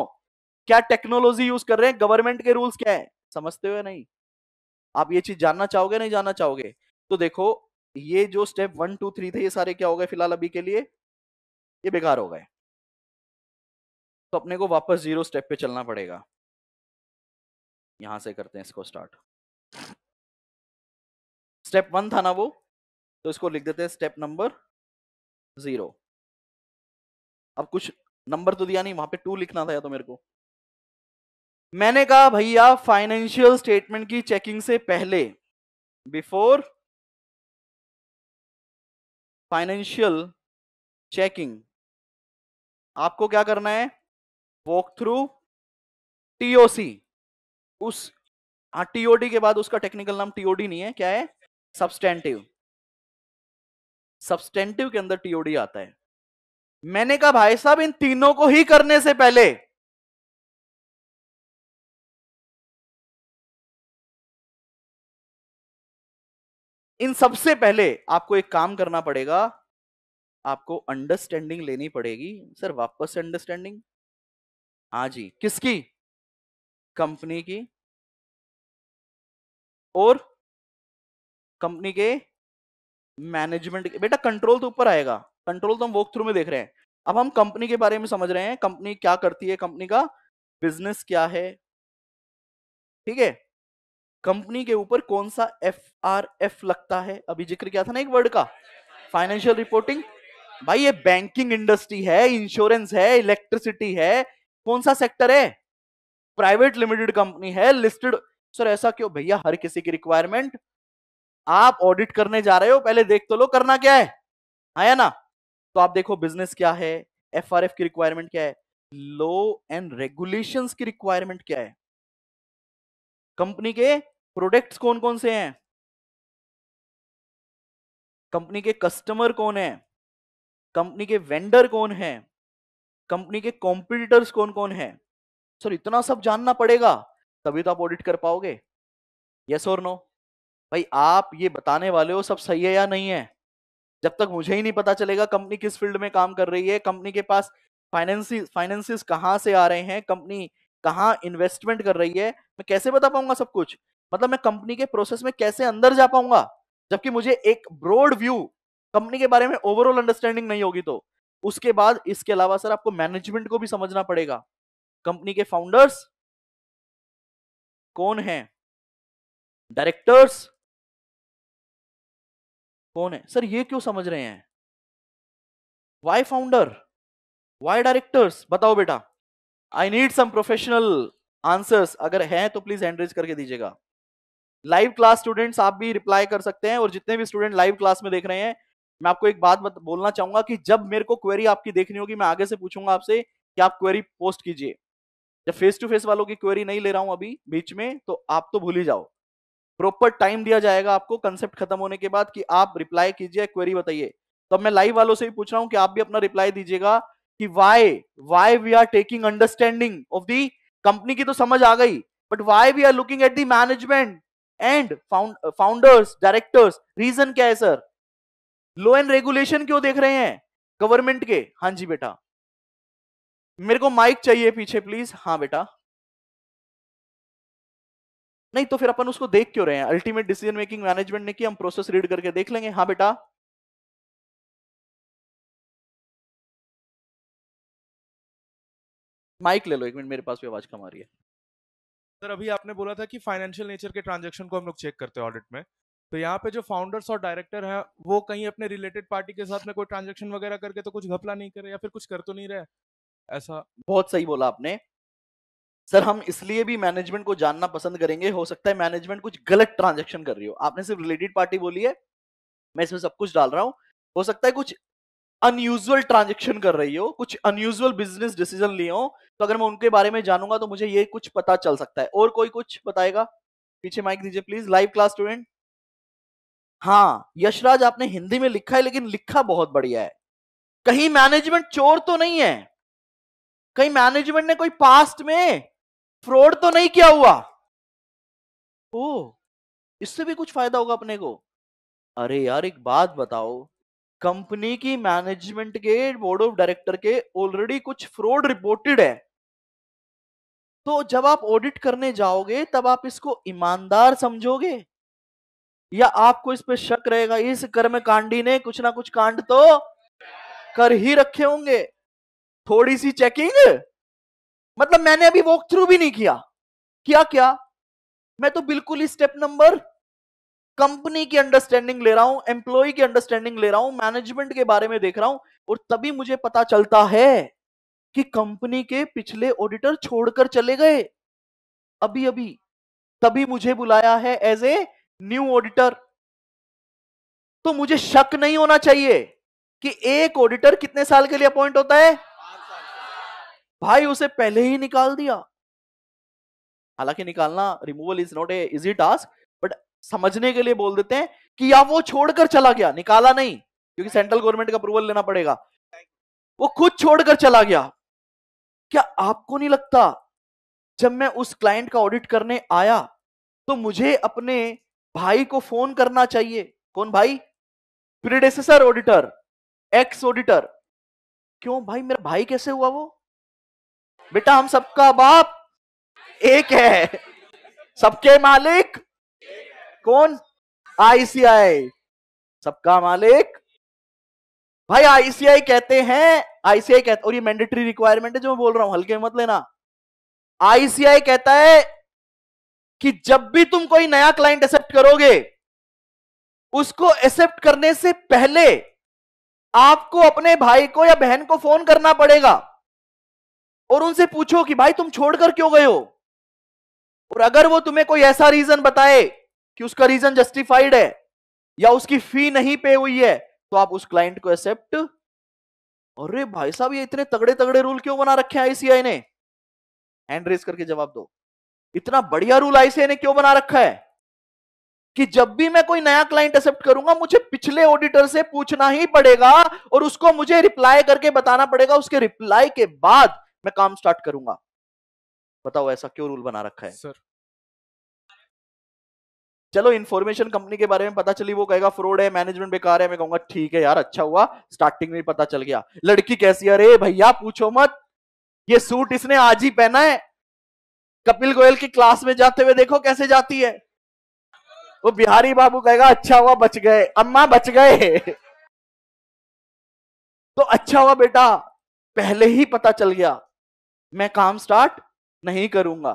क्या टेक्नोलॉजी यूज कर रहे हैं गवर्नमेंट के रूल्स क्या है समझते हुए नहीं आप ये चीज जानना चाहोगे नहीं जानना चाहोगे तो देखो ये जो स्टेप वन टू थ्री थे ये सारे क्या हो गए फिलहाल अभी के लिए ये बेकार हो गए तो अपने को वापस जीरो स्टेप पे चलना पड़ेगा यहां से करते हैं इसको स्टार्ट स्टेप वन था ना वो तो इसको लिख देते हैं स्टेप नंबर जीरो अब कुछ नंबर तो दिया नहीं वहां पे टू लिखना था या तो मेरे को मैंने कहा भैया फाइनेंशियल स्टेटमेंट की चेकिंग से पहले बिफोर फाइनेंशियल चेकिंग आपको क्या करना है वॉक थ्रू टीओसी उस हाँ टीओडी के बाद उसका टेक्निकल नाम टीओडी नहीं है क्या है सबस्टेंटिव सब्सटेंटिव के अंदर टीओडी आता है मैंने कहा भाई साहब इन तीनों को ही करने से पहले इन सबसे पहले आपको एक काम करना पड़ेगा आपको अंडरस्टैंडिंग लेनी पड़ेगी सर वापस अंडरस्टैंडिंग हाँ जी किसकी कंपनी की और कंपनी के मैनेजमेंट के बेटा कंट्रोल तो ऊपर आएगा कंट्रोल तो हम वॉक थ्रू में देख रहे हैं अब हम कंपनी के बारे में समझ रहे हैं कंपनी क्या करती है कंपनी का बिजनेस क्या है ठीक है कंपनी के ऊपर कौन सा एफ आर एफ लगता है अभी जिक्र किया था ना एक वर्ड का फाइनेंशियल रिपोर्टिंग भाई ये बैंकिंग इंडस्ट्री है इंश्योरेंस है इलेक्ट्रिसिटी है कौन सा सेक्टर है प्राइवेट लिमिटेड कंपनी है लिस्टेड सर ऐसा क्यों भैया हर किसी की रिक्वायरमेंट आप ऑडिट करने जा रहे हो पहले देख तो लो करना क्या है आया हाँ ना तो आप देखो बिजनेस क्या है एफ की रिक्वायरमेंट क्या है लॉ एंड रेगुलेशंस की रिक्वायरमेंट क्या है कंपनी के प्रोडक्ट्स कौन कौन से हैं कंपनी के कस्टमर कौन है कंपनी के वेंडर कौन है कंपनी के कॉम्पिटिटर्स कौन कौन है सर इतना सब जानना पड़ेगा तभी तो आप ऑडिट कर पाओगे यस और नो भाई आप ये बताने वाले हो सब सही है या नहीं है जब तक मुझे ही नहीं पता चलेगा कंपनी किस फील्ड में काम कर रही है कंपनी के पास फाइनेंसिस फाइनेंसिस कहाँ से आ रहे हैं कंपनी कहाँ इन्वेस्टमेंट कर रही है मैं कैसे बता पाऊंगा सब कुछ मतलब मैं कंपनी के प्रोसेस में कैसे अंदर जा पाऊंगा जबकि मुझे एक ब्रॉड व्यू कंपनी के बारे में ओवरऑल अंडरस्टैंडिंग नहीं होगी तो उसके बाद इसके अलावा सर आपको मैनेजमेंट को भी समझना पड़ेगा कंपनी के फाउंडर्स कौन है डायरेक्टर्स कौन है सर ये क्यों समझ रहे हैं वाई फाउंडर वाई डायरेक्टर्स बताओ बेटा I need some professional answers अगर है तो प्लीज एंडरेज करके दीजिएगा लाइव क्लास स्टूडेंट्स आप भी रिप्लाई कर सकते हैं और जितने भी स्टूडेंट लाइव क्लास में देख रहे हैं मैं आपको एक बात बोलना चाहूंगा कि जब मेरे को क्वेरी आपकी देखनी होगी मैं आगे से पूछूंगा आपसे कि आप क्वेरी पोस्ट कीजिए जब फेस टू फेस वालों की क्वेरी नहीं ले रहा हूं अभी बीच में तो आप तो भूल ही जाओ प्रॉपर टाइम दिया जाएगा आपको कंसेप्ट खत्म होने के बाद कि आप रिप्लाई कीजिए क्वेरी बताइए तो मैं लाइव वालों से भी पूछ रहा हूं कि आप भी अपना रिप्लाई दीजिएगा कि why why we are taking understanding of the company की तो समझ आ गई but why we are looking at the management and founders directors reason क्या है सर लॉ एंड रेगुलेशन क्यों देख रहे हैं गवर्नमेंट के हाँ जी बेटा मेरे को माइक चाहिए पीछे प्लीज हाँ बेटा नहीं तो फिर अपन उसको देख क्यों रहे हैं अल्टीमेट डिसीजन मेकिंग मैनेजमेंट ने कि हम प्रोसेस रीड करके देख लेंगे हाँ बेटा माइक ले लो एक मिनट मेरे पास भी आवाज कम आ रही है सर अभी आपने बोला था कि फाइनेंशियल नेचर के ट्रांजेक्शन को हम लोग चेक करते हैं ऑडिट में तो यहाँ पे जो फाउंडर्स और डायरेक्टर हैं वो कहीं अपने रिलेटेड पार्टी के साथ में कोई ट्रांजेक्शन वगैरह करके तो कुछ घपला नहीं करे या फिर कुछ कर तो नहीं रहे ऐसा बहुत सही बोला आपने सर हम इसलिए भी मैनेजमेंट को जानना पसंद करेंगे हो सकता है मैनेजमेंट कुछ गलत ट्रांजेक्शन कर रही हो आपने सिर्फ रिलेटेड पार्टी बोली है मैं इसमें सब कुछ डाल रहा हूँ हो सकता है कुछ अनयूजल ट्रांजेक्शन कर रही हो कुछ अनयूजल बिजनेस डिसीजन लिए हो तो अगर मैं उनके बारे में जानूंगा तो मुझे ये कुछ पता चल सकता है और कोई कुछ बताएगा पीछे माइक दीजिए प्लीज लाइव क्लास स्टूडेंट हाँ यशराज आपने हिंदी में लिखा है लेकिन लिखा बहुत बढ़िया है कहीं मैनेजमेंट चोर तो नहीं है कहीं मैनेजमेंट ने कोई पास्ट में फ्रॉड तो नहीं किया हुआ ओ इससे भी कुछ फायदा होगा अपने को अरे यार एक बात बताओ कंपनी की मैनेजमेंट के बोर्ड ऑफ डायरेक्टर के ऑलरेडी कुछ फ्रॉड रिपोर्टेड है तो जब आप ऑडिट करने जाओगे तब आप इसको ईमानदार समझोगे या आपको इस पे शक रहेगा इस कर्म कांडी ने कुछ ना कुछ कांड तो कर ही रखे होंगे थोड़ी सी चेकिंग मतलब मैंने अभी वॉक थ्रू भी नहीं किया क्या क्या मैं तो बिल्कुल ही स्टेप नंबर कंपनी की अंडरस्टैंडिंग ले रहा हूं एम्प्लॉय की अंडरस्टैंडिंग ले रहा हूं मैनेजमेंट के बारे में देख रहा हूं और तभी मुझे पता चलता है कि कंपनी के पिछले ऑडिटर छोड़कर चले गए अभी अभी तभी मुझे बुलाया है एज ए न्यू ऑडिटर तो मुझे शक नहीं होना चाहिए कि एक ऑडिटर कितने साल के लिए अपॉइंट होता है भाई उसे पहले ही निकाल दिया हालांकि निकालना removal is not a easy task but समझने के लिए बोल देते हैं कि या वो छोड़कर चला गया निकाला नहीं क्योंकि सेंट्रल गवर्नमेंट का अप्रूवल लेना पड़ेगा वो खुद छोड़कर चला गया क्या आपको नहीं लगता जब मैं उस क्लाइंट का ऑडिट करने आया तो मुझे अपने भाई को फोन करना चाहिए कौन भाई प्रीडेसेसर ऑडिटर एक्स ऑडिटर क्यों भाई मेरा भाई कैसे हुआ वो बेटा हम सबका बाप एक है सबके मालिक कौन आईसीआई सबका मालिक भाई आईसीआई कहते हैं आईसीआई कहते और ये मैंडेटरी रिक्वायरमेंट है जो मैं बोल रहा हूं हल्के मत लेना आईसीआई कहता है कि जब भी तुम कोई नया क्लाइंट एक्सेप्ट करोगे उसको एक्सेप्ट करने से पहले आपको अपने भाई को या बहन को फोन करना पड़ेगा और उनसे पूछो कि भाई तुम छोड़कर क्यों गए हो और अगर वो तुम्हें कोई ऐसा रीजन बताए कि उसका रीजन जस्टिफाइड है या उसकी फी नहीं पे हुई है तो आप उस क्लाइंट को एक्सेप्ट अरे भाई साहब ये इतने तगड़े तगड़े रूल क्यों बना रखे हैं आईसीआई ने हैंड रेस करके जवाब दो इतना बढ़िया रूल आईसीए ने क्यों बना रखा है कि जब भी मैं कोई नया क्लाइंट एक्सेप्ट करूंगा मुझे पिछले ऑडिटर से पूछना ही पड़ेगा और उसको मुझे रिप्लाई करके बताना पड़ेगा उसके रिप्लाई के बाद मैं काम स्टार्ट करूंगा बताओ ऐसा क्यों रूल बना रखा है सर चलो इन्फॉर्मेशन कंपनी के बारे में पता चली वो कहेगा फ्रॉड है मैनेजमेंट बेकार है मैं कहूंगा ठीक है यार अच्छा हुआ स्टार्टिंग में पता चल गया लड़की कैसी अरे भैया पूछो मत ये सूट इसने आज ही पहना है कपिल गोयल की क्लास में जाते हुए देखो कैसे जाती है वो बिहारी बाबू कहेगा अच्छा हुआ बच गए अम्मा बच गए तो अच्छा हुआ बेटा पहले ही पता चल गया मैं काम स्टार्ट नहीं करूंगा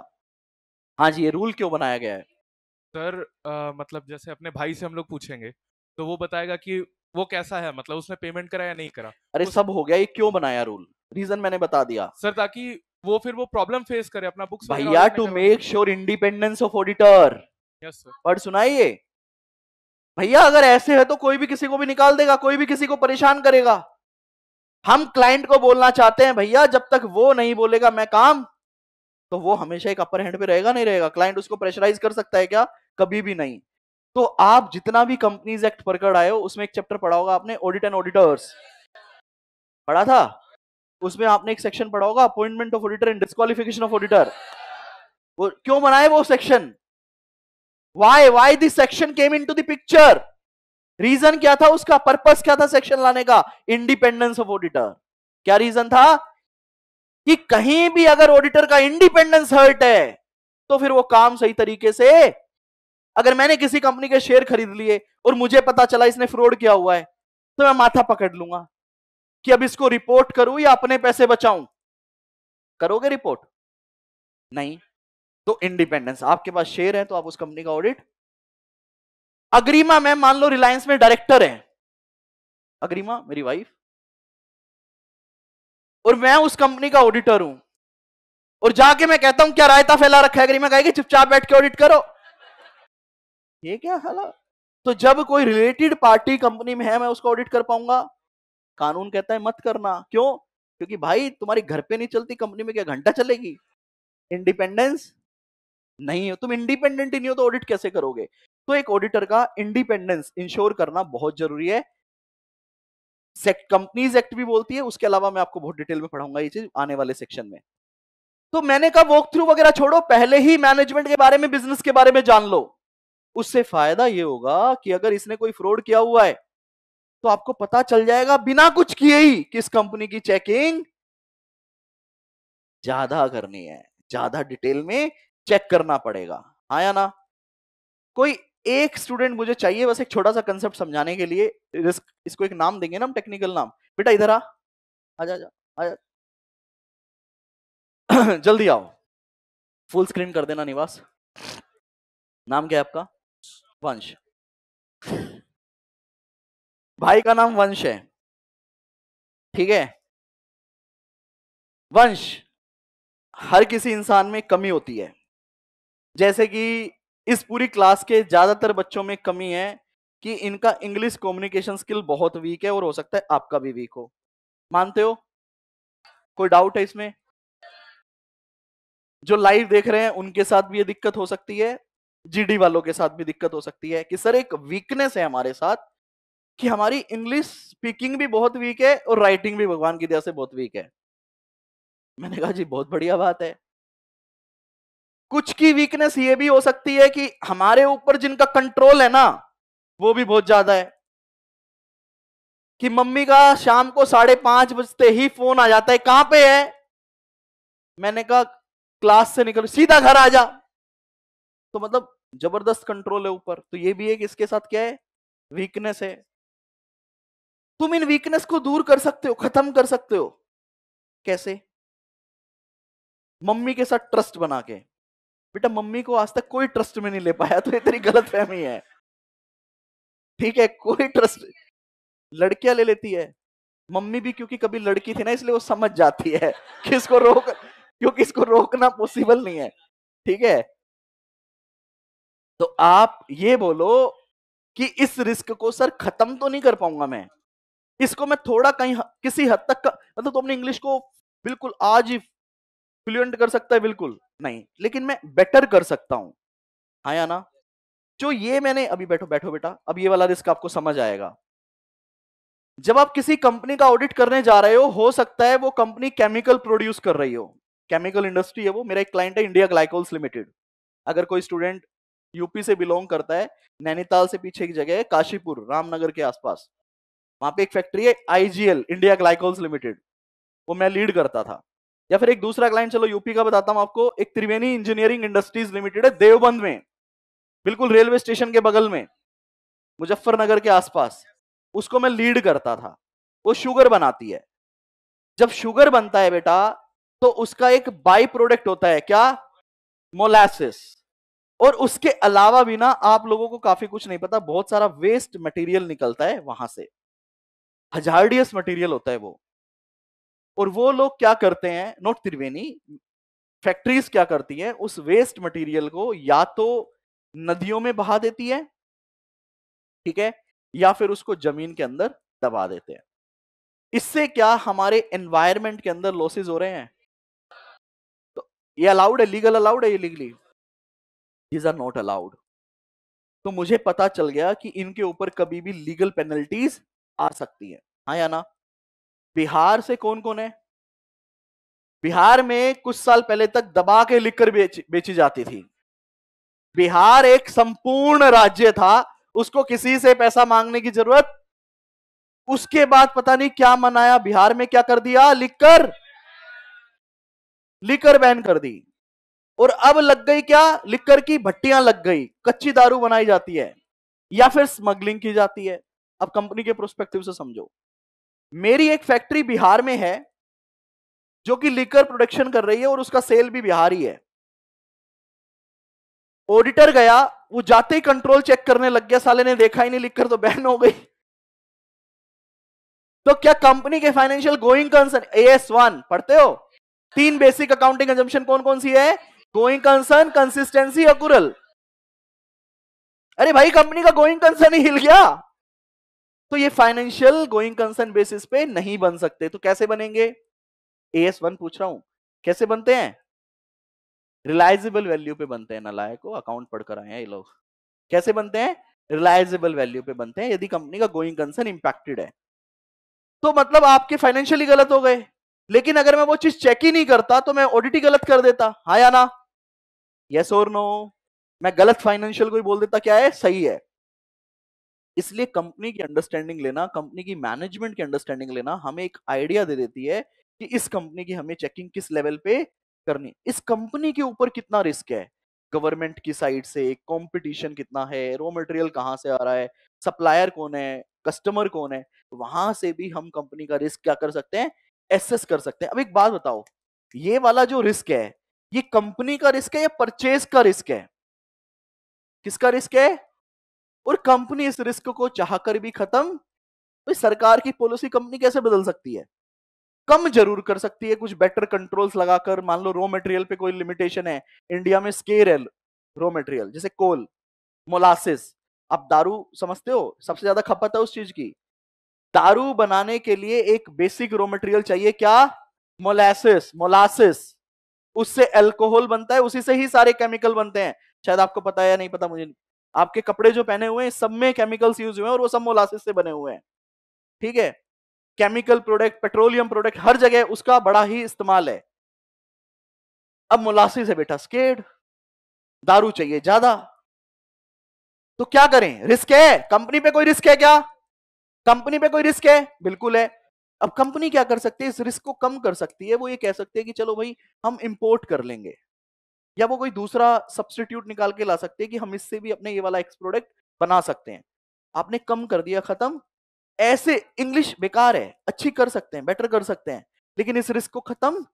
हाँ जी ये रूल क्यों बनाया गया है सर आ, मतलब जैसे अपने भाई से हम लोग पूछेंगे तो वो बताएगा कि वो कैसा है मतलब उसने पेमेंट कराया नहीं करा अरे उस... सब हो गया ये क्यों बनाया रूल रीजन मैंने बता दिया सर ताकि वो फिर वो प्रॉब्लम फेस करे अपना बुक्स भैया to make sure independence of auditor पर सुनाइए भैया अगर ऐसे है तो कोई भी किसी को भी निकाल देगा कोई भी किसी को परेशान करेगा हम क्लाइंट को बोलना चाहते हैं भैया जब तक वो नहीं बोलेगा मैं काम तो वो हमेशा एक अपर हैंड पे रहेगा नहीं रहेगा क्लाइंट उसको प्रेशराइज कर सकता है क्या कभी भी नहीं तो आप जितना भी कंपनीज एक्ट पकड़ आए हो उसमें एक चैप्टर पढ़ा होगा आपने ऑडिट एंड ऑडिटर्स पढ़ा था उसमें आपने एक सेक्शन पढ़ा होगा appointment of auditor and disqualification of auditor वो क्यों बनाए वो section why why this section came into picture reason क्या था उसका पर्पस क्या था सेक्शन लाने का इंडिपेंडेंस ऑफ ऑडिटर क्या रीजन था कि कहीं भी अगर ऑडिटर का इंडिपेंडेंस हर्ट है तो फिर वो काम सही तरीके से अगर मैंने किसी कंपनी के शेयर खरीद लिए और मुझे पता चला इसने फ्रॉड किया हुआ है तो मैं माथा पकड़ लूंगा कि अब इसको रिपोर्ट करूं या अपने पैसे बचाऊं करोगे रिपोर्ट नहीं तो इंडिपेंडेंस आपके पास शेयर है तो आप उस कंपनी का ऑडिट अग्रीमा मैं मान लो रिलायंस में डायरेक्टर है अग्रीमा मेरी वाइफ और मैं उस कंपनी का ऑडिटर हूं और जाके मैं कहता हूं क्या रायता फैला रखा है अग्रीमा कहेगी चुपचाप बैठ के ऑडिट करो ये क्या हाला तो जब कोई रिलेटेड पार्टी कंपनी में है मैं उसको ऑडिट कर पाऊंगा कानून कहता है मत करना क्यों क्योंकि भाई तुम्हारी घर पे नहीं चलती कंपनी में क्या घंटा चलेगी इंडिपेंडेंस नहीं हो तुम इंडिपेंडेंट ही नहीं हो तो ऑडिट कैसे करोगे तो एक ऑडिटर का इंडिपेंडेंस इंश्योर करना बहुत जरूरी है कंपनीज एक्ट भी बोलती है उसके अलावा मैं आपको बहुत डिटेल में पढ़ाऊंगा ये चीज आने वाले सेक्शन में तो मैंने कहा वॉक थ्रू वगैरह छोड़ो पहले ही मैनेजमेंट के बारे में बिजनेस के बारे में जान लो उससे फायदा ये होगा कि अगर इसने कोई फ्रॉड किया हुआ है तो आपको पता चल जाएगा बिना कुछ किए ही किस कंपनी की चेकिंग ज्यादा करनी है ज्यादा डिटेल में चेक करना पड़ेगा आया हाँ ना कोई एक स्टूडेंट मुझे चाहिए बस एक छोटा सा कंसेप्ट समझाने के लिए रिस्क इसको एक नाम देंगे ना हम टेक्निकल नाम बेटा इधर आ आजा आजा आजा (clears throat) जल्दी आओ फुल स्क्रीन कर देना निवास नाम क्या है आपका वंश भाई का नाम वंश है ठीक है वंश हर किसी इंसान में कमी होती है जैसे कि इस पूरी क्लास के ज्यादातर बच्चों में कमी है कि इनका इंग्लिश कम्युनिकेशन स्किल बहुत वीक है और हो सकता है आपका भी वीक हो मानते हो कोई डाउट है इसमें जो लाइव देख रहे हैं उनके साथ भी ये दिक्कत हो सकती है जीडी वालों के साथ भी दिक्कत हो सकती है कि सर एक वीकनेस है हमारे साथ कि हमारी इंग्लिश स्पीकिंग भी बहुत वीक है और राइटिंग भी भगवान की दया से बहुत वीक है मैंने कहा जी बहुत बढ़िया बात है कुछ की वीकनेस ये भी हो सकती है कि हमारे ऊपर जिनका कंट्रोल है ना वो भी बहुत ज्यादा है कि मम्मी का शाम को साढ़े पांच बजते ही फोन आ जाता है कहां पे है मैंने कहा क्लास से निकल सीधा घर आ जा तो मतलब जबरदस्त कंट्रोल है ऊपर तो ये भी है कि इसके साथ क्या है वीकनेस है तुम इन वीकनेस को दूर कर सकते हो खत्म कर सकते हो कैसे मम्मी के साथ ट्रस्ट बना के बेटा मम्मी को आज तक कोई ट्रस्ट में नहीं ले पाया तो ये तेरी गलत फहमी है ठीक है कोई ट्रस्ट लड़कियां ले लेती है मम्मी भी क्योंकि कभी लड़की थी ना इसलिए वो समझ जाती है कि इसको रोक क्योंकि इसको रोकना पॉसिबल नहीं है ठीक है तो आप ये बोलो कि इस रिस्क को सर खत्म तो नहीं कर पाऊंगा मैं इसको मैं थोड़ा कहीं किसी हद तक मतलब तो तुमने इंग्लिश को बिल्कुल आज ही फ्लुएंट कर सकता है बिल्कुल नहीं लेकिन मैं बेटर कर सकता हूं हाँ या ना जो ये मैंने अभी बैठो बैठो बेटा अब ये वाला रिस्क आपको समझ आएगा जब आप किसी कंपनी का ऑडिट करने जा रहे हो हो सकता है वो कंपनी केमिकल प्रोड्यूस कर रही हो केमिकल इंडस्ट्री है वो मेरा एक क्लाइंट है इंडिया ग्लाइकोल्स लिमिटेड अगर कोई स्टूडेंट यूपी से बिलोंग करता है नैनीताल से पीछे एक जगह है काशीपुर रामनगर के आसपास वहां पे एक फैक्ट्री है आईजीएल इंडिया ग्लाइकोल्स लिमिटेड वो मैं लीड करता था या फिर एक दूसरा क्लाइंट चलो यूपी का बताता हूं आपको एक त्रिवेणी इंजीनियरिंग इंडस्ट्रीज लिमिटेड है देवबंद में बिल्कुल रेलवे स्टेशन के बगल में मुजफ्फरनगर के आसपास उसको मैं लीड करता था वो शुगर बनाती है जब शुगर बनता है बेटा तो उसका एक बाई प्रोडक्ट होता है क्या मोलासिस और उसके अलावा भी ना आप लोगों को काफी कुछ नहीं पता बहुत सारा वेस्ट मटेरियल निकलता है वहां से हजारडियस मटेरियल होता है वो और वो लोग क्या करते हैं नोट त्रिवेणी फैक्ट्रीज क्या करती है उस वेस्ट मटेरियल को या तो नदियों में बहा देती है ठीक है या फिर उसको जमीन के अंदर दबा देते हैं इससे क्या हमारे एनवायरमेंट के अंदर लॉसेज हो रहे हैं तो ये अलाउड है लीगल अलाउड है ये legally these are not allowed तो मुझे पता चल गया कि इनके ऊपर कभी भी लीगल पेनल्टीज आ सकती है हाँ या ना बिहार से कौन कौन है बिहार में कुछ साल पहले तक दबा के लिखकर बेच, बेची जाती थी बिहार एक संपूर्ण राज्य था उसको किसी से पैसा मांगने की जरूरत उसके बाद पता नहीं क्या मनाया बिहार में क्या कर दिया लिखकर लिकर बैन कर दी और अब लग गई क्या लिकर की भट्टियां लग गई कच्ची दारू बनाई जाती है या फिर स्मगलिंग की जाती है अब कंपनी के प्रोस्पेक्टिव से समझो मेरी एक फैक्ट्री बिहार में है जो कि लिकर प्रोडक्शन कर रही है और उसका सेल भी बिहार ही है ऑडिटर गया वो जाते ही कंट्रोल चेक करने लग गया साले ने देखा ही नहीं लिखकर तो बैन हो गई तो क्या कंपनी के financial going concern A S one पढ़ते हो तीन बेसिक अकाउंटिंग एजम्पन कौन कौन सी है गोइंग कंसर्न कंसिस्टेंसी अकुरल अरे भाई कंपनी का गोइंग कंसर्न ही हिल गया तो ये फाइनेंशियल गोइंग कंसर्न बेसिस पे नहीं बन सकते तो कैसे बनेंगे ए एस वन पूछ रहा हूं कैसे बनते हैं रिलायजेबल वैल्यू पे बनते हैं नलायक को अकाउंट पढ़कर आए हैं ये लोग कैसे बनते हैं रिलायजेबल वैल्यू पे बनते हैं यदि कंपनी का गोइंग कंसर्न इंपैक्टेड है तो मतलब आपके फाइनेंशियली गलत हो गए लेकिन अगर मैं वो चीज चेक ही नहीं करता तो मैं ऑडिट ही गलत कर देता हाँ या ना यस और नो मैं गलत फाइनेंशियल को बोल देता क्या है सही है इसलिए कंपनी की अंडरस्टैंडिंग लेना कंपनी की मैनेजमेंट की अंडरस्टैंडिंग लेना हमें एक आइडिया दे देती है कि इस कंपनी की हमें चेकिंग किस लेवल पे करनी इस कंपनी के ऊपर कितना रिस्क है गवर्नमेंट की साइड से कंपटीशन कितना है रॉ मटेरियल कहाँ से आ रहा है सप्लायर कौन है कस्टमर कौन है वहां से भी हम कंपनी का रिस्क क्या कर सकते हैं एसेस कर सकते हैं अब एक बात बताओ ये वाला जो रिस्क है ये कंपनी का रिस्क है या परचेज का रिस्क है किसका रिस्क है और कंपनी इस रिस्क को चाहकर भी खत्म तो सरकार की पॉलिसी कंपनी कैसे बदल सकती है कम जरूर कर सकती है कुछ बेटर कंट्रोल्स लगाकर मान लो रॉ मटेरियल पे कोई लिमिटेशन है इंडिया में स्केर है रॉ मटेरियल जैसे कोल मोलासिस आप दारू समझते हो सबसे ज्यादा खपत है उस चीज की दारू बनाने के लिए एक बेसिक रॉ मटेरियल चाहिए क्या मोलासिस मोलासिस उससे एल्कोहल बनता है उसी से ही सारे केमिकल बनते हैं शायद आपको पता है या नहीं पता मुझे आपके कपड़े जो पहने हुए हैं सब में केमिकल्स यूज हुए हैं और वो सब मोलासिस से बने हुए हैं ठीक है केमिकल प्रोडक्ट पेट्रोलियम प्रोडक्ट हर जगह उसका बड़ा ही इस्तेमाल है अब मोलासिस है बेटा स्केड दारू चाहिए ज्यादा तो क्या करें रिस्क है कंपनी पे कोई रिस्क है क्या कंपनी पे कोई रिस्क है बिल्कुल है अब कंपनी क्या कर सकती है इस रिस्क को कम कर सकती है वो ये कह सकते हैं कि चलो भाई हम इंपोर्ट कर लेंगे या वो कोई दूसरा सब्सटीट्यूट निकाल के ला सकते हैं कि हम इससे भी अपने ये वाला एक्स प्रोडक्ट बना सकते हैं आपने कम कर दिया खत्म ऐसे इंग्लिश बेकार है अच्छी कर सकते हैं बेटर कर सकते हैं लेकिन इस रिस्क को खत्म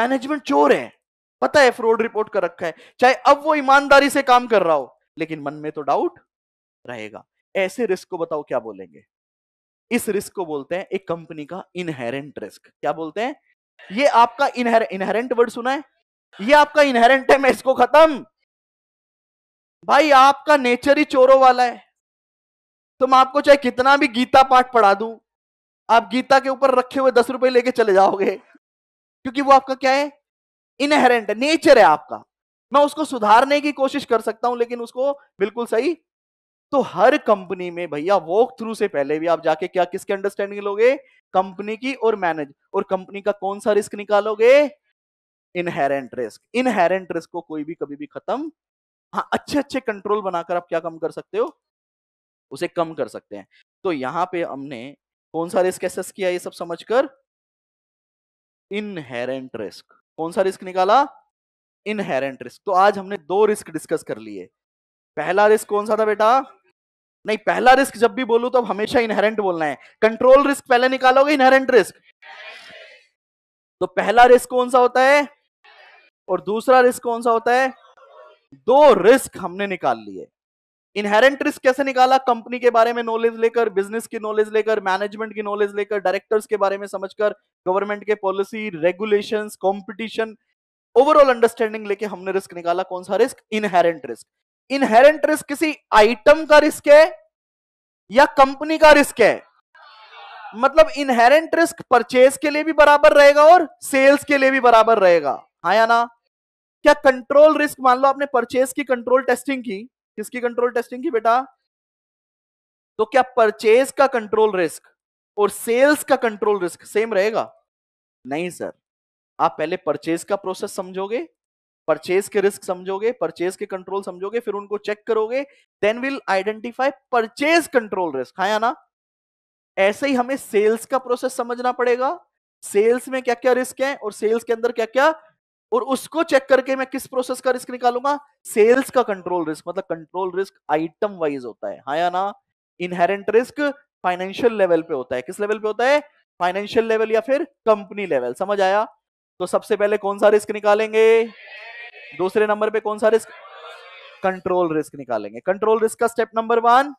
मैनेजमेंट चोर है पता है फ्रॉड रिपोर्ट कर रखा है चाहे अब वो ईमानदारी से काम कर रहा हो लेकिन मन में तो डाउट रहेगा ऐसे रिस्क को बताओ क्या बोलेंगे इस रिस्क को बोलते हैं एक कंपनी का इनहेरेंट रिस्क क्या बोलते हैं ये आपका इनहेरेंट वर्ड सुना है ये आपका इनहेरेंट है मैं इसको खत्म भाई आपका नेचर ही चोरों वाला है तो मैं आपको चाहे कितना भी गीता पाठ पढ़ा दूं आप गीता के ऊपर रखे हुए दस रुपए लेके चले जाओगे क्योंकि वो आपका क्या है इनहेरेंट है नेचर है आपका मैं उसको सुधारने की कोशिश कर सकता हूं लेकिन उसको बिल्कुल सही तो हर कंपनी में भैया वॉक थ्रू से पहले भी आप जाके क्या किसके अंडरस्टैंडिंग लोगे कंपनी की और मैनेज और कंपनी का कौन सा रिस्क निकालोगे इनहेरेंट रिस्क इनहेरेंट रिस्क को कोई भी कभी भी खत्म हाँ अच्छे अच्छे कंट्रोल बनाकर आप क्या कम कर सकते हो उसे कम कर सकते हैं तो यहां पे हमने कौन सा रिस्क एसेस किया ये सब समझकर इनहेरेंट रिस्क कौन सा रिस्क निकाला इनहेरेंट रिस्क तो आज हमने दो रिस्क डिस्कस कर लिए पहला रिस्क कौन सा था बेटा नहीं पहला रिस्क जब भी बोलू तो अब हमेशा इनहेरेंट बोलना है कंट्रोल रिस्क पहले निकालोगे इनहेरेंट रिस्क तो पहला रिस्क कौन सा होता है और दूसरा रिस्क कौन सा होता है दो रिस्क हमने निकाल लिए इनहेरेंट रिस्क कैसे निकाला कंपनी के बारे में नॉलेज लेकर बिजनेस की नॉलेज लेकर मैनेजमेंट की नॉलेज लेकर डायरेक्टर्स के बारे में समझकर गवर्नमेंट के policy regulation competition overall understanding लेके हमने रिस्क निकाला कौन सा risk inherent risk inherent risk किसी आइटम का रिस्क है या कंपनी का रिस्क है मतलब इनहेरेंट रिस्क परचेज के लिए भी बराबर रहेगा और सेल्स के लिए भी बराबर रहेगा हाँ या ना क्या कंट्रोल रिस्क मान लो आपने परचेज की कंट्रोल टेस्टिंग की किसकी कंट्रोल टेस्टिंग की बेटा तो क्या परचेज का कंट्रोल रिस्क और सेल्स का कंट्रोल रिस्क सेम रहेगा नहीं सर आप पहले परचेज का प्रोसेस समझोगे परचेज के रिस्क समझोगे परचेज के कंट्रोल समझोगे फिर उनको चेक करोगे then will identify purchase control risk हाँ या ना ऐसे ही हमें सेल्स का प्रोसेस समझना पड़ेगा सेल्स में क्या क्या रिस्क है और सेल्स के अंदर क्या क्या और उसको चेक करके मैं किस प्रोसेस का रिस्क निकालूंगा सेल्स का कंट्रोल रिस्क मतलब कंट्रोल रिस्क आइटम वाइज होता है हाँ या ना इनहेरेंट रिस्क फाइनेंशियल लेवल पे होता है किस लेवल पे होता है फाइनेंशियल लेवल या फिर कंपनी लेवल समझ आया तो सबसे पहले कौन सा रिस्क निकालेंगे दूसरे नंबर पे कौन सा रिस्क कंट्रोल रिस्क निकालेंगे कंट्रोल रिस्क का step number one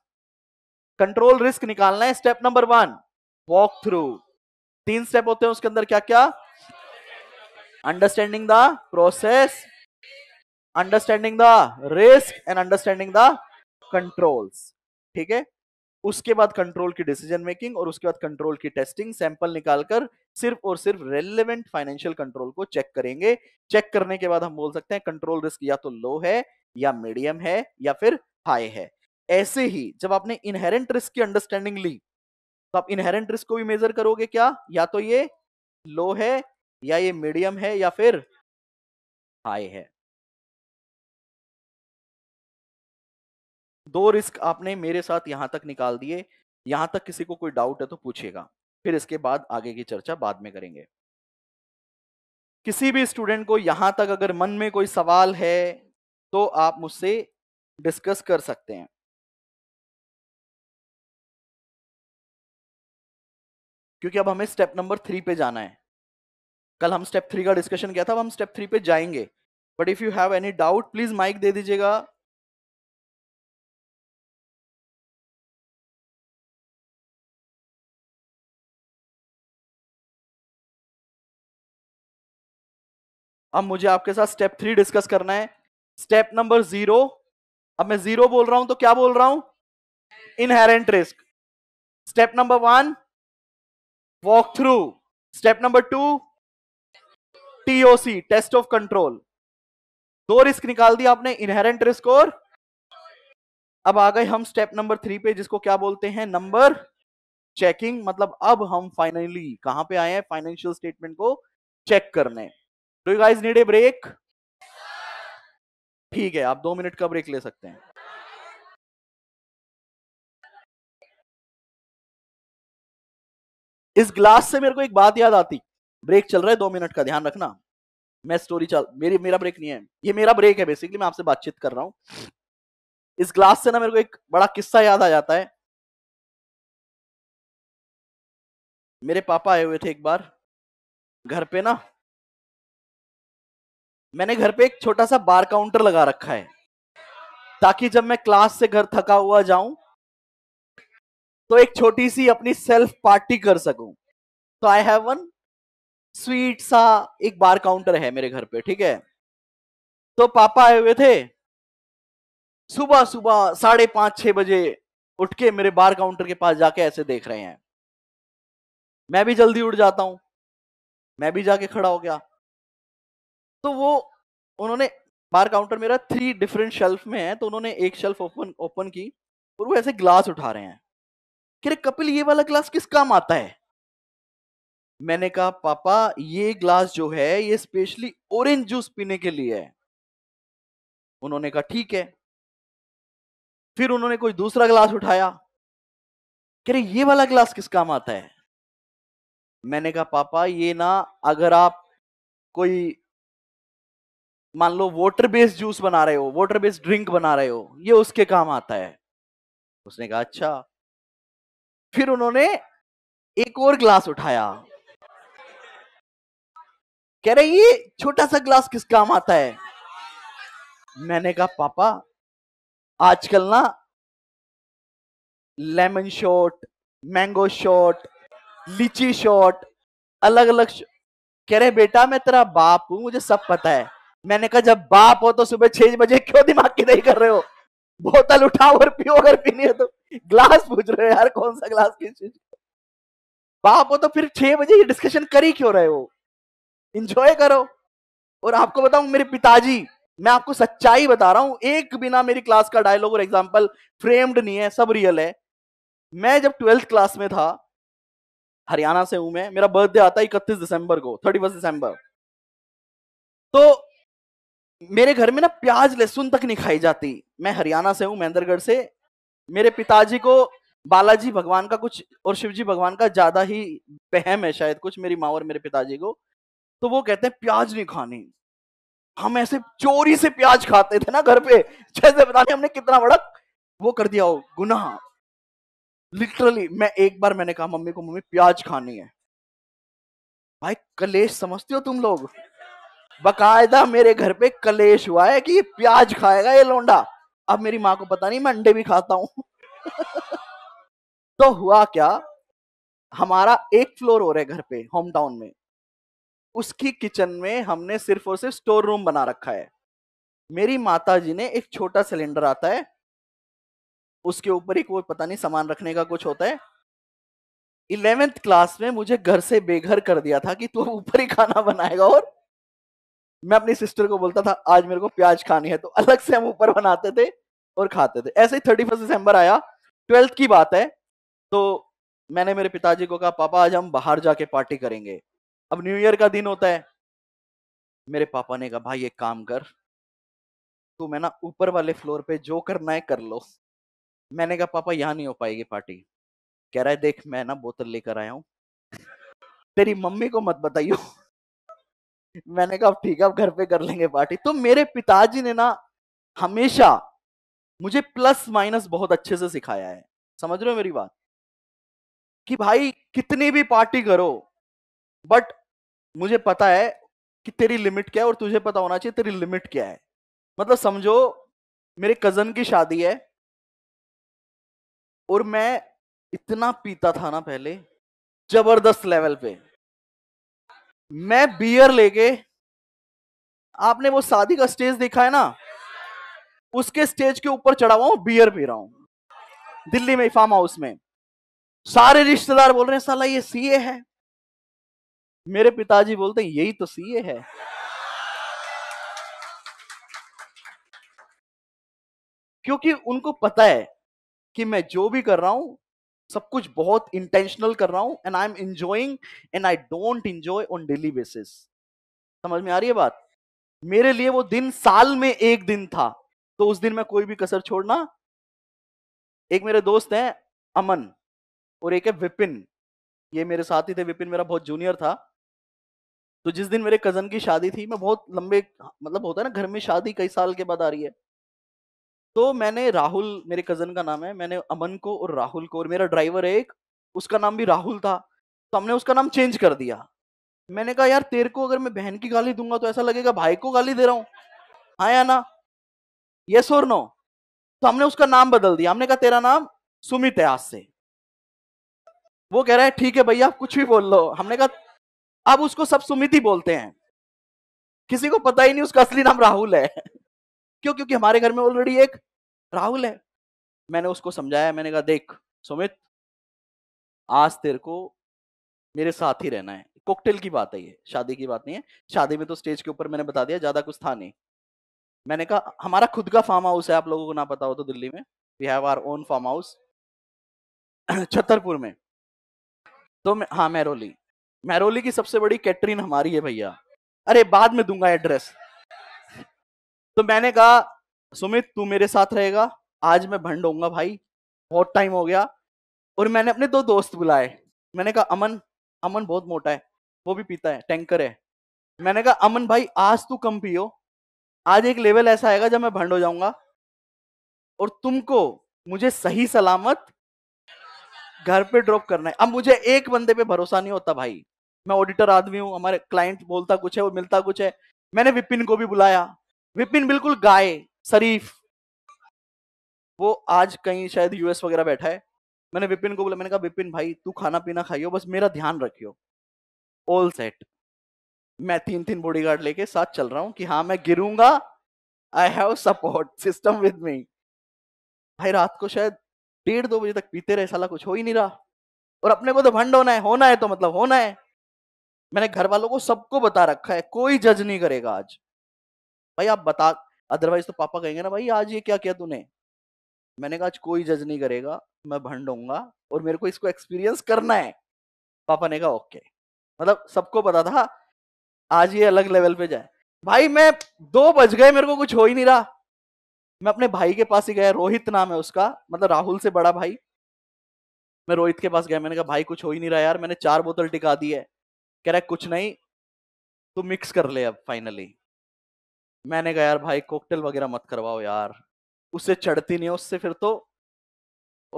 control risk निकालना है step number one walk through तीन स्टेप होते हैं उसके अंदर क्या क्या understanding the process understanding the risk and understanding the controls ठीक है उसके बाद कंट्रोल की डिसीजन मेकिंग और उसके बाद कंट्रोल की टेस्टिंग सैंपल निकालकर सिर्फ और सिर्फ रेलिवेंट फाइनेंशियल कंट्रोल को चेक करेंगे चेक करने के बाद हम बोल सकते हैं कंट्रोल रिस्क या तो लो है या मीडियम है या फिर हाई है ऐसे ही जब आपने इनहेरेंट रिस्क की अंडरस्टैंडिंग ली तो आप इनहेरेंट रिस्क को भी मेजर करोगे क्या या तो ये लो है या ये मीडियम है या फिर हाई है दो रिस्क आपने मेरे साथ यहां तक निकाल दिए यहां तक किसी को कोई डाउट है तो पूछेगा फिर इसके बाद आगे की चर्चा बाद में करेंगे किसी भी स्टूडेंट को यहां तक अगर मन में कोई सवाल है तो आप मुझसे डिस्कस कर सकते हैं क्योंकि अब हमें स्टेप नंबर थ्री पे जाना है कल हम स्टेप थ्री का डिस्कशन किया था अब हम स्टेप थ्री पे जाएंगे but if you have any doubt please mic दे दीजिएगा अब मुझे आपके साथ स्टेप थ्री डिस्कस करना है स्टेप नंबर जीरो अब मैं जीरो बोल रहा हूं तो क्या बोल रहा हूं inherent risk step number one walk through step number two TOC test of control दो रिस्क निकाल दिया आपने इनहेरेंट रिस्क और अब आ गए हम स्टेप नंबर थ्री पे जिसको क्या बोलते हैं नंबर चेकिंग मतलब अब हम फाइनली कहां पे आए हैं फाइनेंशियल स्टेटमेंट को चेक करने do you guys need a break ठीक है आप दो मिनट का ब्रेक ले सकते हैं इस ग्लास से मेरे को एक बात याद आती ब्रेक चल रहा है दो मिनट का ध्यान रखना मैं स्टोरी चल मेरी मेरा ब्रेक नहीं है ये मेरा ब्रेक है बेसिकली मैं आपसे बातचीत कर रहा हूँ इस ग्लास से ना मेरे को एक बड़ा किस्सा याद आ जाता है मेरे पापा आए हुए थे एक बार घर पे ना मैंने घर पे एक छोटा सा बार काउंटर लगा रखा है ताकि जब मैं क्लास से घर थका हुआ जाऊं तो एक छोटी सी अपनी सेल्फ पार्टी कर सकूं तो आई हैव वन स्वीट सा एक बार काउंटर है मेरे घर पे ठीक है तो पापा आए हुए थे सुबह सुबह साढ़े पांच छह बजे उठ के मेरे बार काउंटर के पास जाके ऐसे देख रहे हैं मैं भी जल्दी उठ जाता हूं मैं भी जाके खड़ा हो गया तो वो उन्होंने बार काउंटर मेरा थ्री डिफरेंट शेल्फ में है तो उन्होंने एक शेल्फ ओपन ओपन की और वो ऐसे ग्लास उठा रहे हैं कि कपिल ये वाला ग्लास किस काम आता है मैंने कहा पापा ये ग्लास जो है ये स्पेशली ऑरेंज जूस पीने के लिए है उन्होंने कहा ठीक है फिर उन्होंने कोई दूसरा ग्लास उठाया कह रहे ये वाला ग्लास किस काम आता है मैंने कहा पापा ये ना अगर आप कोई मान लो वाटर बेस्ड जूस बना रहे हो वाटर बेस्ड ड्रिंक बना रहे हो ये उसके काम आता है उसने कहा अच्छा फिर उन्होंने एक और ग्लास उठाया कह रहे ये छोटा सा ग्लास किस काम आता है मैंने कहा पापा आजकल ना lemon shot mango shot lychee shot अलग अलग कह रहे बेटा मैं तेरा बाप हूं मुझे सब पता है मैंने कहा जब बाप हो तो सुबह छह बजे क्यों दिमाग की नहीं कर रहे हो बोतल उठाओ और पियो अगर पीनी है तो ग्लास पूछ रहे हो यार कौन सा ग्लास किस चीज बाप हो तो फिर छह बजे ये डिस्कशन कर ही क्यों रहे हो इंजॉय करो और आपको बताऊं मेरे पिताजी मैं आपको सच्चाई बता रहा हूं एक बिना मेरी क्लास का डायलॉग और एग्जाम्पल फ्रेम्ड नहीं है सब रियल है मैं जब ट्वेल्थ क्लास में था हरियाणा से हूं मैं मेरा बर्थडे आता है इकतीस दिसंबर को थर्टी फर्स्ट दिसंबर तो मेरे घर में ना प्याज लहसुन तक नहीं खाई जाती मैं हरियाणा से हूँ महेंद्रगढ़ से मेरे पिताजी को बालाजी भगवान का कुछ और शिवजी भगवान का ज्यादा ही बहम है शायद कुछ मेरी माँ और मेरे पिताजी को तो वो कहते हैं प्याज नहीं खानी हम ऐसे चोरी से प्याज खाते थे ना घर पे जैसे बता हमने कितना बड़ा वो कर दिया हो गुनाह लिटरली मैं एक बार मैंने कहा मम्मी को मम्मी प्याज खानी है भाई कलेश समझते हो तुम लोग बकायदा मेरे घर पे कलेश हुआ है कि ये प्याज खाएगा ये लोंडा अब मेरी माँ को पता नहीं मैं अंडे भी खाता हूं (laughs) तो हुआ क्या हमारा एक फ्लोर हो रहा है घर पे होम टाउन में उसकी किचन में हमने सिर्फ और सिर्फ स्टोर रूम बना रखा है मेरी माता जी ने एक छोटा सिलेंडर आता है उसके ऊपर एक वो पता नहीं सामान रखने का कुछ होता है इलेवेंथ क्लास में मुझे घर से बेघर कर दिया था कि तू ऊपर ही खाना बनाएगा और मैं अपनी सिस्टर को बोलता था आज मेरे को प्याज खानी है तो अलग से हम ऊपर बनाते थे और खाते थे ऐसे ही थर्टी फर्स्ट दिसंबर आया ट्वेल्थ की बात है तो मैंने मेरे पिताजी को कहा पापा आज हम बाहर जाके पार्टी करेंगे अब न्यू ईयर का दिन होता है मेरे पापा ने कहा भाई एक काम कर तू मैं ना ऊपर वाले फ्लोर पे जो करना है कर लो मैंने कहा पापा यहाँ नहीं हो पाएगी पार्टी कह रहा है देख मैं ना बोतल लेकर आया हूँ तेरी मम्मी को मत बताइयो मैंने कहा ठीक है अब घर पे कर लेंगे पार्टी तो मेरे पिताजी ने ना हमेशा मुझे प्लस माइनस बहुत अच्छे से सिखाया है समझ रहे हो मेरी बात कि भाई कितनी भी पार्टी करो बट मुझे पता है कि तेरी लिमिट क्या है और तुझे पता होना चाहिए तेरी लिमिट क्या है मतलब समझो मेरे कजन की शादी है और मैं इतना पीता था ना पहले जबरदस्त लेवल पे मैं बियर लेके आपने वो शादी का स्टेज देखा है ना उसके स्टेज के ऊपर चढ़ा हुआ हूं बियर पी रहा हूं दिल्ली में फार्म हाउस में सारे रिश्तेदार बोल रहे हैं साला ये सीए है मेरे पिताजी बोलते हैं यही तो सीए है क्योंकि उनको पता है कि मैं जो भी कर रहा हूं सब कुछ बहुत इंटेंशनल कर रहा हूं and I am enjoying and I don't enjoy on daily basis समझ में आ रही है बात मेरे लिए वो दिन साल में एक दिन था तो उस दिन मैं कोई भी कसर छोड़ना एक मेरे दोस्त हैं अमन और एक है विपिन ये मेरे साथी थे विपिन मेरा बहुत जूनियर था तो जिस दिन मेरे कजन की शादी थी मैं बहुत लंबे मतलब होता है ना घर में शादी कई साल के बाद आ रही है तो मैंने राहुल मेरे कजन का नाम है मैंने अमन को और राहुल को और मेरा ड्राइवर है एक उसका नाम भी राहुल था तो हमने उसका नाम चेंज कर दिया मैंने कहा यार तेरे को अगर मैं बहन की गाली दूंगा तो ऐसा लगेगा भाई को गाली दे रहा हूँ हाँ या ना यस और नो तो हमने उसका नाम बदल दिया हमने कहा तेरा नाम सुमित है आज से वो कह रहा है ठीक है भैया आप कुछ भी बोल लो हमने कहा अब उसको सब सुमिति बोलते हैं किसी को पता ही नहीं उसका असली नाम राहुल है क्यों क्योंकि हमारे घर में ऑलरेडी एक राहुल है मैंने उसको समझाया मैंने कहा देख सुमित आज तेरे को मेरे साथ ही रहना है कोकटेल की बात है ये शादी की बात नहीं है शादी में तो स्टेज के ऊपर मैंने बता दिया ज्यादा कुछ था नहीं मैंने कहा हमारा खुद का फार्म हाउस है आप लोगों को ना पता हो तो दिल्ली में we have our own farm house Chhatarpur में तो मैं हाँ मैरोली मैरोली की सबसे बड़ी कैटरीन हमारी है भैया अरे बाद में दूंगा एड्रेस तो मैंने कहा सुमित तू मेरे साथ रहेगा आज मैं होगा भाई बहुत टाइम हो गया और मैंने अपने दो दोस्त बुलाए मैंने कहा अमन अमन बहुत मोटा है वो भी पीता है टैंकर है मैंने कहा अमन भाई आज तू कम पियो आज एक लेवल ऐसा आएगा जब मैं भंड हो जाऊंगा और तुमको मुझे सही सलामत घर पे ड्रॉप करना है अब मुझे एक बंदे पे भरोसा नहीं होता भाई मैं ऑडिटर आदमी हूँ हमारे क्लाइंट बोलता कुछ है वो मिलता कुछ है मैंने विपिन को भी बुलाया विपिन बिल्कुल गाय शरीफ वो आज कहीं शायद यूएस वगैरह बैठा है मैंने विपिन को बोला मैंने कहा विपिन भाई तू खाना पीना खाइयो बस मेरा ध्यान रखियो ऑल सेट मैं तीन तीन गार्ड लेके साथ चल रहा हूँ कि हाँ मैं गिरूंगा I have support system with me भाई रात को शायद डेढ़ दो बजे तक पीते रहे साला कुछ हो ही नहीं रहा और अपने को तो भंड होना है होना है तो मतलब होना है मैंने घर वालों को सबको बता रखा है कोई जज नहीं करेगा आज भाई आप बता अदरवाइज तो पापा कहेंगे ना भाई आज ये क्या किया तूने मैंने कहा आज कोई जज नहीं करेगा मैं भंडूंगा और मेरे को इसको एक्सपीरियंस करना है पापा ने कहा ओके मतलब सबको पता था आज ये अलग लेवल पे जाए भाई मैं दो बज गए मेरे को कुछ हो ही नहीं रहा मैं अपने भाई के पास ही गया रोहित नाम है उसका मतलब राहुल से बड़ा भाई मैं रोहित के पास गया मैंने कहा भाई कुछ हो ही नहीं रहा यार मैंने चार बोतल टिका दी है कह रहा है कुछ नहीं तू मिक्स कर ले अब फाइनली मैंने कहा यार भाई कोकटेल वगैरह मत करवाओ यार उससे चढ़ती नहीं है उससे फिर तो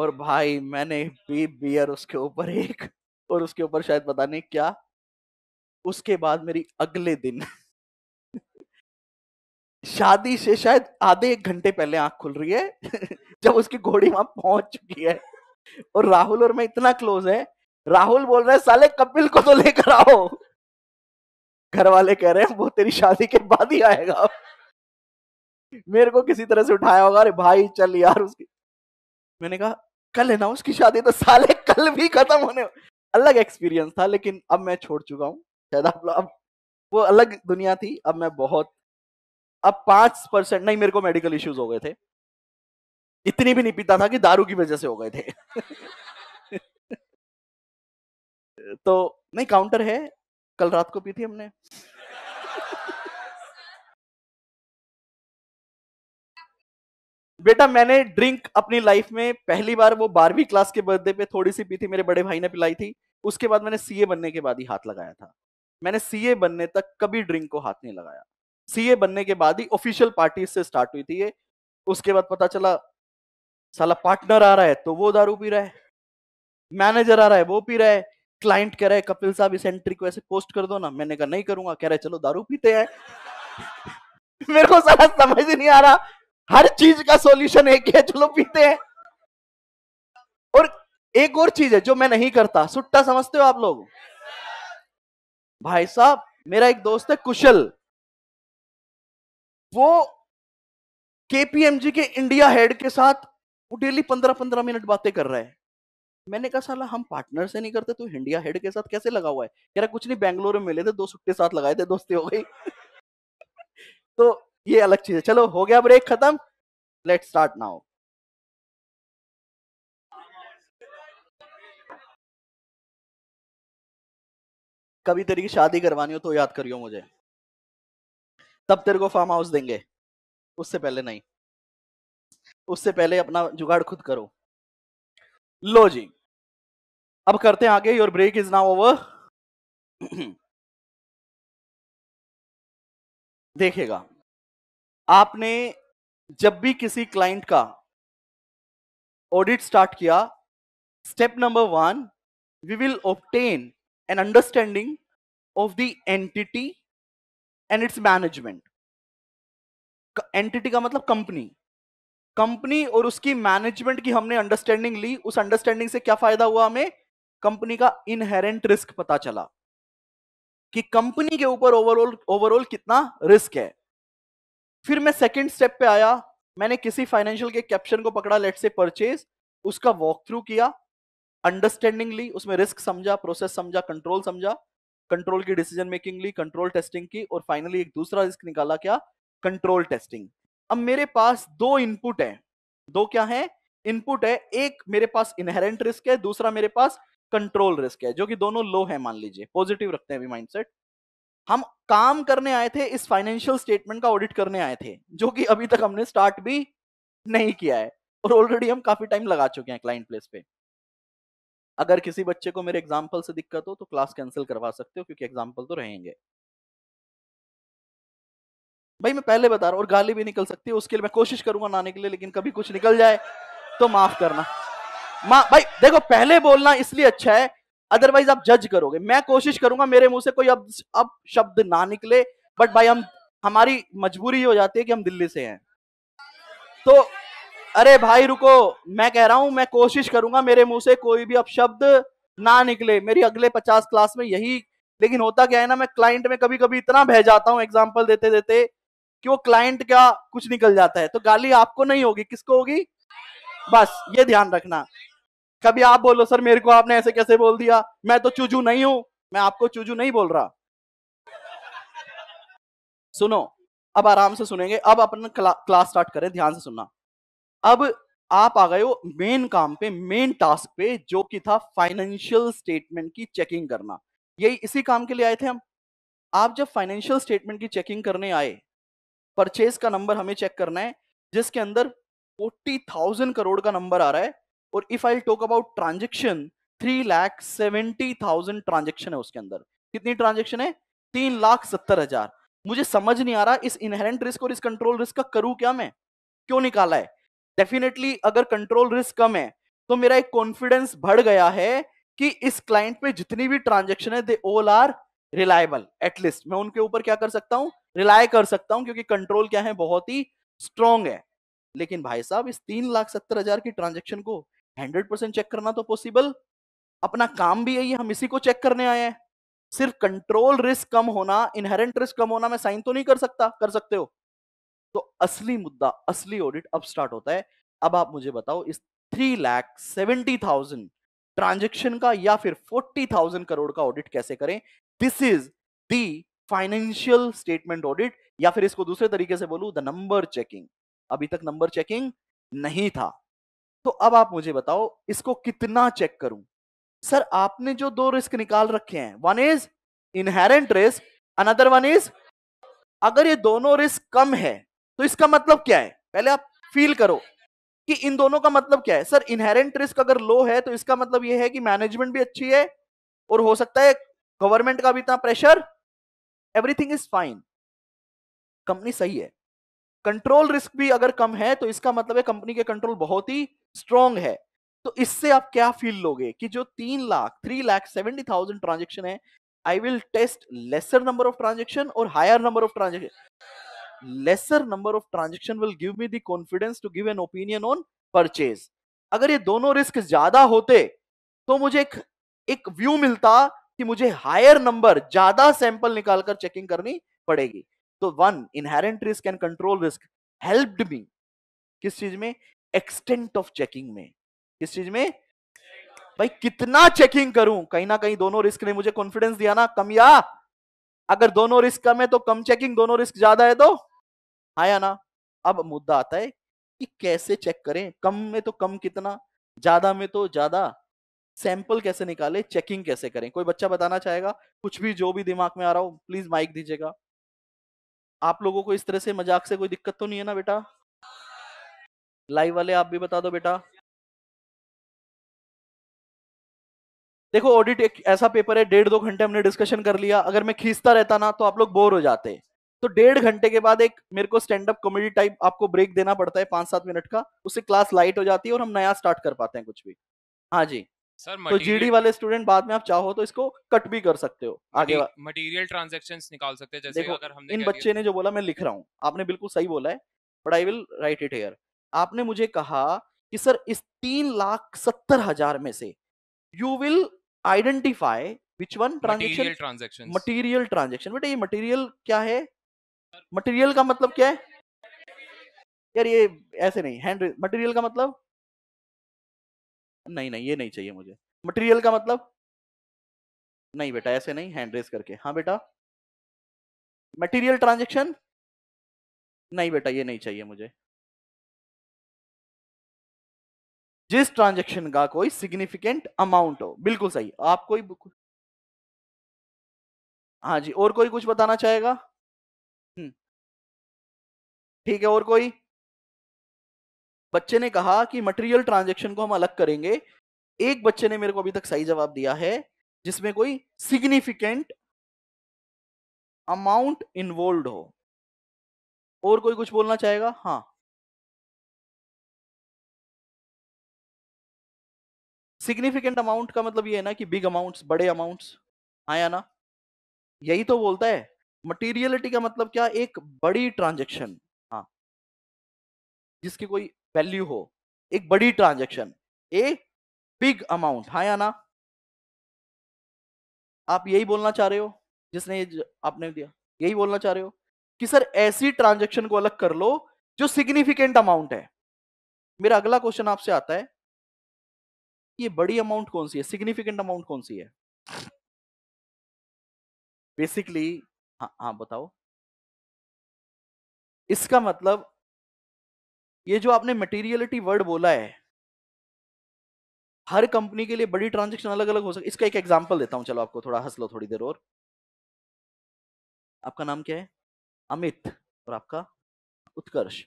और भाई मैंने पी बियर उसके ऊपर एक और उसके ऊपर शायद पता नहीं क्या उसके बाद मेरी अगले दिन शादी से शायद आधे एक घंटे पहले आंख खुल रही है (laughs) जब उसकी घोड़ी वहां पहुंच चुकी है और राहुल और मैं इतना क्लोज है राहुल बोल रहे हैं साले कपिल को तो लेकर आओ घर वाले कह रहे हैं वो तेरी शादी के बाद ही आएगा मेरे को किसी तरह से उठाया होगा अरे भाई चल यार उसकी मैंने कहा कल है ना उसकी शादी तो साले कल भी खत्म होने अलग एक्सपीरियंस था लेकिन अब मैं छोड़ चुका हूँ शायद आप लोग अब वो अलग दुनिया थी अब मैं बहुत अब पांच परसेंट नहीं मेरे को मेडिकल इश्यूज हो गए थे इतनी भी नहीं पीता था कि दारू की वजह से हो गए थे तो नहीं काउंटर है कल रात को पी थी हमने बेटा मैंने ड्रिंक अपनी लाइफ में पहली बार वो बारहवीं क्लास के बर्थडे पे थोड़ी सी पी थी मेरे बड़े भाई ने पिलाई थी उसके बाद मैंने सीए बनने के बाद ही हाथ लगाया था मैंने सीए बनने तक कभी ड्रिंक को हाथ नहीं लगाया सीए बनने के बाद ही ऑफिशियल पार्टी से स्टार्ट हुई थी ये उसके बाद पता चला साला पार्टनर आ रहा है तो वो दारू पी रहा है मैनेजर आ रहा है वो पी रहा है क्लाइंट कह रहा है कपिल साहब इस एंट्री को ऐसे पोस्ट कर दो ना मैंने कहा नहीं करूंगा कह रहे चलो दारू पीते हैं (laughs) मेरे को सारा समझ ही नहीं आ रहा हर चीज का सॉल्यूशन एक है चलो पीते हैं और एक और चीज है जो मैं नहीं करता सुट्टा समझते हो आप लोग भाई साहब मेरा एक दोस्त है कुशल वो केपीएमजी के इंडिया हेड के साथ वो डेली पंद्रह पंद्रह मिनट बातें कर रहा है मैंने कहा साला हम पार्टनर से नहीं करते तू इंडिया हेड के साथ कैसे लगा हुआ है कह रहा कुछ नहीं बैंगलोर में मिले थे दो सुट्टे साथ लगाए थे दोस्ती हो गई (laughs) तो ये अलग चीज है चलो हो गया ब्रेक खत्म लेट स्टार्ट नाउ कभी तेरी की शादी करवानी हो तो याद करियो मुझे तब तेरे को फार्म हाउस देंगे उससे पहले नहीं उससे पहले अपना जुगाड़ खुद करो लो जी अब करते हैं आगे your break is now over देखेगा आपने जब भी किसी क्लाइंट का ऑडिट स्टार्ट किया step number one we will obtain an understanding of the entity and its management entity का मतलब कंपनी कंपनी और उसकी मैनेजमेंट की हमने अंडरस्टैंडिंग ली उस अंडरस्टैंडिंग से क्या फायदा हुआ हमें कंपनी का इनहेरेंट रिस्क पता चला कि कंपनी के ऊपर ओवरऑल ओवरऑल कितना रिस्क है फिर मैं सेकंड स्टेप पे आया मैंने किसी फाइनेंशियल के कैप्शन को पकड़ा लेट से परचेज उसका वॉक थ्रू किया अंडरस्टैंडिंग ली उसमें रिस्क समझा प्रोसेस समझा कंट्रोल समझा कंट्रोल की डिसीजन मेकिंग ली कंट्रोल टेस्टिंग की और फाइनली एक दूसरा रिस्क निकाला क्या कंट्रोल टेस्टिंग अब मेरे पास दो इनपुट है दो क्या है इनपुट है एक मेरे पास इनहेरेंट रिस्क है दूसरा मेरे पास कंट्रोल रिस्क है जो कि दोनों लो है मान लीजिए पॉजिटिव रखते हैं अभी माइंडसेट हम काम करने आए थे इस फाइनेंशियल स्टेटमेंट का ऑडिट करने आए थे जो कि अभी तक हमने स्टार्ट भी नहीं किया है और ऑलरेडी हम काफी टाइम लगा चुके हैं क्लाइंट प्लेस पे अगर किसी बच्चे को मेरे एग्जाम्पल से दिक्कत हो तो क्लास कैंसिल करवा सकते हो क्योंकि एग्जाम्पल तो रहेंगे भाई मैं पहले बता रहा हूँ और गाली भी निकल सकती है उसके लिए मैं कोशिश करूंगा नाने के लिए लेकिन कभी कुछ निकल जाए तो माफ करना माँ भाई देखो पहले बोलना इसलिए अच्छा है अदरवाइज आप जज करोगे मैं कोशिश करूंगा मेरे मुंह से कोई अब अब शब्द ना निकले बट भाई हम हमारी मजबूरी हो जाती है कि हम दिल्ली से हैं तो अरे भाई रुको मैं कह रहा हूं मैं कोशिश करूंगा मेरे मुंह से कोई भी अब शब्द ना निकले मेरी अगले पचास क्लास में यही लेकिन होता क्या है ना मैं क्लाइंट में कभी कभी इतना बह जाता हूँ एग्जाम्पल देते देते कि वो क्लाइंट का कुछ निकल जाता है तो गाली आपको नहीं होगी किसको होगी बस ये ध्यान रखना कभी आप बोलो सर मेरे को आपने ऐसे कैसे बोल दिया मैं तो चूजू नहीं हूं मैं आपको चूजू नहीं बोल रहा सुनो अब आराम से सुनेंगे अब अपन क्ला, क्लास स्टार्ट करें ध्यान से सुनना अब आप आ गए हो मेन काम पे मेन टास्क पे जो कि था फाइनेंशियल स्टेटमेंट की चेकिंग करना यही इसी काम के लिए आए थे हम आप जब फाइनेंशियल स्टेटमेंट की चेकिंग करने आए परचेज का नंबर हमें चेक करना है जिसके अंदर फोर्टी थाउजेंड करोड़ का नंबर आ रहा है और if I talk about transaction three lakh seventy thousand transaction है उसके अंदर कितनी ट्रांजेक्शन है तीन लाख सत्तर हजार मुझे समझ नहीं आ रहा इस इनहेरेंट रिस्क और इस कंट्रोल रिस्क का करूं क्या मैं क्यों निकाला है डेफिनेटली अगर कंट्रोल रिस्क कम है तो मेरा एक कॉन्फिडेंस बढ़ गया है कि इस क्लाइंट पे जितनी भी ट्रांजेक्शन है they all are reliable at least मैं उनके ऊपर क्या कर सकता हूँ रिलाय कर सकता हूँ क्योंकि कंट्रोल क्या है बहुत ही स्ट्रॉन्ग है लेकिन भाई साहब इस तीन लाख सत्तर हजार की ट्रांजेक्शन को हंड्रेड परसेंट चेक करना तो पॉसिबल अपना काम भी यही है हम इसी को चेक करने आए हैं सिर्फ कंट्रोल रिस्क कम होना इनहेरेंट रिस्क कम होना मैं साइन तो नहीं कर सकता कर सकते हो तो असली मुद्दा असली ऑडिट अब स्टार्ट होता है अब आप मुझे बताओ इस three lakh seventy thousand transaction का या फिर फोर्टी थाउजेंड करोड़ का ऑडिट कैसे करें this is the financial statement audit या फिर इसको दूसरे तरीके से बोलू द नंबर चेकिंग अभी तक नंबर चेकिंग नहीं था तो अब आप मुझे बताओ इसको कितना चेक करूं सर आपने जो दो रिस्क निकाल रखे हैं one is inherent risk another one is अगर ये दोनों रिस्क कम है तो इसका मतलब क्या है पहले आप फील करो कि इन दोनों का मतलब क्या है सर इनहेरेंट रिस्क अगर लो है तो इसका मतलब ये है कि मैनेजमेंट भी अच्छी है और हो सकता है गवर्नमेंट का भी इतना pressure everything is fine company सही है कंट्रोल रिस्क भी अगर कम है तो इसका मतलब है कंपनी के कंट्रोल बहुत ही स्ट्रांग है तो इससे आप क्या फील लोगे कि जो तीन lakh three lakh seventy thousand transaction है I will test lesser number of transaction और higher number of transaction lesser number of transaction will give me the confidence to give an opinion on purchase अगर ये दोनों risk ज्यादा होते तो मुझे एक एक व्यू मिलता कि मुझे हायर नंबर ज्यादा सैंपल निकालकर चेकिंग करनी पड़ेगी तो one inherent risk and control risk helped me किस चीज में एक्सटेंट ऑफ चेकिंग में किस चीज में भाई कितना चेकिंग करूं कहीं ना कहीं दोनों रिस्क ने मुझे कॉन्फिडेंस दिया ना कम या अगर दोनों रिस्क कम है तो कम चेकिंग दोनों रिस्क ज्यादा है तो आया हाँ या ना अब मुद्दा आता है कि कैसे चेक करें कम में तो कम कितना ज्यादा में तो ज्यादा सैंपल कैसे निकाले चेकिंग कैसे करें कोई बच्चा बताना चाहेगा कुछ भी जो भी दिमाग में आ रहा हो प्लीज माइक दीजिएगा आप लोगों को इस तरह से मजाक से कोई दिक्कत तो नहीं है ना बेटा लाइव वाले आप भी बता दो बेटा देखो ऑडिट एक ऐसा पेपर है डेढ़ दो घंटे हमने डिस्कशन कर लिया अगर मैं खींचता रहता ना तो आप लोग बोर हो जाते तो डेढ़ घंटे के बाद एक मेरे को स्टैंड अप कॉमेडी टाइप आपको ब्रेक देना पड़ता है पांच सात मिनट का उससे क्लास लाइट हो जाती है और हम नया स्टार्ट कर पाते हैं कुछ भी हाँ जी सर तो जीडी वाले स्टूडेंट बाद में आप चाहो तो इसको कट भी कर सकते हो आगे मटेरियल ट्रांजेक्शन निकाल सकते हैं जैसे अगर हमने इन बच्चे ने जो बोला मैं लिख रहा हूँ आपने बिल्कुल सही बोला है but I will write it here आपने मुझे कहा कि सर इस तीन लाख सत्तर हजार में से you will identify which one transaction transaction material transaction बेटा ये मटीरियल क्या है मटीरियल का मतलब क्या है यार ये ऐसे नहीं हैंड मटेरियल का मतलब नहीं नहीं ये नहीं चाहिए मुझे मटेरियल का मतलब नहीं बेटा ऐसे नहीं हैंड रेस करके हाँ बेटा मटेरियल ट्रांजेक्शन नहीं बेटा ये नहीं चाहिए मुझे जिस ट्रांजेक्शन का कोई सिग्निफिकेंट अमाउंट हो बिल्कुल सही आप कोई हाँ जी और कोई कुछ बताना चाहेगा हम्म। ठीक है और कोई बच्चे ने कहा कि मटेरियल ट्रांजेक्शन को हम अलग करेंगे एक बच्चे ने मेरे को अभी तक सही जवाब दिया है जिसमें कोई सिग्निफिकेंट अमाउंट इन्वॉल्व हो और कोई कुछ बोलना चाहेगा हाँ सिग्निफिकेंट अमाउंट का मतलब ये है ना कि बिग अमाउंट्स बड़े अमाउंट्स हाँ आया ना यही तो बोलता है मटेरियलिटी का मतलब क्या एक बड़ी ट्रांजेक्शन हाँ जिसकी कोई वैल्यू हो एक बड़ी ट्रांजेक्शन ए बिग अमाउंट हाँ या ना आप यही बोलना चाह रहे हो जिसने आपने दिया यही बोलना चाह रहे हो कि सर ऐसी ट्रांजेक्शन को अलग कर लो जो सिग्निफिकेंट अमाउंट है मेरा अगला क्वेश्चन आपसे आता है ये बड़ी अमाउंट कौन सी है सिग्निफिकेंट अमाउंट कौन सी है बेसिकली हाँ हाँ बताओ इसका मतलब ये जो आपने मटेरियलिटी वर्ड बोला है हर कंपनी के लिए बड़ी ट्रांजेक्शन अलग अलग हो सकती इसका एक एग्जाम्पल देता हूं चलो आपको थोड़ा हंस लो थोड़ी देर और आपका नाम क्या है अमित और आपका उत्कर्ष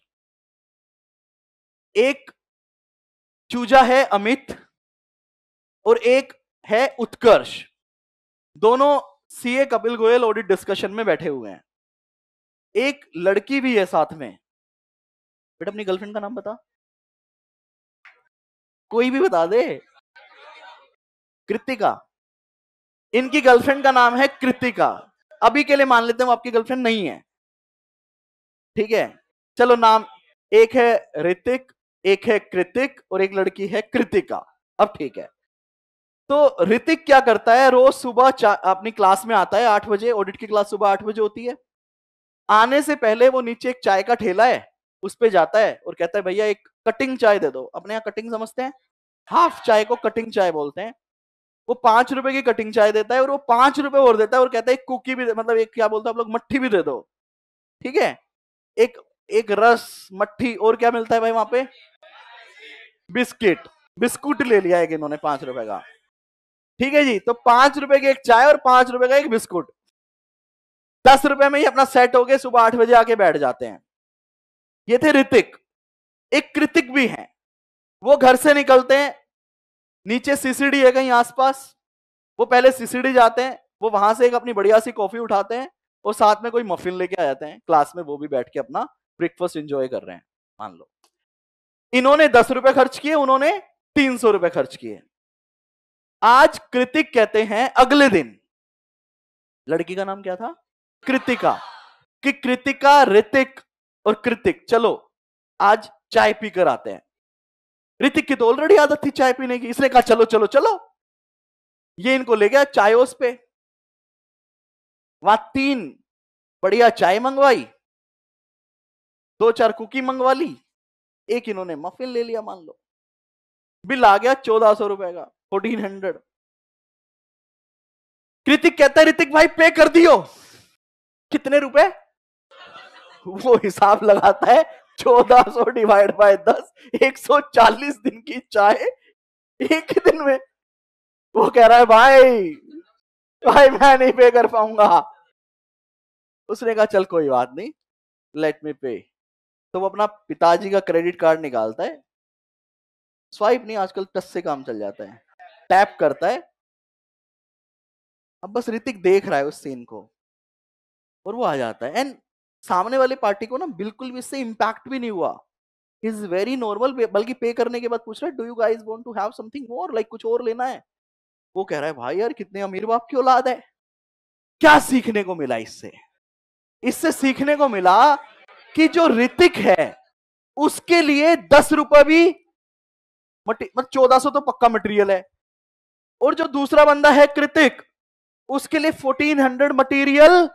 एक चूजा है अमित और एक है उत्कर्ष दोनों CA Kapil Goyal audit discussion में बैठे हुए हैं एक लड़की भी है साथ में बेटा अपनी गर्लफ्रेंड का नाम बता कोई भी बता दे कृतिका इनकी गर्लफ्रेंड का नाम है कृतिका अभी के लिए मान लेते हैं आपकी गर्लफ्रेंड नहीं है ठीक है चलो नाम एक है ऋतिक एक है कृतिक और एक लड़की है कृतिका अब ठीक है तो ऋतिक क्या करता है रोज सुबह अपनी क्लास में आता है आठ बजे ऑडिट की क्लास सुबह आठ बजे होती है आने से पहले वो नीचे एक चाय का ठेला है उस पर जाता है और कहता है भैया एक कटिंग चाय दे दो अपने यहाँ कटिंग समझते हैं हाफ चाय को कटिंग चाय बोलते हैं वो पांच रुपए की कटिंग चाय देता है और वो पांच रुपए और देता है और कहता है एक कुकी भी मतलब एक क्या बोलते हैं आप लोग मट्ठी भी दे दो ठीक है एक एक रस मट्ठी और क्या मिलता है भाई वहां पे बिस्किट बिस्कुट ले लिया है इन्होंने पांच रुपए का ठीक है जी तो पांच रुपए की एक चाय और पांच रुपए का एक बिस्कुट दस रुपए में ही अपना सेट हो गए सुबह आठ बजे आके बैठ जाते हैं ये थे ऋतिक एक कृतिक भी हैं वो घर से निकलते हैं नीचे सीसीडी है कहीं आसपास वो पहले सीसीडी जाते हैं वो वहां से एक अपनी बढ़िया सी कॉफी उठाते हैं और साथ में कोई मफिन लेके आ जाते हैं क्लास में वो भी बैठ के अपना ब्रेकफास्ट एंजॉय कर रहे हैं मान लो इन्होंने दस रुपए खर्च किए उन्होंने तीन सौ रुपए खर्च किए आज कृतिक कहते हैं अगले दिन लड़की का नाम क्या था कृतिका कि कृतिका ऋतिक और कृतिक चलो आज चाय पीकर आते हैं ऋतिक की तो ऑलरेडी आदत थी चाय पीने की इसने कहा चलो चलो चलो ये इनको ले गया चाय उस पे वहां तीन बढ़िया चाय मंगवाई दो चार कुकी मंगवा ली एक इन्होंने मफिन ले लिया मान लो बिल आ गया चौदह सौ रुपए का फोर्टीन हंड्रेड कृतिक कहता है ऋतिक भाई पे कर दियो कितने रुपए वो हिसाब लगाता है चौदह सौ डिवाइड बाय दस एक सौ चालीस दिन की चाय एक दिन में वो कह रहा है भाई भाई मैं नहीं पे कर पाऊंगा उसने कहा चल कोई बात नहीं लेट मी पे तो वो अपना पिताजी का क्रेडिट कार्ड निकालता है स्वाइप नहीं आजकल टस से काम चल जाता है टैप करता है अब बस ऋतिक देख रहा है उस सीन को और वो आ जाता है एंड सामने वाली पार्टी को ना बिल्कुल भी इससे इम्पैक्ट भी नहीं हुआ इज वेरी नॉर्मल बल्कि पे करने के बाद पूछ रहे do you guys want to have something more like कुछ और लेना है वो कह रहा है भाई यार कितने अमीर बाप की औलाद है क्या सीखने को मिला इससे इससे सीखने को मिला कि जो ऋतिक है उसके लिए दस रुपए भी मतलब चौदह सौ तो पक्का मटेरियल है और जो दूसरा बंदा है कृतिक उसके लिए फोर्टीन हंड्रेड मटीरियल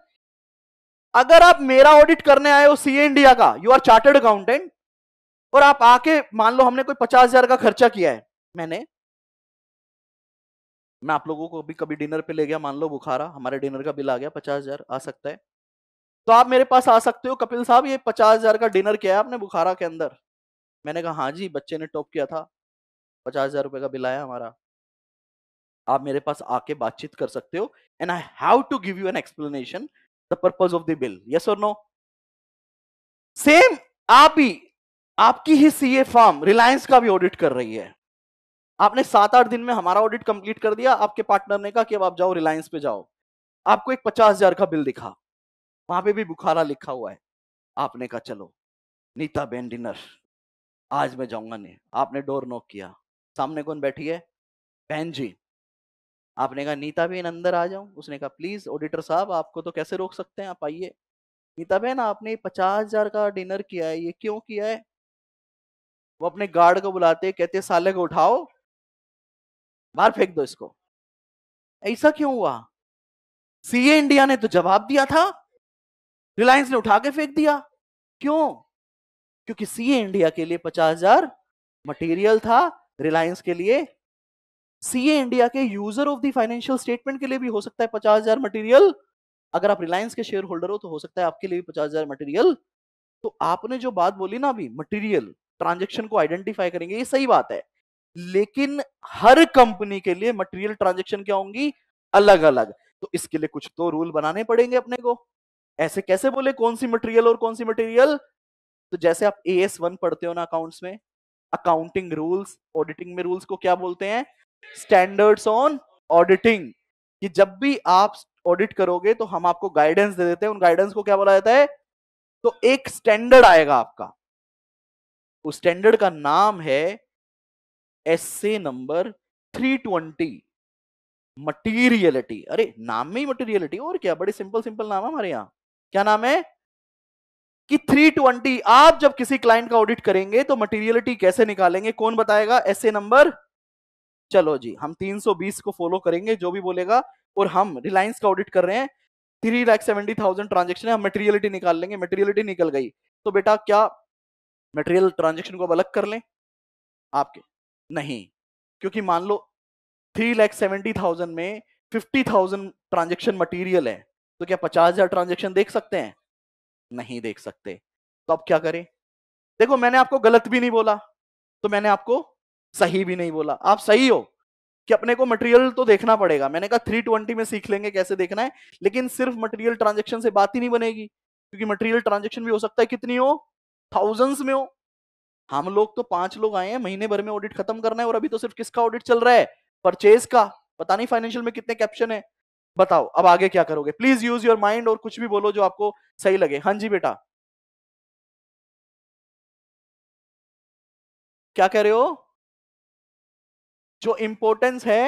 अगर आप मेरा ऑडिट करने आए हो सी इंडिया का यू आर चार्टर्ड अकाउंटेंट और आप आके मान लो हमने कोई पचास हजार का खर्चा किया है मैंने मैं आप लोगों को भी कभी डिनर पे ले गया मान लो बुखारा हमारे डिनर का बिल आ गया पचास हजार आ सकता है तो आप मेरे पास आ सकते हो कपिल साहब ये पचास हजार का डिनर किया है आपने बुखारा के अंदर मैंने कहा हाँ जी बच्चे ने टॉप किया था पचास हजार रुपये का बिल आया हमारा आप मेरे पास आके बातचीत कर सकते हो and I have to give you an explanation the purpose of the bill yes or no same आप भी आपकी ही सीए फॉर्म रिलायंस का भी ऑडिट कर रही है आपने सात आठ दिन में हमारा ऑडिट कंप्लीट कर दिया आपके पार्टनर ने कहा कि अब आप जाओ रिलायंस पे जाओ आपको एक पचास हजार का बिल दिखा वहां पे भी बुखारा लिखा हुआ है आपने कहा चलो नीता बेन डिनर आज मैं जाऊंगा नहीं आपने डोर नॉक किया सामने कौन बैठी है बहन जी आपने कहा नीता बहन अंदर आ जाऊं उसने कहा प्लीज ऑडिटर साहब आपको तो कैसे रोक सकते हैं आप आइए नीता बहन आपने पचास हजार का डिनर किया है ये क्यों किया है वो अपने गार्ड को बुलाते कहते साले को उठाओ बाहर फेंक दो इसको ऐसा क्यों हुआ सीए इंडिया ने तो जवाब दिया था रिलायंस ने उठा के फेंक दिया क्यों क्योंकि सीए इंडिया के लिए पचास हजार मटीरियल था रिलायंस के लिए सीए इंडिया के user of the financial statement के लिए भी हो सकता है पचास हजार मटीरियल अगर आप रिलायंस के शेयर होल्डर हो तो हो सकता है आपके लिए भी पचास हजार मटीरियल तो आपने जो बात बोली ना अभी मटीरियल ट्रांजेक्शन को आइडेंटिफाई करेंगे ये सही बात है लेकिन हर कंपनी के लिए मटेरियल ट्रांजेक्शन क्या होंगी अलग अलग तो इसके लिए कुछ तो रूल बनाने पड़ेंगे अपने को ऐसे कैसे बोले कौन सी मटेरियल और कौन सी मटेरियल तो जैसे आप ए एस वन पढ़ते हो ना अकाउंट्स में अकाउंटिंग रूल्स ऑडिटिंग में रूल्स को क्या बोलते हैं स्टैंडर्ड्स ऑन ऑडिटिंग कि जब भी आप ऑडिट करोगे तो हम आपको गाइडेंस दे देते हैं उन गाइडेंस को क्या बोला जाता है तो एक स्टैंडर्ड आएगा आपका उस स्टैंडर्ड का नाम है एस नंबर 320 मटीरियलिटी अरे नाम में ही मटीरियलिटी और क्या बड़े सिंपल सिंपल नाम है हमारे यहाँ क्या नाम है कि 320 आप जब किसी क्लाइंट का ऑडिट करेंगे तो मटेरियलिटी कैसे निकालेंगे कौन बताएगा एस नंबर चलो जी हम 320 को फॉलो करेंगे जो भी बोलेगा और हम रिलायंस का ऑडिट कर रहे हैं three lakh seventy thousand transaction है हम मेटेरियलिटी निकाल लेंगे मेटेरियलिटी निकल गई तो बेटा क्या मेटेरियल ट्रांजेक्शन को अलग कर लें आपके नहीं क्योंकि मान लो थ्री लैख सेवेंटी थाउजेंड में फिफ्टी थाउजेंड ट्रांजेक्शन मटीरियल है तो क्या पचास हजार ट्रांजेक्शन देख सकते हैं नहीं देख सकते तो अब क्या करें देखो मैंने आपको गलत भी नहीं बोला तो मैंने आपको सही भी नहीं बोला आप सही हो कि अपने को मटेरियल तो देखना पड़ेगा मैंने कहा 320 में सीख लेंगे कैसे देखना है लेकिन सिर्फ मटेरियल ट्रांजेक्शन से बात ही नहीं बनेगी क्योंकि मटेरियल ट्रांजेक्शन भी हो सकता है कितनी हो थाउजेंड्स में हो हम लोग तो पांच लोग आए हैं महीने भर में ऑडिट खत्म करना है और अभी तो सिर्फ किसका ऑडिट चल रहा है परचेज का पता नहीं फाइनेंशियल में कितने कैप्शन है बताओ अब आगे क्या करोगे प्लीज यूज योर माइंड और कुछ भी बोलो जो आपको सही लगे हाँ जी बेटा क्या कह रहे हो जो इंपोर्टेंस है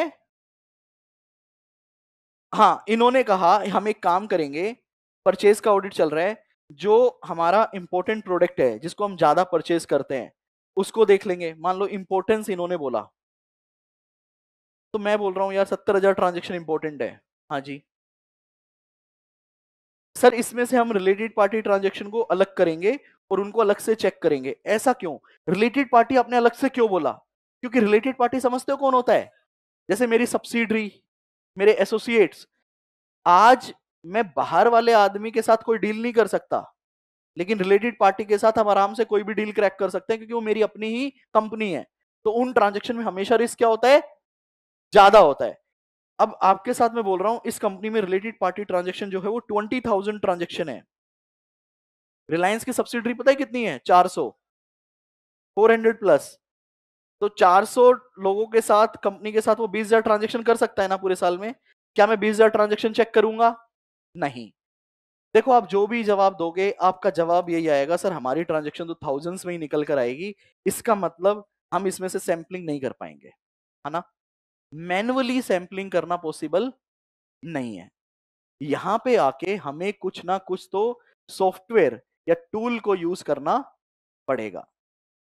हाँ इन्होंने कहा हम एक काम करेंगे परचेज का ऑडिट चल रहा है जो हमारा इंपोर्टेंट प्रोडक्ट है जिसको हम ज्यादा परचेज करते हैं उसको देख लेंगे मान लो इंपोर्टेंस इन्होंने बोला तो मैं बोल रहा हूं यार सत्तर हजार ट्रांजेक्शन इंपोर्टेंट है हाँ जी सर इसमें से हम रिलेटेड पार्टी ट्रांजेक्शन को अलग करेंगे और उनको अलग से चेक करेंगे ऐसा क्यों रिलेटेड पार्टी आपने अलग से क्यों बोला क्योंकि रिलेटेड पार्टी समझते हो कौन होता है जैसे मेरी सब्सिडरी मेरे एसोसिएट्स आज मैं बाहर वाले आदमी के साथ कोई डील नहीं कर सकता लेकिन रिलेटेड पार्टी के साथ हम आराम से कोई भी डील क्रैक कर सकते हैं क्योंकि वो मेरी अपनी ही कंपनी है तो उन ट्रांजेक्शन में हमेशा रिस्क क्या होता है ज्यादा होता है अब आपके साथ मैं बोल रहा हूं इस कंपनी में रिलेटेड पार्टी ट्रांजेक्शन जो है वो ट्वेंटी थाउजेंड ट्रांजेक्शन है रिलायंस की सब्सिडरी पता है कितनी है चार सौ फोर हंड्रेड प्लस तो 400 लोगों के साथ कंपनी के साथ वो 20000 ट्रांजैक्शन कर सकता है ना पूरे साल में क्या मैं 20000 ट्रांजैक्शन चेक करूंगा नहीं देखो आप जो भी जवाब दोगे आपका जवाब यही आएगा सर हमारी ट्रांजेक्शन तो थाउजेंड्स में ही निकल कर आएगी इसका मतलब हम इसमें से सैम्पलिंग नहीं कर पाएंगे है ना मैनुअली सैम्पलिंग करना पॉसिबल नहीं है यहां पे आके हमें कुछ ना कुछ तो सॉफ्टवेयर या टूल को यूज करना पड़ेगा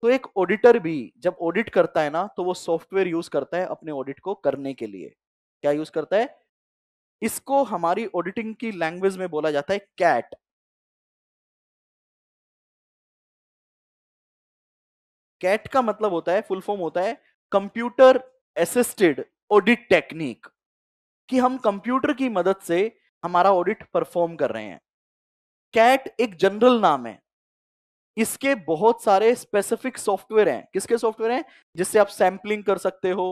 तो एक ऑडिटर भी जब ऑडिट करता है ना तो वो सॉफ्टवेयर यूज करता है अपने ऑडिट को करने के लिए क्या यूज करता है इसको हमारी ऑडिटिंग की लैंग्वेज में बोला जाता है कैट कैट का मतलब होता है फुल फॉर्म होता है कंप्यूटर असिस्टेड ऑडिट टेक्निक कि हम कंप्यूटर की मदद से हमारा ऑडिट परफॉर्म कर रहे हैं कैट एक जनरल नाम है इसके बहुत सारे स्पेसिफिक सॉफ्टवेयर हैं किसके सॉफ्टवेयर हैं जिससे आप सैम्पलिंग कर सकते हो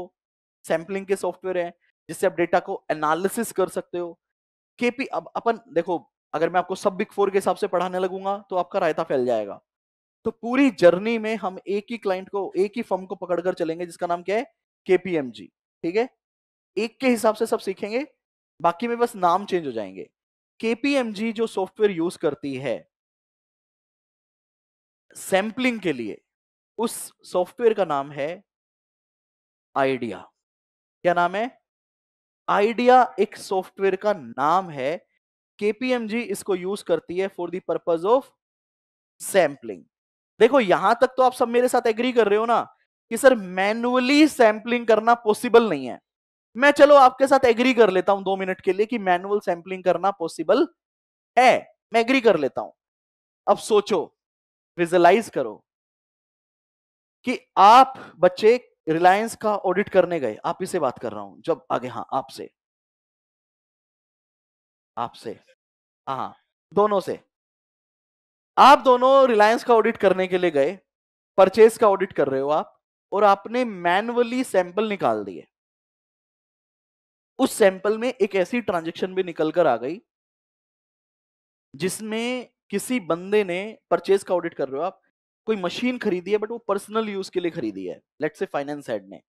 सैम्पलिंग के सॉफ्टवेयर हैं जिससे आप डेटा को एनालिसिस कर सकते हो केपी अब अपन देखो अगर मैं आपको सब बिग फोर के हिसाब से पढ़ाने लगूंगा तो आपका रायता फैल जाएगा तो पूरी जर्नी में हम एक ही क्लाइंट को एक ही फर्म को पकड़कर चलेंगे जिसका नाम क्या है केपीएमजी ठीक है एक के हिसाब से सब सीखेंगे बाकी में बस नाम चेंज हो जाएंगे केपीएमजी जो सॉफ्टवेयर यूज करती है सैंपलिंग के लिए उस सॉफ्टवेयर का नाम है आइडिया क्या नाम है आइडिया एक सॉफ्टवेयर का नाम है केपीएमजी इसको यूज करती है for the purpose of sampling देखो यहां तक तो आप सब मेरे साथ एग्री कर रहे हो ना कि सर मैनुअली सैंपलिंग करना पॉसिबल नहीं है मैं चलो आपके साथ एग्री कर लेता हूं दो मिनट के लिए कि मैनुअल सैंपलिंग करना पॉसिबल है मैं एग्री कर लेता हूं अब सोचो विजुलाइज करो कि आप बच्चे रिलायंस का ऑडिट करने गए आप इसे बात कर रहा हूं जब आगे हाँ आपसे आपसे हाँ दोनों से आप दोनों रिलायंस का ऑडिट करने के लिए गए परचेज का ऑडिट कर रहे हो आप और आपने मैनुअली सैंपल निकाल दिए उस सैंपल में एक ऐसी ट्रांजेक्शन भी निकल कर आ गई जिसमें किसी बंदे ने परचेज का ऑडिट कर रहे हो आप कोई मशीन खरीदी है बट वो पर्सनल यूज के लिए खरीदी है लेट से फाइनेंस हेड ने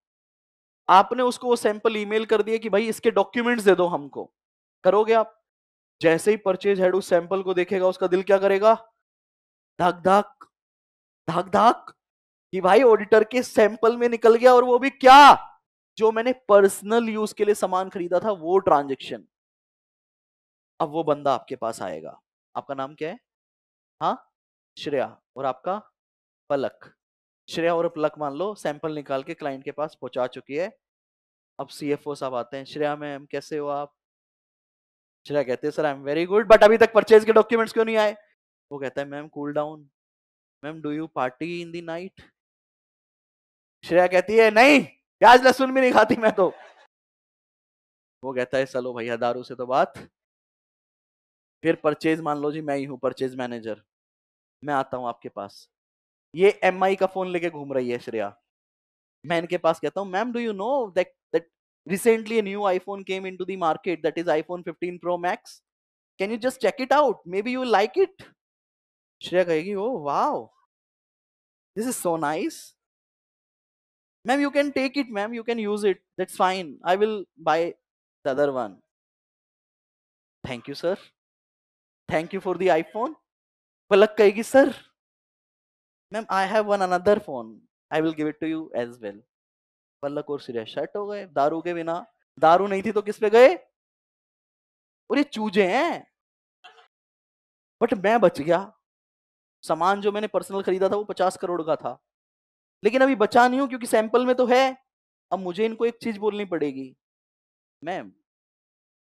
आपने उसको वो सैंपल ईमेल कर दिया कि भाई इसके डॉक्यूमेंट्स दे दो हमको करोगे आप जैसे ही परचेज हेड उस सैंपल को देखेगा उसका दिल क्या करेगा धाक धाक धाक धाक कि भाई ऑडिटर के सैंपल में निकल गया और वो भी क्या जो मैंने पर्सनल यूज के लिए सामान खरीदा था वो ट्रांजेक्शन अब वो बंदा आपके पास आएगा आपका नाम क्या है हाँ श्रेया और आपका पलक श्रेया और पलक मान लो सैंपल निकाल के क्लाइंट के पास पहुंचा चुकी है अब सी एफ ओ साहब आते हैं श्रेया मैम कैसे हो आप श्रेया कहते हैं sir I am very good but अभी तक परचेज के डॉक्यूमेंट्स क्यों नहीं आए वो कहता है ma'am cool down ma'am do you party in the night Shreya कहती है नहीं प्याज लहसुन भी नहीं खाती मैं तो वो कहता है चलो भैया दारू से तो बात फिर परचेज मान लो जी मैं ही हूँ परचेज मैनेजर मैं आता हूँ आपके पास ये एम का फोन लेके घूम रही है श्रेया मैं इनके पास कहता हूँ ma'am do you know that recently new iPhone came into the market that is iPhone 15 pro max can you just check it out maybe you like it Shreya कहेगी oh wow this is so nice ma'am you can take it ma'am you can use it that's fine I will buy the other one thank you sir thank you for the iPhone Palak कहेगी sir ma'am I have one another phone I will give it to you as well Palak और सिरे shirt हो गए दारू के बिना दारू नहीं थी तो किस पे गए और ये चूजे हैं बट मैं बच गया सामान जो मैंने पर्सनल खरीदा था वो पचास करोड़ का था लेकिन अभी बचा नहीं हूं क्योंकि सैंपल में तो है अब मुझे इनको एक चीज बोलनी पड़ेगी मैम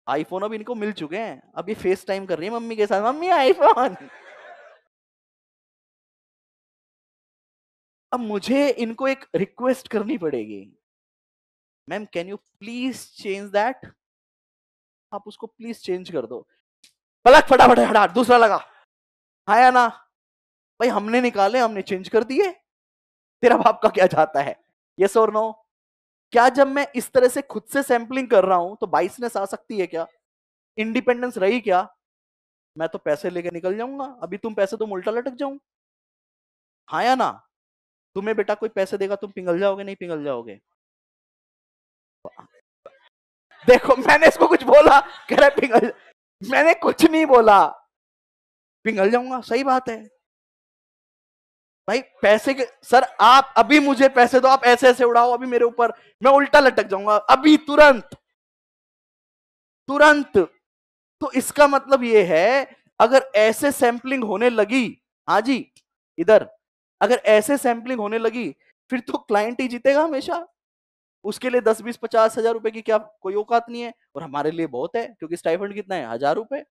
आईफोन अब इनको मिल चुके हैं अब ये फेस टाइम कर रही है मम्मी के साथ मम्मी आईफोन (laughs) अब मुझे इनको एक रिक्वेस्ट करनी पड़ेगी ma'am can you please change that आप उसको प्लीज चेंज कर दो पलक फटाफट हटा दूसरा लगा हाँ या ना भाई हमने निकाले हमने चेंज कर दिए तेरा बाप का क्या जाता है यस और नो क्या जब मैं इस तरह से खुद से सैंपलिंग कर रहा हूं तो बाइसनेस आ सकती है क्या इंडिपेंडेंस रही क्या मैं तो पैसे लेके निकल जाऊंगा अभी तुम पैसे तो उल्टा लटक जाऊं हाँ या ना तुम्हें बेटा कोई पैसे देगा तुम पिघल जाओगे नहीं पिघल जाओगे देखो मैंने इसको कुछ बोला कह रहा पिघल मैंने कुछ नहीं बोला पिघल जाऊंगा सही बात है भाई पैसे के सर आप अभी मुझे पैसे दो आप ऐसे ऐसे उड़ाओ अभी मेरे ऊपर मैं उल्टा लटक जाऊंगा अभी तुरंत तुरंत तो इसका मतलब ये है अगर ऐसे सैंपलिंग होने लगी हाँ जी इधर अगर ऐसे सैंपलिंग होने लगी फिर तो क्लाइंट ही जीतेगा हमेशा उसके लिए दस बीस पचास हजार रुपए की क्या कोई औकात नहीं है और हमारे लिए बहुत है क्योंकि स्टाइफंड कितना है हजार रुपए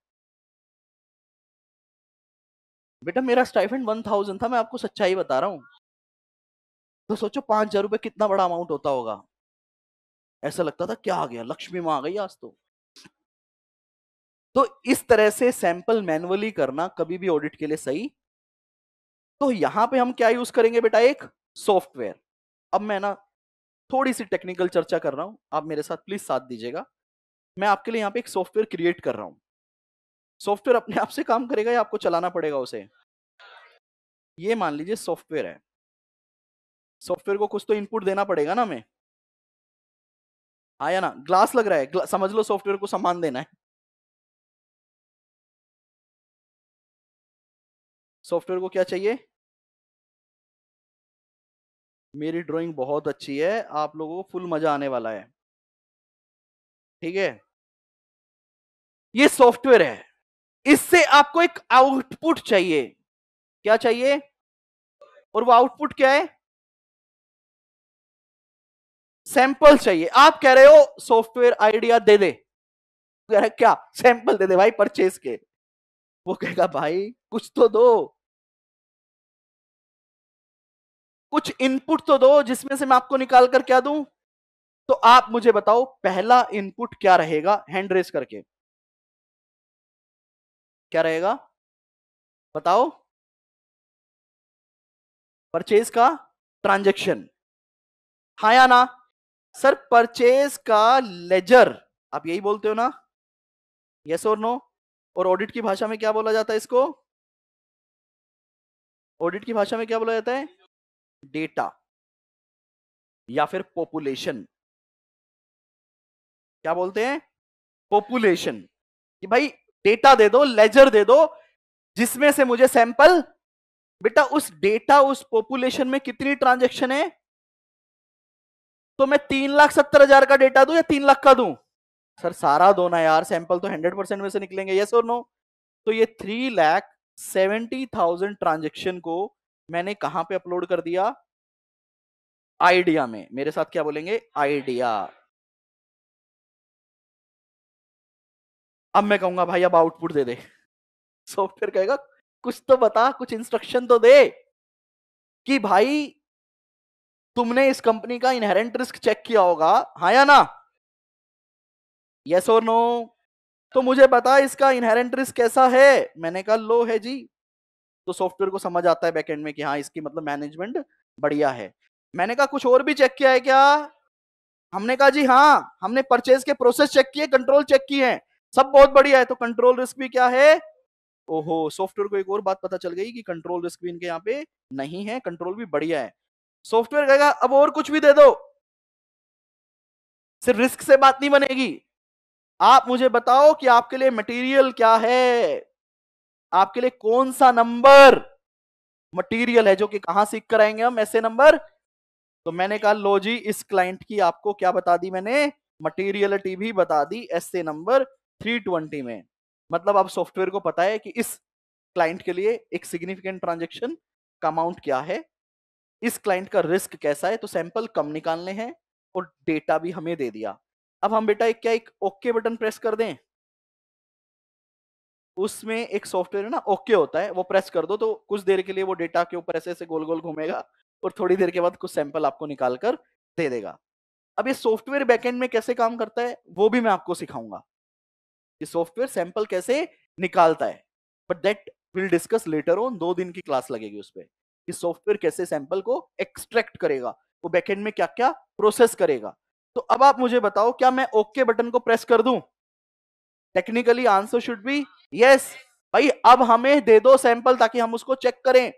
बेटा मेरा स्टाइफेंड वन थाउजेंड था मैं आपको सच्चाई बता रहा हूँ तो सोचो पांच हजार रुपये कितना बड़ा अमाउंट होता होगा ऐसा लगता था क्या आ गया लक्ष्मी माँ आ गई आज तो तो इस तरह से सैंपल मैनुअली करना कभी भी ऑडिट के लिए सही तो यहां पे हम क्या यूज करेंगे बेटा एक सॉफ्टवेयर अब मैं ना थोड़ी सी टेक्निकल चर्चा कर रहा हूं आप मेरे साथ प्लीज साथ दीजिएगा मैं आपके लिए यहाँ पे एक सॉफ्टवेयर क्रिएट कर रहा हूँ सॉफ्टवेयर अपने आप से काम करेगा या आपको चलाना पड़ेगा उसे ये मान लीजिए सॉफ्टवेयर है सॉफ्टवेयर को कुछ तो इनपुट देना पड़ेगा ना हमें आया हाँ ना ग्लास लग रहा है समझ लो सॉफ्टवेयर को सामान देना है सॉफ्टवेयर को क्या चाहिए मेरी ड्राइंग बहुत अच्छी है आप लोगों को फुल मजा आने वाला है ठीक है ये सॉफ्टवेयर है इससे आपको एक आउटपुट चाहिए क्या चाहिए और वो आउटपुट क्या है सैंपल चाहिए आप कह रहे हो सॉफ्टवेयर आइडिया दे दे कह रहे क्या सैंपल दे दे भाई परचेज के वो कहेगा भाई कुछ तो दो कुछ इनपुट तो दो जिसमें से मैं आपको निकाल कर क्या दूं तो आप मुझे बताओ पहला इनपुट क्या रहेगा हैंड रेस करके क्या रहेगा बताओ परचेज का ट्रांजेक्शन हाँ या ना सर परचेज का लेजर आप यही बोलते हो ना यस और नो और ऑडिट की भाषा में क्या बोला जाता है इसको ऑडिट की भाषा में क्या बोला जाता है डेटा या फिर पॉपुलेशन क्या बोलते हैं पॉपुलेशन कि भाई डेटा दे दो लेजर दे दो जिसमें से मुझे सैंपल बेटा उस डेटा उस पॉपुलेशन में कितनी ट्रांजेक्शन है तो मैं तीन लाख सत्तर हजार का डेटा दू या तीन लाख का दू सर सारा दो ना यार सैंपल तो हंड्रेड परसेंट में से निकलेंगे यस और नो तो ये three lakh seventy thousand transaction को मैंने कहां पे अपलोड कर दिया आइडिया में मेरे साथ क्या बोलेंगे आइडिया अब मैं कहूंगा भाई अब आउटपुट दे दे सॉफ्टवेयर (laughs) कहेगा कुछ तो बता कुछ इंस्ट्रक्शन तो दे कि भाई तुमने इस कंपनी का इनहेरेंट रिस्क चेक किया होगा हाँ या ना यस और नो तो मुझे बता इसका इनहेरेंट रिस्क कैसा है मैंने कहा लो है जी तो सॉफ्टवेयर को समझ आता है बैकएंड में कि हाँ इसकी मतलब मैनेजमेंट बढ़िया है मैंने कहा कुछ और भी चेक किया है क्या हमने कहा जी हाँ हमने परचेज के प्रोसेस चेक किए कंट्रोल चेक किए हैं सब बहुत बढ़िया है तो कंट्रोल रिस्क भी क्या है ओहो सॉफ्टवेयर को एक और बात पता चल गई कि कंट्रोल रिस्क भी इनके यहाँ पे नहीं है कंट्रोल भी बढ़िया है सॉफ्टवेयर कहेगा अब और कुछ भी दे दो सिर्फ रिस्क से बात नहीं बनेगी आप मुझे बताओ कि आपके लिए मटेरियल क्या है आपके लिए कौन सा नंबर मटेरियल है जो कि कहां सीख कर आएंगे हम ऐसे नंबर तो मैंने कहा लो जी इस क्लाइंट की आपको क्या बता दी मैंने मटेरियलिटी भी बता दी ऐसे नंबर 320 में मतलब आप सॉफ्टवेयर को पता है कि इस क्लाइंट के लिए एक सिग्निफिकेंट ट्रांजेक्शन का अमाउंट क्या है इस क्लाइंट का रिस्क कैसा है तो सैंपल कम निकालने हैं और डेटा भी हमें दे दिया अब हम बेटा एक क्या एक ओके बटन प्रेस कर दें उसमें एक सॉफ्टवेयर है ना ओके होता है वो प्रेस कर दो तो कुछ देर के लिए वो डेटा के ऊपर ऐसे ऐसे गोल गोल घूमेगा और थोड़ी देर के बाद कुछ सैंपल आपको निकाल कर दे देगा अब ये सॉफ्टवेयर बैकेंड में कैसे काम करता है वो भी मैं आपको सिखाऊंगा ये सॉफ्टवेयर सैंपल कैसे निकालता है but that will discuss later on दो दिन की क्लास लगेगी उस पर कि सॉफ्टवेयर कैसे सैंपल को एक्सट्रैक्ट करेगा वो बैकेंड में क्या क्या प्रोसेस करेगा तो अब आप मुझे बताओ क्या मैं ओके okay बटन को प्रेस कर दू technically answer should be yes भाई अब हमें दे दो सैंपल ताकि हम उसको चेक करें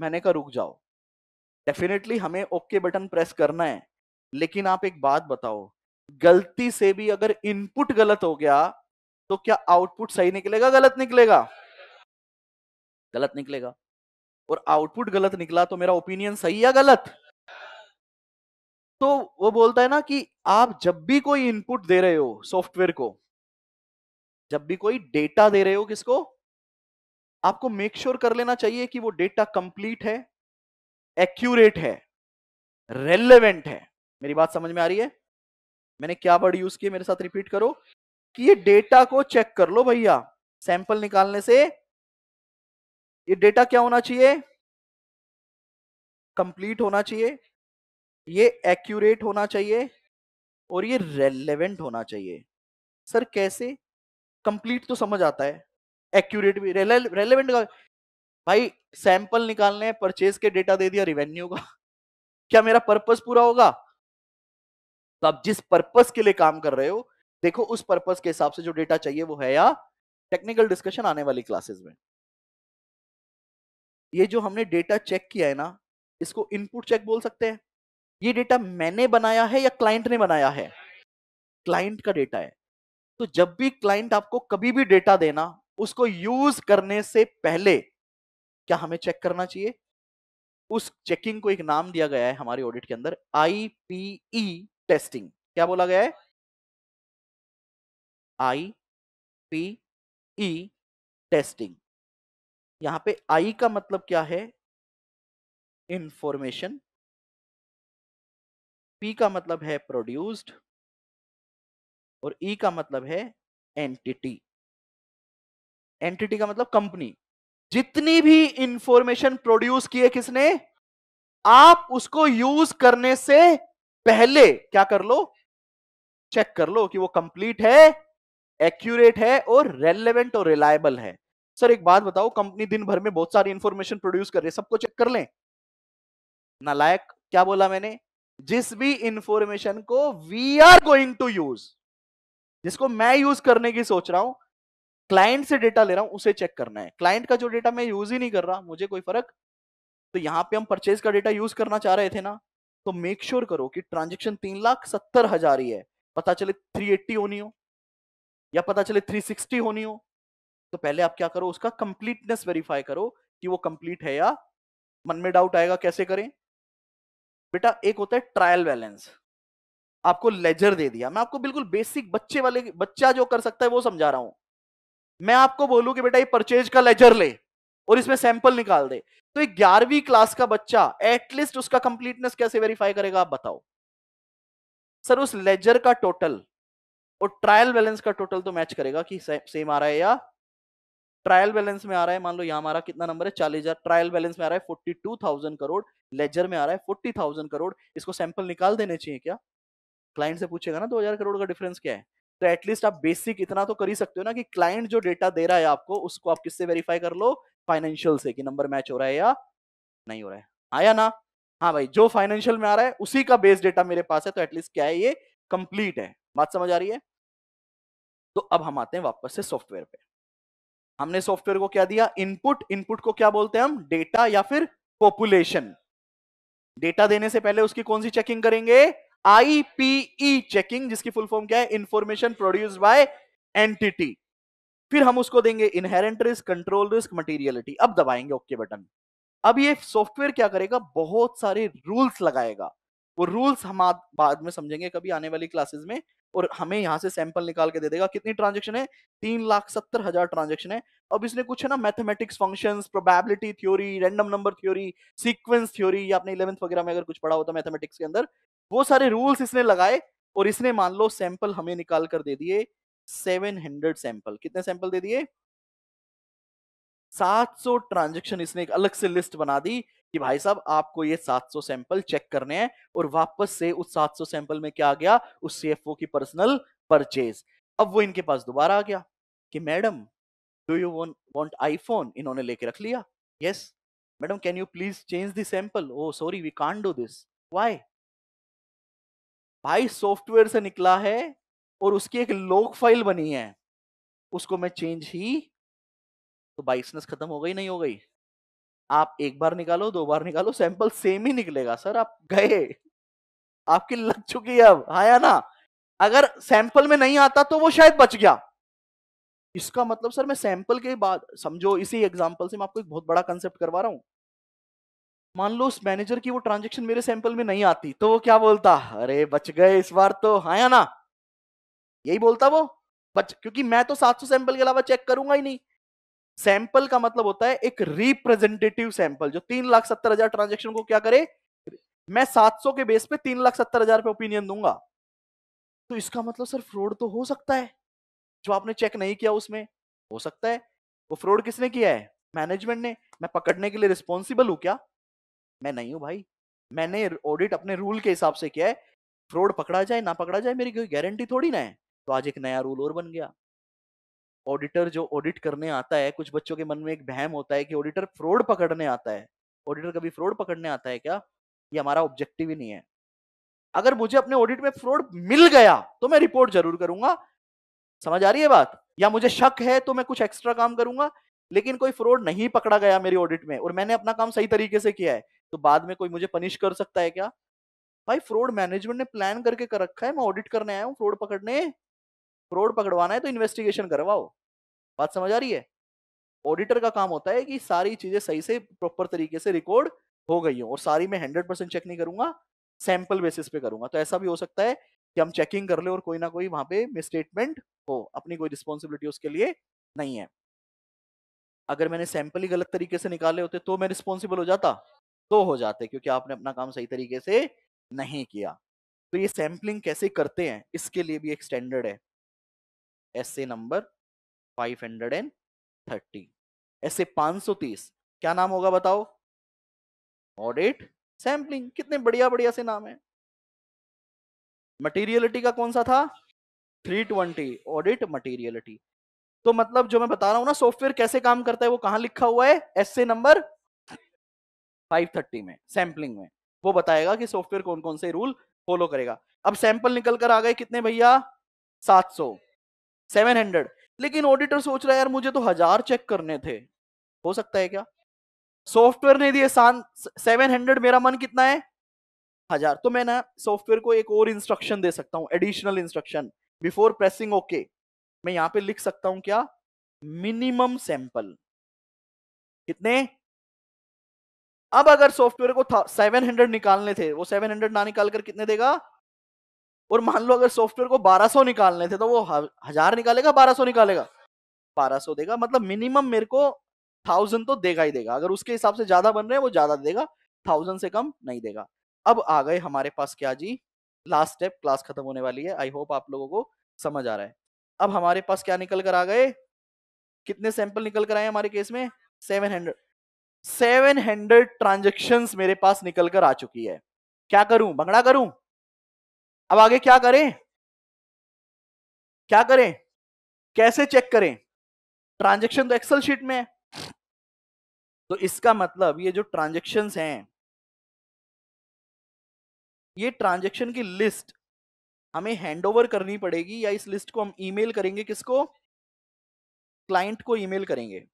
मैंने कहा रुक जाओ डेफिनेटली हमें ओके okay बटन प्रेस करना है लेकिन आप एक बात बताओ गलती से भी अगर इनपुट गलत हो गया तो क्या आउटपुट सही निकलेगा गलत निकलेगा गलत निकलेगा और आउटपुट गलत निकला तो मेरा ओपिनियन सही या गलत तो वो बोलता है ना कि आप जब भी कोई इनपुट दे रहे हो सॉफ्टवेयर को जब भी कोई डेटा दे रहे हो किसको आपको मेक श्योर sure कर लेना चाहिए कि वो डेटा कंप्लीट है एक्यूरेट है रेलेवेंट है मेरी बात समझ में आ रही है मैंने क्या वर्ड यूज किया मेरे साथ रिपीट करो कि ये डेटा को चेक कर लो भैया सैंपल निकालने से ये डेटा क्या होना चाहिए कंप्लीट होना चाहिए ये एक्यूरेट होना चाहिए और ये रेलेवेंट होना चाहिए सर कैसे कंप्लीट तो समझ आता है एक्यूरेट भी रेलेवेंट का भाई सैंपल निकालने परचेज के डेटा दे दिया रिवेन्यू का क्या मेरा पर्पस पूरा होगा तो आप जिस पर्पस के लिए काम कर रहे हो देखो उस पर्पज के हिसाब से जो डेटा चाहिए वो है या टेक्निकल डिस्कशन आने वाली क्लासेस में ये जो हमने डेटा चेक किया है ना इसको इनपुट चेक बोल सकते हैं ये डेटा मैंने बनाया है या क्लाइंट ने बनाया है क्लाइंट का डेटा है तो जब भी क्लाइंट आपको कभी भी डेटा देना उसको यूज करने से पहले क्या हमें चेक करना चाहिए उस चेकिंग को एक नाम दिया गया है हमारी ऑडिट के अंदर आईपीई टेस्टिंग e क्या बोला गया है आई पी ई टेस्टिंग यहां पे आई का मतलब क्या है इंफॉर्मेशन पी का मतलब है प्रोड्यूस्ड और ई e का मतलब है एंटिटी एंटिटी का मतलब कंपनी जितनी भी इंफॉर्मेशन प्रोड्यूस की है किसने आप उसको यूज करने से पहले क्या कर लो चेक कर लो कि वो कंप्लीट है एक्यूरेट है और रेलिवेंट और रिलायबल है सर एक बात बताओ कंपनी दिन भर में बहुत सारी इंफॉर्मेशन प्रोड्यूस कर रही है सबको चेक कर लें नालायक क्या बोला मैंने जिस भी इंफॉर्मेशन को we are going to use जिसको मैं यूज करने की सोच रहा हूं क्लाइंट से डेटा ले रहा हूं उसे चेक करना है क्लाइंट का जो डेटा मैं यूज ही नहीं कर रहा मुझे कोई फर्क तो यहां पे हम परचेज का डेटा यूज करना चाह रहे थे ना तो मेक श्योर sure करो कि ट्रांजेक्शन तीन लाख सत्तर हजार ही है पता चले थ्री एट्टी होनी हो या पता चले 360 होनी हो तो पहले आप क्या करो उसका कंप्लीटनेस वेरीफाई करो कि वो कंप्लीट है या मन में डाउट आएगा कैसे करें बेटा एक होता है ट्रायल बैलेंस आपको लेजर दे दिया मैं आपको बिल्कुल बेसिक बच्चे वाले बच्चा जो कर सकता है वो समझा रहा हूं मैं आपको बोलूं कि बेटा ये परचेज का लेजर ले और इसमें सैंपल निकाल दे तो एक ग्यारहवीं क्लास का बच्चा एटलीस्ट उसका कंप्लीटनेस कैसे वेरीफाई करेगा आप बताओ सर उस लेजर का टोटल और ट्रायल बैलेंस का टोटल तो मैच करेगा कि से, सेम आ रहा है या ट्रायल बैलेंस में आ रहा है मान लो यहाँ हमारा कितना नंबर है चालीस हजार ट्रायल बैलेंस में आ रहा है forty two thousand crore ledger में आ रहा है फोर्टी थाउजेंड करोड़ इसको सैंपल निकाल देने चाहिए क्या क्लाइंट से पूछेगा ना दो हजार करोड़ का डिफरेंस क्या है तो एटलीस्ट आप बेसिक इतना तो कर ही सकते हो ना कि क्लाइंट जो डेटा दे रहा है आपको उसको आप किससे वेरीफाई कर लो फाइनेंशियल से कि नंबर मैच हो रहा है या नहीं हो रहा है आया हाँ ना हाँ भाई जो फाइनेंशियल में आ रहा है उसी का बेस डेटा मेरे पास है तो एटलीस्ट क्या है ये कंप्लीट है बात समझ आ रही है तो अब हम आते हैं वापस से सॉफ्टवेयर पे हमने सॉफ्टवेयर को क्या दिया इनपुट इनपुट को क्या बोलते हैं हम डेटा या फिर पॉपुलेशन डेटा देने से पहले उसकी कौन सी चेकिंग करेंगे आईपीई चेकिंग e जिसकी फुल फॉर्म क्या है इंफॉर्मेशन प्रोड्यूस बाय एंटिटी फिर हम उसको देंगे inherent risk control risk materiality अब दबाएंगे ओके बटन अब ये सॉफ्टवेयर क्या करेगा बहुत सारे रूल्स लगाएगा वो रूल्स हम बाद में समझेंगे कभी आने वाली क्लासेस में और हमें यहाँ से सैंपल निकाल के दे देगा कितनी ट्रांजेक्शन है तीन लाख सत्तर हजार ट्रांजेक्शन है अब इसने कुछ है ना mathematics functions probability theory random number theory sequence theory या आपने इलेवंथ वगैरह में अगर कुछ पढ़ा होता तो मैथमेटिक्स के अंदर वो सारे रूल्स इसने लगाए और इसने मान लो सैंपल हमें निकाल कर दे दिए सेवन हंड्रेड सैंपल कितने सैंपल दे दिए सौ ट्रांजेक्शन इसने एक अलग से लिस्ट बना दी कि भाई साहब आपको ये 700 सैंपल चेक करने हैं और वापस से उस 700 सैंपल में क्या आ गया उस सीएफओ की पर्सनल परचेज अब वो इनके पास दोबारा आ गया कि madam do you want iPhone इन्होंने लेके रख लिया yes madam can you please change the sample oh sorry we can do this why भाई सॉफ्टवेयर से निकला है और उसकी एक लोक फाइल बनी है उसको मैं चेंज ही तो बाइसनेस खत्म हो गई नहीं हो गई आप एक बार निकालो दो बार निकालो सैंपल सेम ही निकलेगा सर आप गए आपकी लग चुकी है अब हाँ या ना अगर सैंपल में नहीं आता तो वो शायद बच गया इसका मतलब सर मैं सैंपल के बाद समझो इसी एग्जांपल से मैं आपको एक बहुत बड़ा कंसेप्ट करवा रहा हूं मान लो उस मैनेजर की वो ट्रांजेक्शन मेरे सैंपल में नहीं आती तो वो क्या बोलता अरे बच गए इस बार तो हाया या ना यही बोलता वो बच क्योंकि मैं तो 700 सैंपल के अलावा चेक करूंगा ही नहीं सैंपल का मतलब होता है एक रिप्रेजेंटेटिव सैंपल जो तीन लाख सत्तर हजार ट्रांजेक्शन को क्या करे मैं सात सौ के बेस पे तीन लाख सत्तर हजार पे ओपिनियन दूंगा तो इसका मतलब सर फ्रॉड तो हो सकता है जो आपने चेक नहीं किया उसमें हो सकता है वो फ्रॉड किसने किया है मैनेजमेंट ने मैं पकड़ने के लिए रिस्पॉन्सिबल हूं क्या मैं नहीं हूं भाई मैंने ऑडिट अपने रूल के हिसाब से किया है फ्रॉड पकड़ा जाए ना पकड़ा जाए मेरी कोई गारंटी थोड़ी ना है तो आज एक नया रूल और बन गया ऑडिटर जो ऑडिट करने आता है कुछ बच्चों के मन में एक बहम होता है कि ऑडिटर फ्रॉड पकड़ने आता है ऑडिटर कभी फ्रॉड पकड़ने आता है क्या ये हमारा ऑब्जेक्टिव ही नहीं है अगर मुझे अपने ऑडिट में फ्रॉड मिल गया तो मैं रिपोर्ट जरूर करूंगा समझ आ रही है बात या मुझे शक है तो मैं कुछ एक्स्ट्रा काम करूंगा लेकिन कोई फ्रॉड नहीं पकड़ा गया मेरी ऑडिट में और मैंने अपना काम सही तरीके से किया है तो बाद में कोई मुझे पनिश कर सकता है क्या भाई फ्रॉड मैनेजमेंट ने प्लान करके कर रखा है मैं ऑडिट करने आया हूँ फ्रॉड पकड़ने फ्रॉड पकड़वाना है तो इन्वेस्टिगेशन करवाओ बात समझ आ रही है ऑडिटर का काम होता है कि सारी चीजें सही से प्रॉपर तरीके से रिकॉर्ड हो गई हो और सारी मैं हंड्रेड परसेंट चेक नहीं करूंगा सैंपल बेसिस पे करूंगा तो ऐसा भी हो सकता है कि हम चेकिंग कर ले और कोई ना कोई वहां पे मिसस्टेटमेंट हो अपनी कोई रिस्पॉन्सिबिलिटी उसके लिए नहीं है अगर मैंने सैंपल ही गलत तरीके से निकाले होते तो मैं रिस्पॉन्सिबल हो जाता तो हो जाते क्योंकि आपने अपना काम सही तरीके से नहीं किया तो ये सैम्पलिंग कैसे करते हैं इसके लिए भी एक स्टैंडर्ड है एस नंबर 530 ऐसे 530 क्या नाम होगा बताओ ऑडिट सैम्पलिंग कितने बढ़िया बढ़िया से नाम है मटेरियलिटी का कौन सा था 320 ऑडिट मटेरियलिटी तो मतलब जो मैं बता रहा हूं ना सॉफ्टवेयर कैसे काम करता है वो कहां लिखा हुआ है एस नंबर 530 में सैम्पलिंग में वो बताएगा कि सॉफ्टवेयर कौन कौन से रूल फॉलो करेगा अब सैंपल निकल कर आ गए कितने भैया 700 सेवन हंड्रेड लेकिन ऑडिटर सोच रहा है यार मुझे तो हजार चेक करने थे हो सकता है क्या सॉफ्टवेयर ने दिए सेवन हंड्रेड मेरा मन कितना है हजार तो मैं ना सॉफ्टवेयर को एक और इंस्ट्रक्शन दे सकता हूँ additional instruction before pressing okay मैं यहां पे लिख सकता हूं क्या मिनिमम सैंपल कितने अब अगर सॉफ्टवेयर को सेवन हंड्रेड निकालने थे वो सेवन हंड्रेड ना निकाल कर कितने देगा और मान लो अगर सॉफ्टवेयर को 1200 निकालने थे तो वो हजार निकालेगा 1200 निकालेगा 1200 देगा मतलब मिनिमम मेरे को थाउजेंड तो देगा ही देगा अगर उसके हिसाब से ज्यादा बन रहे हैं वो ज्यादा देगा थाउजेंड से कम नहीं देगा अब आ गए हमारे पास क्या जी लास्ट स्टेप क्लास खत्म होने वाली है आई होप आप लोगों को समझ आ रहा है अब हमारे पास क्या निकल कर आ गए कितने सैंपल निकल कर आए हमारे केस में seven hundred seven hundred transaction मेरे पास निकल कर आ चुकी है क्या करूं भंगड़ा करूं अब आगे क्या करें क्या करें कैसे चेक करें ट्रांजेक्शन तो एक्सेल शीट में है तो इसका मतलब ये जो ट्रांजेक्शन हैं ये ट्रांजेक्शन की लिस्ट हमें हैंडओवर करनी पड़ेगी या इस लिस्ट को हम ईमेल करेंगे किसको क्लाइंट को ईमेल करेंगे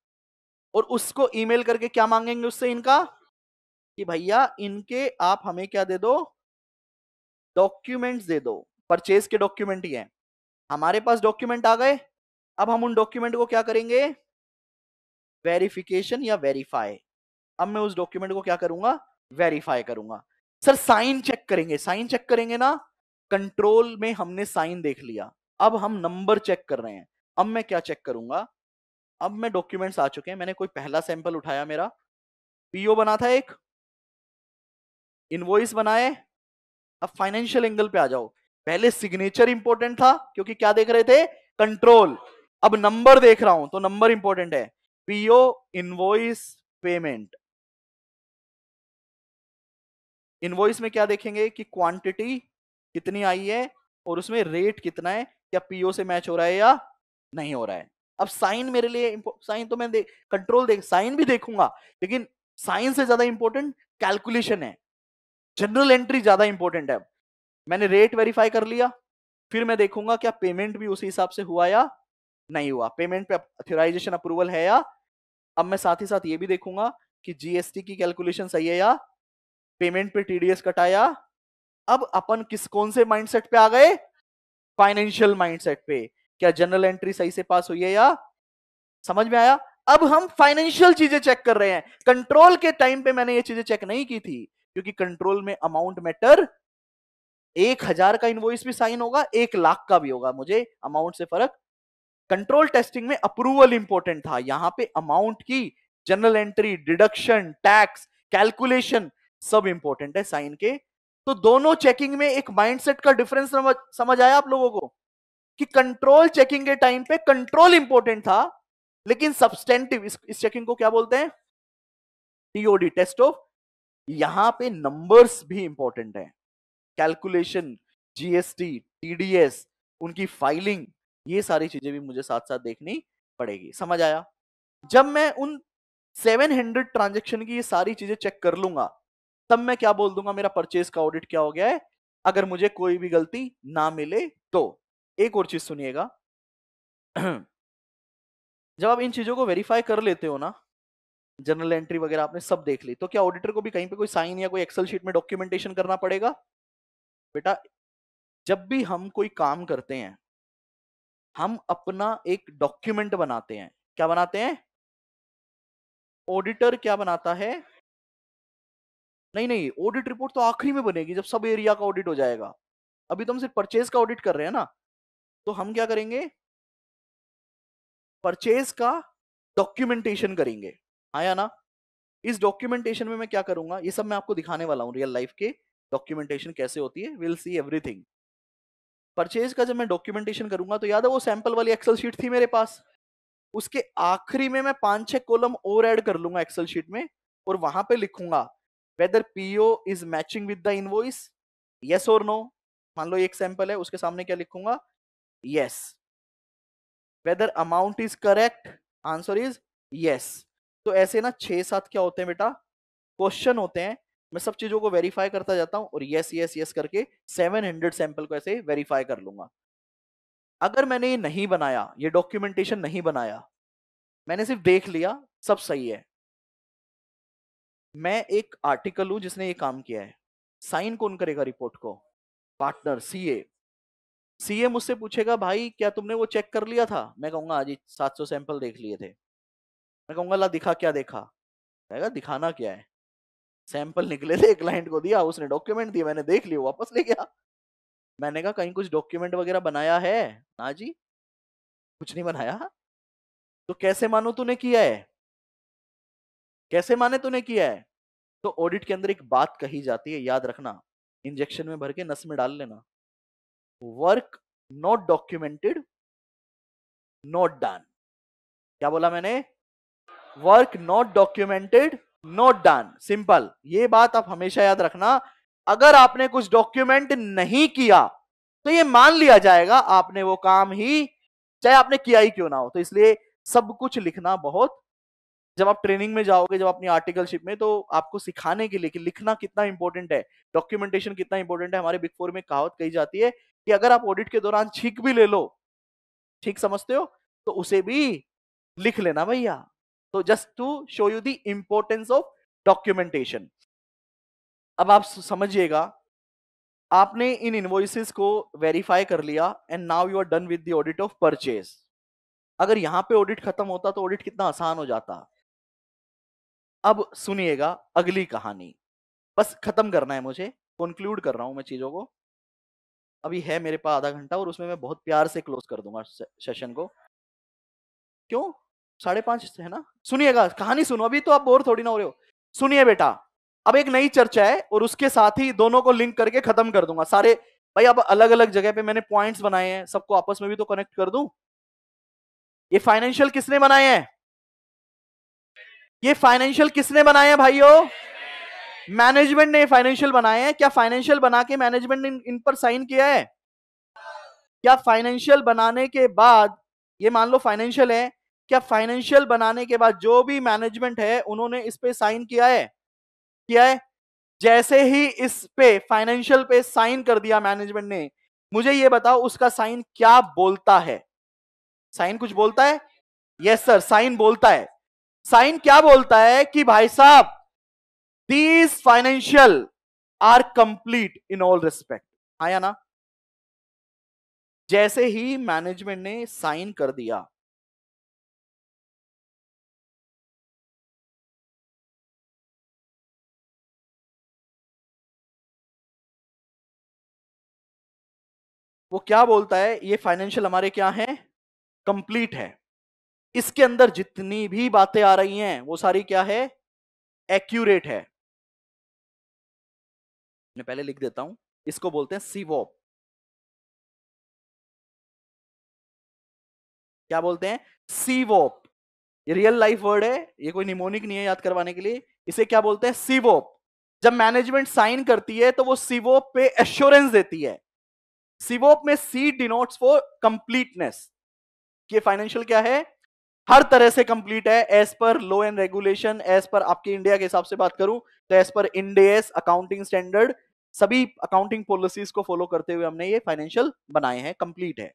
और उसको ईमेल करके क्या मांगेंगे उससे इनका कि भैया इनके आप हमें क्या दे दो डॉक्यूमेंट्स दे दो परचेज के डॉक्यूमेंट ही हैं हमारे पास डॉक्यूमेंट आ गए अब हम उन डॉक्यूमेंट को क्या करेंगे वेरिफिकेशन या वेरीफाई अब मैं उस डॉक्यूमेंट को क्या करूंगा वेरीफाई करूंगा सर साइन चेक करेंगे साइन चेक करेंगे ना कंट्रोल में हमने साइन देख लिया अब हम नंबर चेक कर रहे हैं अब मैं क्या चेक करूंगा अब मैं डॉक्यूमेंट्स आ चुके हैं मैंने कोई पहला सैंपल उठाया मेरा पीओ बना था एक इनवॉइस बनाए अब फाइनेंशियल एंगल पे आ जाओ पहले सिग्नेचर इंपॉर्टेंट था क्योंकि क्या देख रहे थे कंट्रोल अब नंबर देख रहा हूं तो नंबर इंपॉर्टेंट है पीओ इनवॉइस पेमेंट इनवॉइस में क्या देखेंगे कि क्वांटिटी कितनी आई है और उसमें रेट कितना है क्या पीओ से मैच हो रहा है या नहीं हो रहा है अब साइन मेरे लिए साइन तो मैं देख कंट्रोल देख साइन भी देखूंगा लेकिन साइन से ज्यादा इंपॉर्टेंट कैलकुलेशन है जनरल एंट्री ज्यादा इंपॉर्टेंट है मैंने रेट वेरीफाई कर लिया फिर मैं देखूंगा क्या पेमेंट भी उसी हिसाब से हुआ या नहीं हुआ पेमेंट पे अथोराइजेशन अप्रूवल है या अब मैं साथ ही साथ ये भी देखूंगा कि जीएसटी की कैलकुलेशन सही है या पेमेंट पे टीडीएस कटाया अब अपन किस कौन से माइंडसेट पे आ गए फाइनेंशियल माइंडसेट पे क्या जनरल एंट्री सही से पास हुई है या समझ में आया अब हम फाइनेंशियल चीजें चेक कर रहे हैं कंट्रोल के टाइम पे मैंने ये चीजें चेक नहीं की थी क्योंकि कंट्रोल में अमाउंट मैटर एक हजार का इनवॉइस भी साइन होगा एक लाख का भी होगा मुझे अमाउंट से फर्क कंट्रोल टेस्टिंग में अप्रूवल इंपॉर्टेंट था यहां पे अमाउंट की journal entry deduction tax calculation सब इंपॉर्टेंट है साइन के तो दोनों चेकिंग में एक माइंडसेट का डिफरेंस समझ समझ आया आप लोगों को कि कंट्रोल चेकिंग के टाइम पे कंट्रोल इंपॉर्टेंट था लेकिन सब्सटेंटिव इस, इस चेकिंग को क्या बोलते हैं टीओडी टेस्ट ऑफ यहाँ पे नंबर्स भी इंपॉर्टेंट हैं कैलकुलेशन जीएसटी टीडीएस उनकी फाइलिंग ये सारी चीजें भी मुझे साथ साथ देखनी पड़ेगी समझ आया जब मैं उन 700 ट्रांजेक्शन की ये सारी चीजें चेक कर लूंगा तब मैं क्या बोल दूंगा मेरा परचेज का ऑडिट क्या हो गया है अगर मुझे कोई भी गलती ना मिले तो एक और चीज सुनिएगा (clears throat) जब आप इन चीजों को वेरीफाई कर लेते हो ना जनरल एंट्री वगैरह आपने सब देख ली तो क्या ऑडिटर को भी कहीं पे कोई साइन या कोई एक्सेल शीट में डॉक्यूमेंटेशन करना पड़ेगा बेटा जब भी हम कोई काम करते हैं हम अपना एक डॉक्यूमेंट बनाते हैं क्या बनाते हैं ऑडिटर क्या बनाता है नहीं नहीं ऑडिट रिपोर्ट तो आखिरी में बनेगी जब सब एरिया का ऑडिट हो जाएगा अभी तो हम सिर्फ परचेज का ऑडिट कर रहे हैं ना तो हम क्या करेंगे परचेज का डॉक्यूमेंटेशन करेंगे आया ना इस डॉक्यूमेंटेशन में मैं क्या करूंगा ये सब मैं आपको दिखाने वाला हूँ रियल लाइफ के डॉक्यूमेंटेशन कैसे होती है विल सी एवरीथिंग परचेज का जब मैं डॉक्यूमेंटेशन करूंगा तो याद है वो सैंपल वाली एक्सेल शीट थी मेरे पास उसके आखिरी में मैं पांच छह कॉलम और ऐड कर लूंगा एक्सेल शीट में और वहां पे लिखूंगा whether PO is matching with the invoice yes और नो मान लो एक सैंपल है उसके सामने क्या लिखूंगा yes whether amount is correct answer is yes तो ऐसे ना छः सात क्या होते हैं बेटा क्वेश्चन होते हैं मैं सब चीज़ों को वेरीफाई करता जाता हूँ और यस यस यस करके 700 सैंपल को ऐसे वेरीफाई कर लूंगा अगर मैंने ये नहीं बनाया ये डॉक्यूमेंटेशन नहीं बनाया मैंने सिर्फ देख लिया सब सही है मैं एक आर्टिकल हूं जिसने ये काम किया है साइन कौन करेगा रिपोर्ट को पार्टनर सी सीए मुझसे पूछेगा भाई क्या तुमने वो चेक कर लिया था मैं कहूंगा आज 700 सैंपल देख लिए थे मैं कहूंगा ला दिखा क्या देखा कहेगा दिखाना क्या है सैंपल (laughs) निकले थे क्लाइंट को दिया उसने डॉक्यूमेंट दिया मैंने देख लिया वापस ले गया मैंने कहा कहीं कुछ डॉक्यूमेंट वगैरह बनाया है ना जी कुछ नहीं बनाया तो कैसे मानो तूने किया है कैसे माने तूने किया है तो ऑडिट के अंदर एक बात कही जाती है याद रखना इंजेक्शन में भर के नस में डाल लेना work not documented not done क्या बोला मैंने work not documented not done simple ये बात आप हमेशा याद रखना अगर आपने कुछ डॉक्यूमेंट नहीं किया तो ये मान लिया जाएगा आपने वो काम ही चाहे आपने किया ही क्यों ना हो तो इसलिए सब कुछ लिखना बहुत जब आप ट्रेनिंग में जाओगे जब अपनी आर्टिकलशिप में तो आपको सिखाने के लिए कि लिखना कितना इंपॉर्टेंट है डॉक्यूमेंटेशन कितना इंपॉर्टेंट है हमारे बिग फोर में कहावत कही जाती है कि अगर आप ऑडिट के दौरान छीक भी ले लो ठीक समझते हो तो उसे भी लिख लेना भैया तो just to show you the importance of documentation अब आप समझिएगा आपने इन इन्वॉइसेस को वेरीफाई कर लिया and now you are done with the audit of purchase अगर यहाँ पे ऑडिट खत्म होता तो ऑडिट कितना आसान हो जाता अब सुनिएगा अगली कहानी बस खत्म करना है मुझे कंक्लूड कर रहा हूँ मैं चीज़ों को अभी है मेरे पास आधा घंटा और उसमें मैं बहुत प्यार से क्लोज कर दूंगा सेशन को क्यों साढ़े पांच है ना सुनिएगा कहानी सुनो अभी तो आप बोर थोड़ी ना हो रहे हो सुनिए बेटा अब एक नई चर्चा है और उसके साथ ही दोनों को लिंक करके खत्म कर दूंगा सारे भाई अब अलग अलग जगह पे मैंने पॉइंट्स बनाए हैं सबको आपस में भी तो कनेक्ट कर दूं ये फाइनेंशियल किसने बनाए हैं ये फाइनेंशियल किसने बनाए हैं भाइयों मैनेजमेंट ने फाइनेंशियल बनाए हैं क्या फाइनेंशियल बना के मैनेजमेंट ने इन पर साइन किया है क्या फाइनेंशियल बनाने के बाद ये मान लो फाइनेंशियल है क्या फाइनेंशियल बनाने के बाद जो भी मैनेजमेंट है उन्होंने इस पे साइन किया है किया है जैसे ही इस पे फाइनेंशियल पे साइन कर दिया मैनेजमेंट ने मुझे ये बताओ उसका साइन क्या बोलता है साइन कुछ बोलता है यस सर साइन बोलता है साइन क्या बोलता है कि भाई साहब these financial are complete in all respect आया ना जैसे ही मैनेजमेंट ने साइन कर दिया वो क्या बोलता है ये फाइनेंशियल हमारे क्या है कंप्लीट है इसके अंदर जितनी भी बातें आ रही हैं वो सारी क्या है एक्यूरेट है मैं पहले लिख देता हूं इसको बोलते हैं सीवॉप क्या बोलते हैं सीवोप ये रियल लाइफ वर्ड है ये कोई निमोनिक नहीं है याद करवाने के लिए इसे क्या बोलते हैं सीवोप जब मैनेजमेंट साइन करती है तो वो सीवोप पे एश्योरेंस देती है सीवोप में सी डिनोट्स फॉर कंप्लीटनेस ये फाइनेंशियल क्या है हर तरह से कंप्लीट है as per law and regulation as per आपके इंडिया के हिसाब से बात करूं तो as per Ind AS accounting standard सभी अकाउंटिंग पॉलिसीज को फॉलो करते हुए हमने ये फाइनेंशियल बनाए हैं कंप्लीट है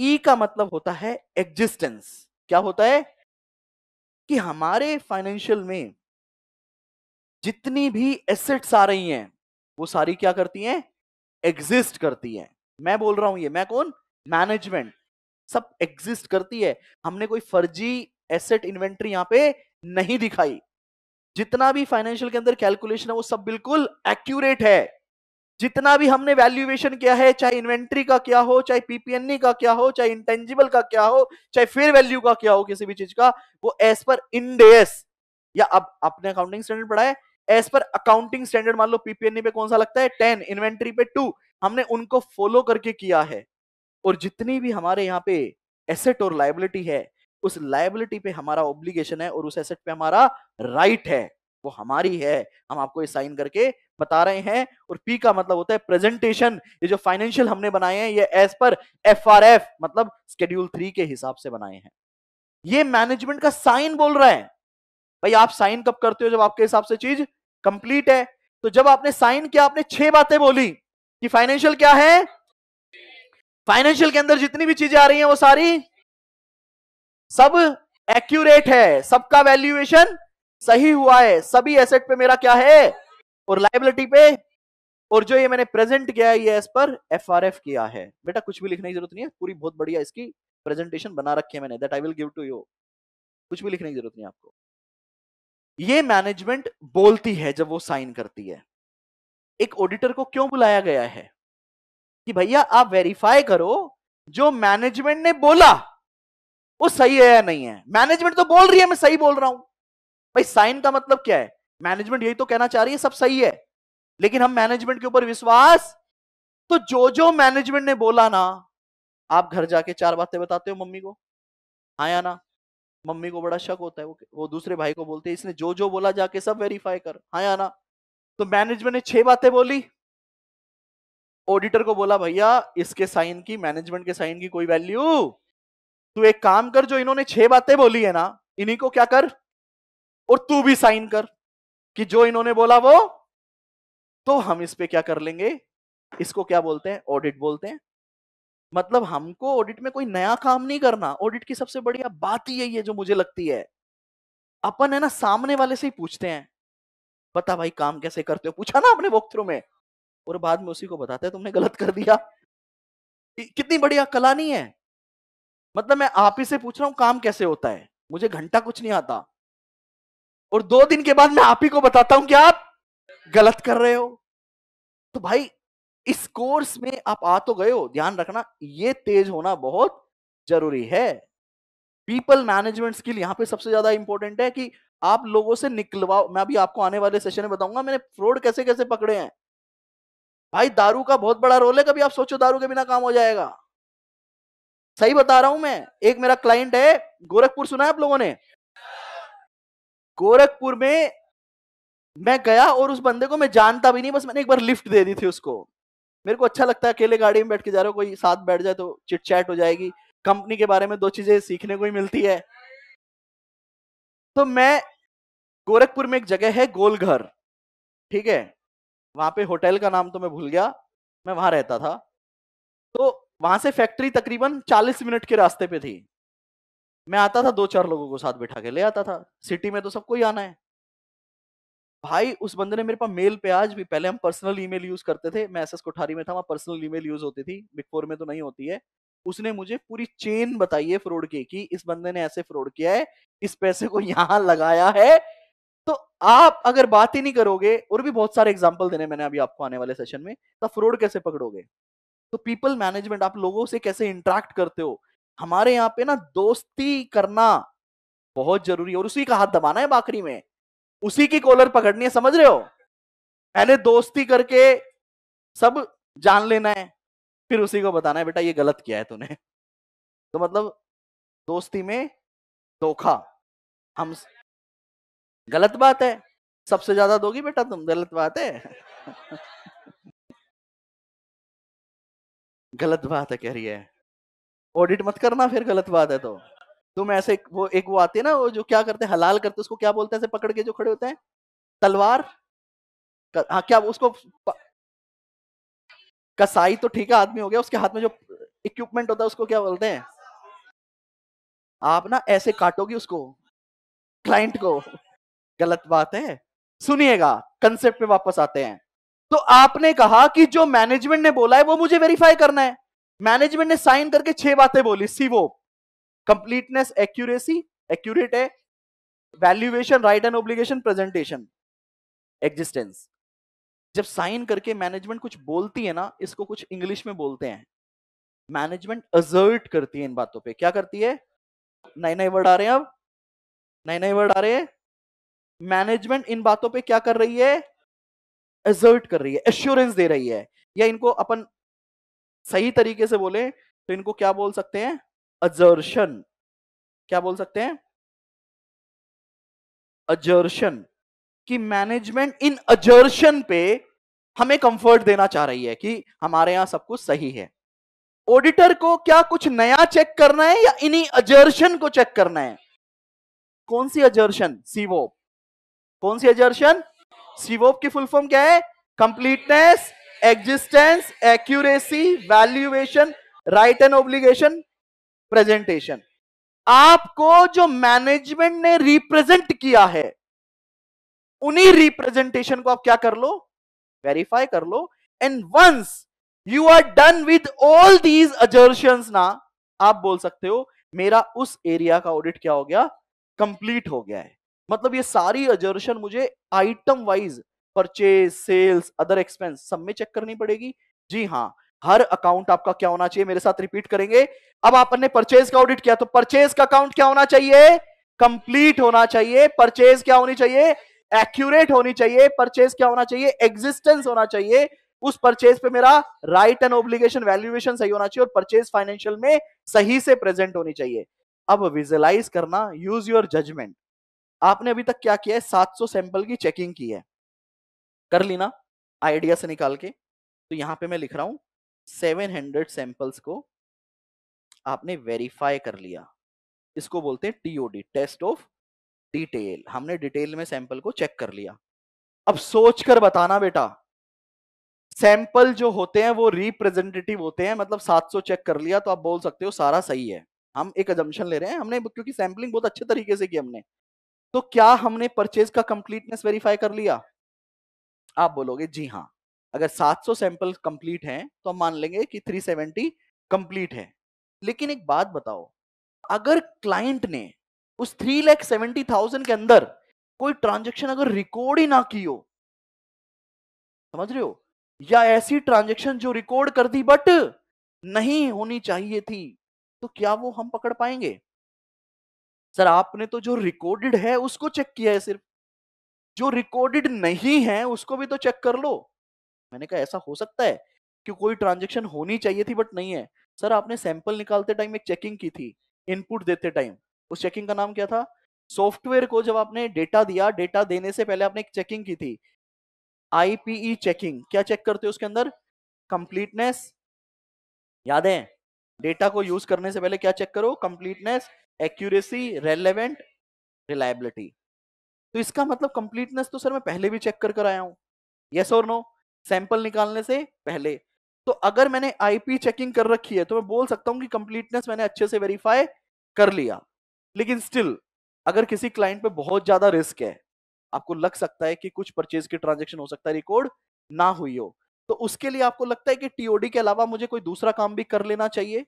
ई e का मतलब होता है एग्जिस्टेंस क्या होता है कि हमारे फाइनेंशियल में जितनी भी एसेट्स आ रही हैं वो सारी क्या करती हैं एग्जिस्ट करती है मैं बोल रहा हूं ये मैं कौन मैनेजमेंट सब एग्जिस्ट करती है हमने कोई फर्जी एसेट इन्वेंट्री यहां पे नहीं दिखाई जितना भी फाइनेंशियल के अंदर कैलकुलेशन है वो सब बिल्कुल एक्यूरेट है जितना भी हमने वैल्यूएशन किया है चाहे इन्वेंट्री का क्या हो चाहे पीपीएनई का क्या हो चाहे इंटेंजिबल का क्या हो चाहे फेयर वैल्यू का क्या हो किसी भी चीज का वो एज पर इंडेस या अब अपने अकाउंटिंग स्टैंडर्ड पढ़ा है एज पर अकाउंटिंग स्टैंडर्ड मान लो पीपीएनई पे कौन सा लगता है टेन इन्वेंट्री पे टू हमने उनको फॉलो करके किया है और जितनी भी हमारे यहाँ पे एसेट और लाइबिलिटी है उस लाइबिलिटी पे हमारा ऑब्लिगेशन है और उस एसेट पे हमारा राइट right है वो हमारी है हम आपको ये साइन करके बता रहे हैं और पी का मतलब होता है प्रेजेंटेशन ये जो फाइनेंशियल हमने बनाए हैं ये as per F R F मतलब स्केड्यूल थ्री के हिसाब से बनाए हैं ये मैनेजमेंट का साइन बोल रहा है भाई आप साइन कब करते हो जब आपके हिसाब से चीज कंप्लीट है तो जब आपने साइन किया आपने छह बातें बोली कि फाइनेंशियल क्या है फाइनेंशियल के अंदर जितनी भी चीजें आ रही हैं वो सारी सब एक्यूरेट है सबका वैल्यूएशन सही हुआ है सभी एसेट पे मेरा क्या है और लाइबिलिटी पे और जो ये मैंने प्रेजेंट किया है ये एस पर एफ आर एफ किया है बेटा कुछ भी लिखने की जरूरत नहीं है पूरी बहुत बढ़िया इसकी प्रेजेंटेशन बना रखी है मैंने that I will give to you कुछ भी लिखने की जरूरत नहीं आपको ये मैनेजमेंट बोलती है जब वो साइन करती है एक ऑडिटर को क्यों बुलाया गया है कि भैया आप वेरीफाई करो जो मैनेजमेंट ने बोला वो सही है या नहीं है मैनेजमेंट तो बोल रही है मैं सही बोल रहा हूं भाई साइन का मतलब क्या है मैनेजमेंट यही तो कहना चाह रही है सब सही है लेकिन हम मैनेजमेंट के ऊपर विश्वास तो जो जो मैनेजमेंट ने बोला ना आप घर जाके चार बातें बताते हो मम्मी को हाँ या ना मम्मी को बड़ा शक होता है वो वो दूसरे भाई को बोलते हैं इसने जो जो बोला जाके सब वेरीफाई कर हाँ या ना तो मैनेजमेंट ने छह बातें बोली ऑडिटर को बोला भैया इसके साइन की मैनेजमेंट के साइन की कोई वैल्यू तू एक काम कर जो इन्होंने छह बातें बोली है ना इन्हीं को क्या कर और तू भी साइन कर कि जो इन्होंने बोला वो तो हम इस पे क्या कर लेंगे इसको क्या बोलते हैं ऑडिट बोलते हैं मतलब हमको ऑडिट में कोई नया काम नहीं करना ऑडिट की सबसे बढ़िया बात ही यही है जो मुझे लगती है अपन है ना सामने वाले से ही पूछते हैं पता भाई काम कैसे करते हो पूछा ना अपने वॉक में और बाद में उसी को बताते हैं तुमने गलत कर दिया कितनी बढ़िया कला नहीं है मतलब मैं आप ही से पूछ रहा हूं काम कैसे होता है मुझे घंटा कुछ नहीं आता और दो दिन के बाद मैं आप ही को बताता हूं कि आप गलत कर रहे हो तो भाई इस कोर्स में आप आ तो गए हो ध्यान रखना ये तेज होना बहुत जरूरी है पीपल मैनेजमेंट स्किल यहाँ पे सबसे ज्यादा इंपॉर्टेंट है कि आप लोगों से निकलवाओ मैं अभी आपको आने वाले सेशन में बताऊंगा मैंने फ्रॉड कैसे कैसे पकड़े हैं भाई दारू का बहुत बड़ा रोल है कभी आप सोचो दारू के बिना काम हो जाएगा सही बता रहा हूं मैं एक मेरा क्लाइंट है गोरखपुर सुना है आप लोगों ने गोरखपुर में मैं गया और उस बंदे को मैं जानता भी नहीं बस मैंने एक बार लिफ्ट दे दी थी उसको मेरे को अच्छा लगता है अकेले गाड़ी में बैठ के जा रहे हो कोई साथ बैठ जाए तो चिट चैट हो जाएगी कंपनी के बारे में दो चीजें सीखने को ही मिलती है तो मैं गोरखपुर में एक जगह है गोलघर ठीक है वहां पे होटल का नाम तो मैं भूल गया मैं वहां रहता था तो वहां से फैक्ट्री तकरीबन 40 मिनट के रास्ते पे थी मैं आता था दो चार लोगों को साथ बैठा के ले आता था सिटी में तो सबको ही आना है भाई उस बंदे ने मेरे पास मेल पे आज भी पहले हम पर्सनल ईमेल यूज करते थे मैं एस कोठारी में था वहाँ पर्सनल ईमेल यूज होती थी बिग फोर में तो नहीं होती है उसने मुझे पूरी चेन बताई है फ्रॉड की कि इस बंदे ने ऐसे फ्रॉड किया है इस पैसे को यहाँ लगाया है तो आप अगर बात ही नहीं करोगे और भी बहुत सारे एग्जाम्पल देने मैंने अभी आपको आने वाले सेशन में तो फ्रॉड कैसे पकड़ोगे तो पीपल मैनेजमेंट आप लोगों से कैसे इंट्रैक्ट करते हो हमारे यहाँ पे ना दोस्ती करना बहुत जरूरी है और उसी का हाथ दबाना है बाकरी में उसी की कॉलर पकड़नी है समझ रहे हो पहले दोस्ती करके सब जान लेना है फिर उसी को बताना है बेटा ये गलत किया है तूने (laughs) तो मतलब दोस्ती में धोखा हम गलत बात है सबसे ज्यादा दोगी बेटा तुम गलत बात है (laughs) गलत बात है कह रही है ऑडिट मत करना फिर गलत बात है तो तुम तो ऐसे वो एक वो आते हैं ना वो जो क्या करते हैं हलाल करते उसको क्या बोलते हैं ऐसे पकड़ के जो खड़े होते हैं तलवार हाँ क्या उसको कसाई तो ठीक है आदमी हो गया उसके हाथ में जो इक्विपमेंट होता है उसको क्या बोलते हैं आप ना ऐसे काटोगे उसको क्लाइंट को गलत बात है सुनिएगा कंसेप्ट पे वापस आते हैं तो आपने कहा कि जो मैनेजमेंट ने बोला है वो मुझे वेरीफाई करना है मैनेजमेंट ने साइन करके छह बातें बोली सीवोप कंप्लीटनेस एक्यूरेसी एक्यूरेट है valuation right and obligation presentation existence जब साइन करके मैनेजमेंट कुछ बोलती है ना इसको कुछ इंग्लिश में बोलते हैं मैनेजमेंट अजर्ट करती है इन बातों पे क्या करती है नए नए वर्ड आ रहे हैं अब नए नए वर्ड आ रहे हैं मैनेजमेंट इन बातों पे क्या कर रही है एजर्ट कर रही है एश्योरेंस दे रही है या इनको अपन सही तरीके से बोले तो इनको क्या बोल सकते हैं अजर्शन क्या बोल सकते हैं अजर्शन कि मैनेजमेंट इन अजर्शन पे हमें कंफर्ट देना चाह रही है कि हमारे यहां सब कुछ सही है ऑडिटर को क्या कुछ नया चेक करना है या इन्हीं अजर्शन को चेक करना है कौन सी अजर्शन सीवो कौन सी अजर्शन सीवोप की फुल फॉर्म क्या है completeness existence accuracy valuation right and obligation presentation आपको जो मैनेजमेंट ने रिप्रेजेंट किया है उन्हीं रिप्रेजेंटेशन को आप क्या कर लो वेरीफाई कर लो and once you are done with all these assertion ना आप बोल सकते हो मेरा उस एरिया का ऑडिट क्या हो गया कंप्लीट हो गया है मतलब ये सारी अजर्शन मुझे item wise purchase sales other expense सब में चेक करनी पड़ेगी जी हाँ हर अकाउंट आपका क्या होना चाहिए मेरे साथ रिपीट करेंगे अब आपने परचेज का ऑडिट किया तो परचेज का अकाउंट क्या होना चाहिए कंप्लीट होना चाहिए परचेज क्या होनी चाहिए एक्यूरेट होनी चाहिए परचेज क्या होना चाहिए एग्जिस्टेंस होना चाहिए उस परचेज पे मेरा राइट एंड ऑब्लिगेशन वैल्यूएशन सही होना चाहिए और परचेज फाइनेंशियल में सही से प्रेजेंट होनी चाहिए अब विजुअलाइज करना यूज योर जजमेंट आपने अभी तक क्या किया है सौ सैंपल की चेकिंग की है कर ली ना आइडिया से निकाल के तो यहां पे मैं लिख रहा हूं हंड्रेड सैंपल्स को आपने वेरीफाई कर लिया इसको बोलते हैं टीओडी टेस्ट ऑफ डिटेल हमने डिटेल में सैंपल को चेक कर लिया अब सोच कर बताना बेटा सैंपल जो होते हैं वो रिप्रेजेंटेटिव होते हैं मतलब 700 चेक कर लिया तो आप बोल सकते हो सारा सही है हम एक एजम्पन ले रहे हैं हमने क्योंकि सैंपलिंग बहुत अच्छे तरीके से की हमने तो क्या हमने परचेज का कंप्लीटनेस वेरीफाई कर लिया आप बोलोगे जी हाँ अगर 700 सैंपल कंप्लीट हैं तो हम मान लेंगे कि 370 कंप्लीट है लेकिन एक बात बताओ अगर क्लाइंट ने उस थ्री लैख सेवेंटी थाउजेंड के अंदर कोई ट्रांजेक्शन अगर रिकॉर्ड ही ना की हो समझ रहे हो या ऐसी ट्रांजेक्शन जो रिकॉर्ड कर दी बट नहीं होनी चाहिए थी तो क्या वो हम पकड़ पाएंगे सर आपने तो जो रिकॉर्डेड है उसको चेक किया है सिर्फ जो रिकॉर्डेड नहीं है उसको भी तो चेक कर लो मैंने कहा ऐसा हो सकता है कि कोई ट्रांजेक्शन होनी चाहिए थी बट नहीं है सर आपने सैंपल निकालते टाइम एक चेकिंग की थी इनपुट देते टाइम उस चेकिंग का नाम क्या था सॉफ्टवेयर को जब आपने डेटा दिया डेटा देने से पहले आपने एक चेकिंग की थी आईपीई चेकिंग क्या चेक करते हो उसके अंदर कंप्लीटनेस याद है डेटा को यूज करने से पहले क्या चेक करो कंप्लीटनेस एक्यूरेसी रेलेवेंट रिलायबिलिटी तो इसका मतलब कंप्लीटनेस तो सर मैं पहले भी चेक कर कर आया हूं यस और नो सैंपल निकालने से पहले तो अगर मैंने आईपी चेकिंग कर रखी है तो मैं बोल सकता हूं कि कंप्लीटनेस मैंने अच्छे से वेरीफाई कर लिया लेकिन स्टिल अगर किसी क्लाइंट पे बहुत ज्यादा रिस्क है आपको लग सकता है कि कुछ परचेज की ट्रांजेक्शन हो सकता है रिकॉर्ड ना हुई हो तो उसके लिए आपको लगता है कि टीओडी के अलावा मुझे कोई दूसरा काम भी कर लेना चाहिए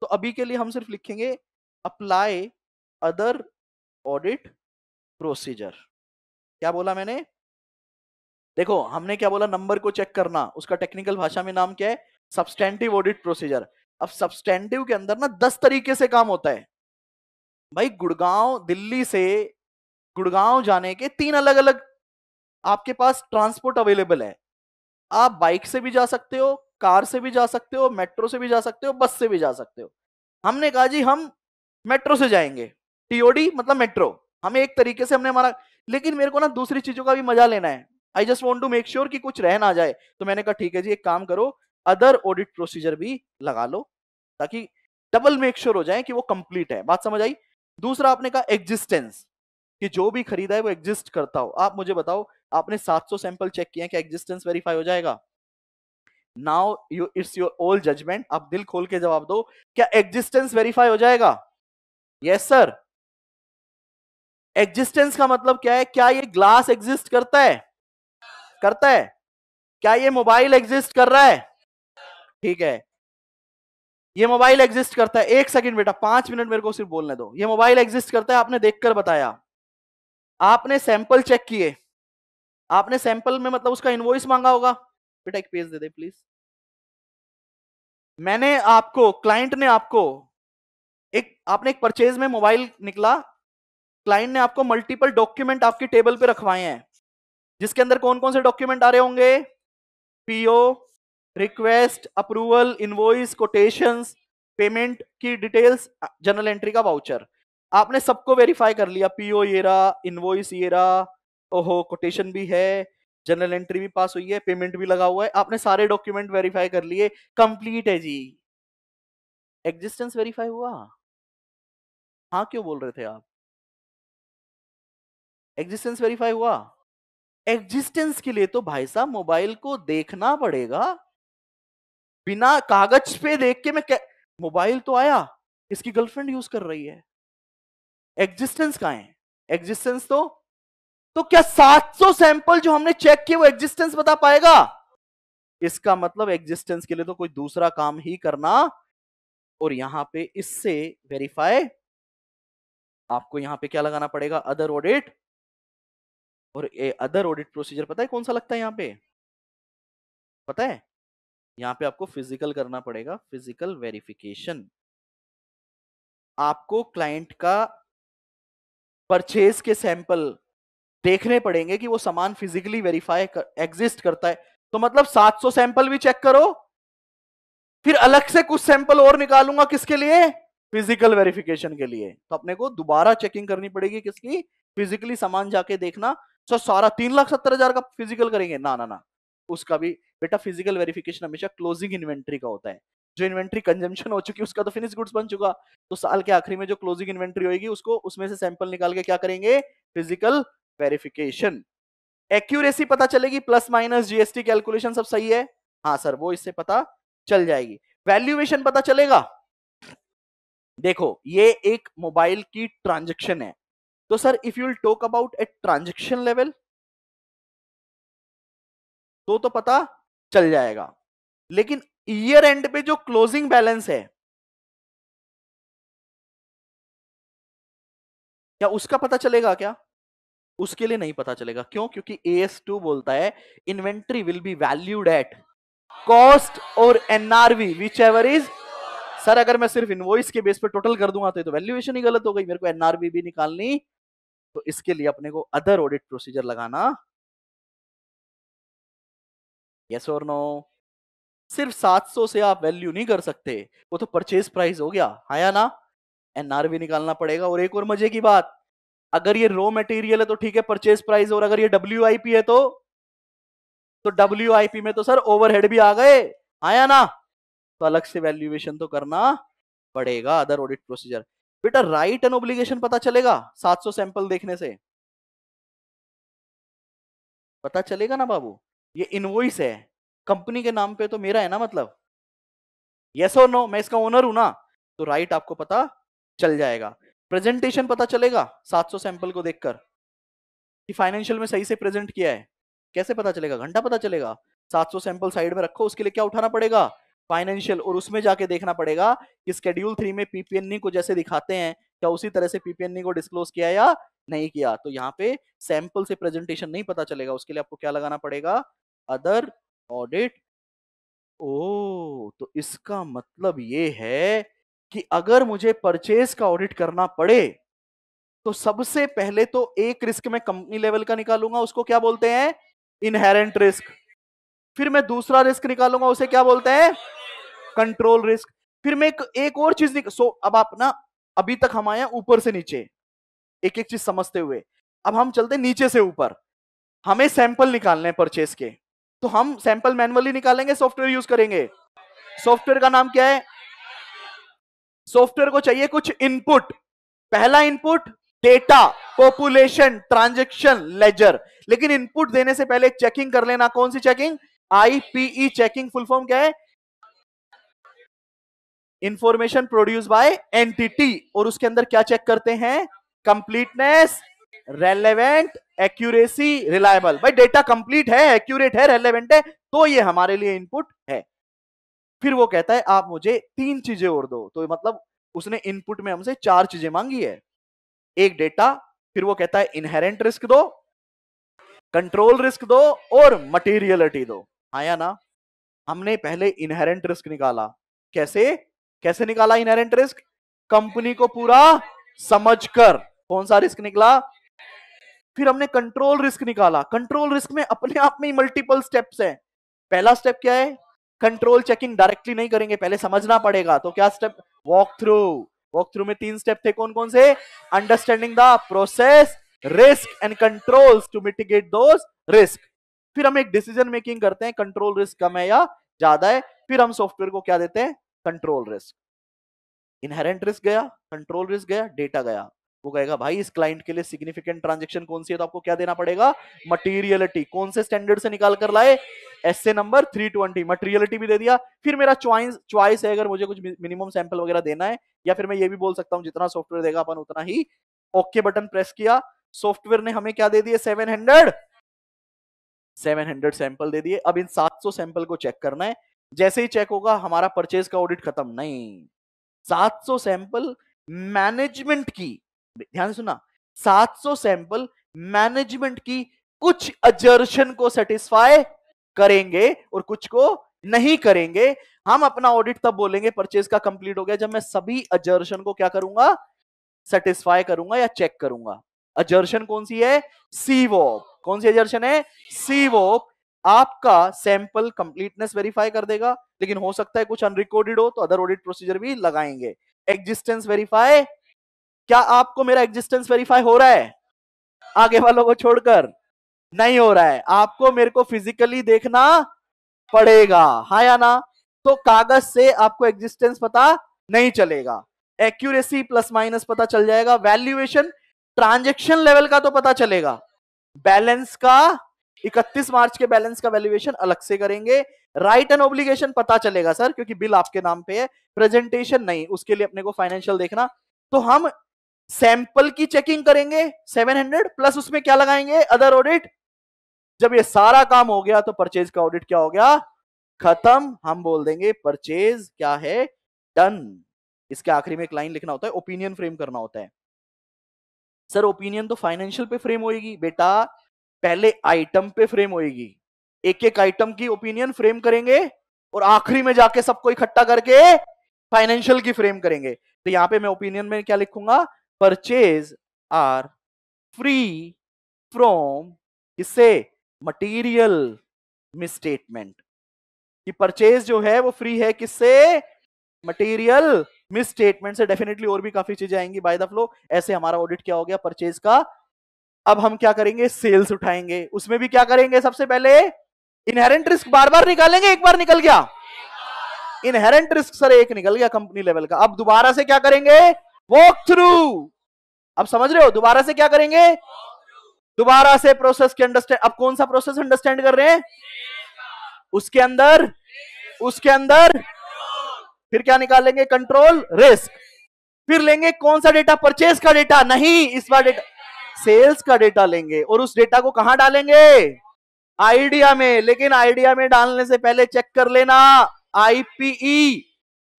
तो अभी के लिए हम सिर्फ लिखेंगे अप्लाई अदर ऑडिट प्रोसीजर क्या बोला मैंने देखो हमने क्या बोला नंबर को चेक करना उसका टेक्निकल भाषा में नाम क्या है सब्सटेंटिव ऑडिट प्रोसीजर अब सब्सटेंटिव के अंदर ना दस तरीके से काम होता है भाई गुड़गांव दिल्ली से गुड़गांव जाने के तीन अलग अलग आपके पास ट्रांसपोर्ट अवेलेबल है आप बाइक से भी जा सकते हो कार से भी जा सकते हो मेट्रो से भी जा सकते हो बस से भी जा सकते हो हमने कहा जी हम मेट्रो से जाएंगे टीओडी मतलब मेट्रो हमें एक तरीके से हमने हमारा लेकिन मेरे को ना दूसरी चीजों का भी मजा लेना है I just want to make sure कि कुछ रह ना जाए तो मैंने कहा ठीक है जी एक काम करो अदर ऑडिट प्रोसीजर भी लगा लो ताकि डबल मेक श्योर हो जाए कि वो कंप्लीट है बात समझ आई दूसरा आपने कहा एग्जिस्टेंस कि जो भी खरीदा है वो एग्जिस्ट करता हो आप मुझे बताओ आपने 700 सैंपल चेक किए कि एग्जिस्टेंस वेरीफाई हो जाएगा now you it's your all judgement आप दिल खोल के जवाब दो क्या एग्जिस्टेंस वेरीफाई हो जाएगा यस सर एग्जिस्टेंस का मतलब क्या है क्या ये ग्लास एग्जिस्ट करता है करता है क्या ये मोबाइल एग्जिस्ट कर रहा है ठीक है ये मोबाइल एग्जिस्ट करता है एक सेकंड बेटा पांच मिनट मेरे को सिर्फ बोलने दो ये मोबाइल एग्जिस्ट करता है आपने देखकर बताया आपने सैंपल चेक किए आपने सैंपल में मतलब उसका इनवॉइस मांगा होगा बेटा एक पेज दे दे प्लीज मैंने आपको क्लाइंट ने आपको एक आपने एक परचेज में मोबाइल निकला क्लाइंट ने आपको मल्टीपल डॉक्यूमेंट आपके टेबल पे रखवाए हैं जिसके अंदर कौन कौन से डॉक्यूमेंट आ रहे होंगे PO request approval invoice quotation payment की डिटेल्स जनरल एंट्री का वाउचर आपने सबको वेरीफाई कर लिया पीओ ये रहा इनवॉइस ये रहा ओहो कोटेशन भी है जनरल एंट्री भी पास हुई है पेमेंट भी लगा हुआ है आपने सारे डॉक्यूमेंट वेरीफाई कर लिए कंप्लीट है जी एग्जिस्टेंस वेरीफाई हुआ हाँ क्यों बोल रहे थे आप एग्जिस्टेंस वेरीफाई हुआ एग्जिस्टेंस के लिए तो भाई साहब मोबाइल को देखना पड़ेगा बिना कागज पे देख के मैं मोबाइल तो आया इसकी गर्लफ्रेंड यूज कर रही है एग्जिस्टेंस कहा है एग्जिस्टेंस तो तो क्या 700 सैंपल जो हमने चेक किए वो एग्जिस्टेंस बता पाएगा इसका मतलब एग्जिस्टेंस के लिए तो कोई दूसरा काम ही करना और यहां पे इससे वेरीफाई आपको यहां पे क्या लगाना पड़ेगा अदर ऑडिट और अदर ऑडिट प्रोसीजर पता है कौन सा लगता है यहाँ पे पता है यहाँ पे आपको फिजिकल करना पड़ेगा फिजिकल वेरिफिकेशन आपको क्लाइंट का परचेज के सैंपल देखने पड़ेंगे कि वो सामान फिजिकली वेरीफाई कर, एग्जिस्ट करता है तो मतलब 700 सैंपल भी चेक करो फिर अलग से कुछ सैंपल और निकालूंगा किसके लिए फिजिकल वेरिफिकेशन के लिए तो अपने को दोबारा चेकिंग करनी पड़ेगी किसकी फिजिकली सामान जाके देखना सर सारा तीन लाख सत्तर हजार का फिजिकल करेंगे ना ना ना उसका भी बेटा फिजिकल वेरिफिकेशन हमेशा क्लोजिंग इन्वेंट्री का होता है जो इन्वेंट्री कंजम्पशन हो चुकी है उसका तो फिनिश गुड्स बन चुका तो साल के आखिरी में जो क्लोजिंग इन्वेंट्री होगी उसको उसमें से सैंपल निकाल के क्या करेंगे फिजिकल वेरिफिकेशन एक्यूरेसी पता चलेगी प्लस माइनस जीएसटी कैलकुलेशन सब सही है हाँ सर वो इससे पता चल जाएगी वैल्यूएशन पता चलेगा देखो ये एक मोबाइल की ट्रांजेक्शन है तो sir if you will talk about at transaction level तो तो पता चल जाएगा लेकिन ईयर एंड पे जो क्लोजिंग बैलेंस है क्या उसका पता चलेगा क्या उसके लिए नहीं पता चलेगा क्यों क्योंकि ए एस टू बोलता है inventory will be valued at cost और NRV which is sir अगर मैं सिर्फ इनवॉइस के बेस पर टोटल कर दूंगा तो ये तो वैल्यूएशन ही गलत हो गई मेरे को एनआरवी भी निकालनी तो इसके लिए अपने को अदर ऑडिट प्रोसीजर लगाना यस और नो सिर्फ 700 से आप वैल्यू नहीं कर सकते वो तो परचेज प्राइस हो गया हाँ या ना भी निकालना पड़ेगा और एक और मजे की बात अगर ये रॉ मटेरियल है तो ठीक है परचेज प्राइस और अगर ये डब्ल्यू है तो तो डब्ल्यू में तो सर ओवरहेड भी आ गए आया हाँ ना तो अलग से वैल्यूएशन तो करना पड़ेगा अदर ऑडिट प्रोसीजर बेटा राइट एन ऑब्लिगेशन पता चलेगा 700 सैंपल देखने से पता चलेगा ना बाबू ये इनवॉइस है कंपनी के नाम पे तो मेरा है ना मतलब यस और नो मैं इसका ओनर हूं ना तो राइट आपको पता चल जाएगा प्रेजेंटेशन पता चलेगा 700 सैंपल को देखकर कि फाइनेंशियल में सही से प्रेजेंट किया है कैसे पता चलेगा घंटा पता चलेगा 700 सैंपल साइड में रखो उसके लिए क्या उठाना पड़ेगा फाइनेंशियल और उसमें जाके देखना पड़ेगा कि स्केड्यूल थ्री में पीपीएनई को जैसे दिखाते हैं क्या उसी तरह से पीपीएनई को डिस्क्लोज किया या नहीं किया तो यहाँ पे सैंपल से प्रेजेंटेशन नहीं पता चलेगा उसके लिए आपको क्या लगाना पड़ेगा अदर ऑडिट ओ तो इसका मतलब ये है कि अगर मुझे परचेज का ऑडिट करना पड़े तो सबसे पहले तो एक रिस्क में कंपनी लेवल का निकालूंगा उसको क्या बोलते हैं इनहेरेंट रिस्क फिर मैं दूसरा रिस्क निकालूंगा उसे क्या बोलते हैं कंट्रोल रिस्क फिर मैं एक, एक और चीज सो अब आप ना अभी तक हम आए ऊपर से नीचे एक एक चीज समझते हुए अब हम चलते नीचे से ऊपर हमें सैंपल निकालने हैं परचेस के तो हम सैंपल मैनुअली निकालेंगे सॉफ्टवेयर यूज करेंगे सॉफ्टवेयर का नाम क्या है सॉफ्टवेयर को चाहिए कुछ इनपुट पहला input data population transaction ledger लेकिन इनपुट देने से पहले चेकिंग कर लेना कौन सी checking IPE checking full form क्या है इंफॉर्मेशन प्रोड्यूस बाय एंटिटी और उसके अंदर क्या चेक करते हैं कंप्लीटनेस रेलेवेंट एक्यूरेसी रिलायबल भाई डेटा कंप्लीट है एक्यूरेट है रेलेवेंट है तो ये हमारे लिए इनपुट है फिर वो कहता है आप मुझे तीन चीजें और दो तो मतलब उसने इनपुट में हमसे चार चीजें मांगी है एक डेटा फिर वो कहता है इनहेरेंट रिस्क दो कंट्रोल रिस्क दो और मटेरियलिटी दो आया ना हमने पहले इनहेरेंट रिस्क निकाला कैसे कैसे निकाला इनहेरेंट रिस्क कंपनी को पूरा समझकर कौन सा रिस्क निकला फिर हमने कंट्रोल रिस्क निकाला कंट्रोल रिस्क में अपने आप में मल्टीपल स्टेप्स हैं पहला स्टेप क्या है कंट्रोल चेकिंग डायरेक्टली नहीं करेंगे पहले समझना पड़ेगा तो क्या step walk through walk through में तीन स्टेप थे कौन कौन से understanding the process risk and controls to mitigate दो रिस्क फिर हम एक डिसीजन मेकिंग करते हैं कंट्रोल रिस्क कम है या ज्यादा है फिर हम सॉफ्टवेयर को क्या देते हैं कंट्रोल रिस्क इनहेरेंट रिस्क गया कंट्रोल रिस्क गया डेटा गया वो कहेगा भाई इस क्लाइंट के लिए सिग्निफिकेंट ट्रांजेक्शन कौन सी है तो आपको क्या देना पड़ेगा मटेरियलिटी कौन से स्टैंडर्ड से निकाल कर लाए एस नंबर 320 मटीरियलिटी भी दे दिया फिर मेरा चॉइस चॉइस है अगर मुझे कुछ मिनिमम सैंपल वगैरह देना है या फिर मैं ये भी बोल सकता हूँ जितना सॉफ्टवेयर देगा अपन उतना ही ओके okay बटन प्रेस किया सॉफ्टवेयर ने हमें क्या दे दिए seven hundred seven hundred sample दे दिए अब इन सात सौ सैंपल को चेक करना है जैसे ही चेक होगा हमारा परचेज का ऑडिट खत्म नहीं 700 सैंपल मैनेजमेंट की ध्यान से सुना 700 सैंपल मैनेजमेंट की कुछ अजर्शन को सेटिस्फाई करेंगे और कुछ को नहीं करेंगे हम अपना ऑडिट तब बोलेंगे परचेज का कंप्लीट हो गया जब मैं सभी अजर्शन को क्या करूंगा सेटिस्फाई करूंगा या चेक करूंगा अजर्शन कौन सी है सीवोप कौन सी अजर्शन है सीवोप आपका सैंपल कंप्लीटनेस वेरीफाई कर देगा लेकिन हो सकता है कुछ अनरिकॉर्डेड हो तो अदर ऑडिट प्रोसीजर भी लगाएंगे एग्जिस्टेंस वेरीफाई क्या आपको मेरा एग्जिस्टेंस वेरीफाई हो रहा है आगे वालों को छोड़कर नहीं हो रहा है आपको मेरे को फिजिकली देखना पड़ेगा हा या ना तो कागज से आपको एग्जिस्टेंस पता नहीं चलेगा एक्यूरेसी प्लस माइनस पता चल जाएगा वैल्यूएशन ट्रांजेक्शन लेवल का तो पता चलेगा बैलेंस का इकतीस मार्च के बैलेंस का वैल्यूएशन अलग से करेंगे राइट एंड ऑब्लिगेशन पता चलेगा सर क्योंकि बिल आपके नाम पे है प्रेजेंटेशन नहीं उसके लिए अपने को फाइनेंशियल देखना तो हम सैंपल की चेकिंग करेंगे 700 प्लस उसमें क्या लगाएंगे अदर ऑडिट जब ये सारा काम हो गया तो परचेज का ऑडिट क्या हो गया खत्म हम बोल देंगे परचेज क्या है डन इसके आखिरी में एक लाइन लिखना होता है ओपिनियन फ्रेम करना होता है सर ओपिनियन तो फाइनेंशियल पे फ्रेम होगी बेटा पहले आइटम पे फ्रेम होएगी एक एक आइटम की ओपिनियन फ्रेम करेंगे और आखिरी में जाके सबको इकट्ठा करके फाइनेंशियल की फ्रेम करेंगे तो यहां पे मैं ओपिनियन में क्या लिखूंगा परचेज आर फ्री फ्रॉम किससे मटेरियल मिसस्टेटमेंट कि परचेज जो है वो फ्री है किससे मटेरियल मिसस्टेटमेंट से डेफिनेटली और भी काफी चीजें आएंगी बाय द फ्लो ऐसे हमारा ऑडिट क्या हो गया परचेज का अब हम क्या करेंगे सेल्स उठाएंगे उसमें भी क्या करेंगे सबसे पहले इनहेरेंट रिस्क बार बार निकालेंगे एक बार निकल गया इनहेरेंट रिस्क सर एक निकल गया कंपनी लेवल का अब दोबारा से क्या करेंगे वॉक थ्रू अब समझ रहे हो दोबारा से क्या करेंगे दोबारा से प्रोसेस के अंडरस्टैंड अब कौन सा प्रोसेस अंडरस्टैंड कर रहे हैं उसके अंदर उसके अंदर फिर क्या निकालेंगे कंट्रोल रिस्क फिर लेंगे कौन सा डेटा परचेस का डेटा नहीं इस बार डेटा सेल्स का डेटा लेंगे और उस डेटा को कहां डालेंगे आइडिया में लेकिन आइडिया में डालने से पहले चेक कर लेना आईपीई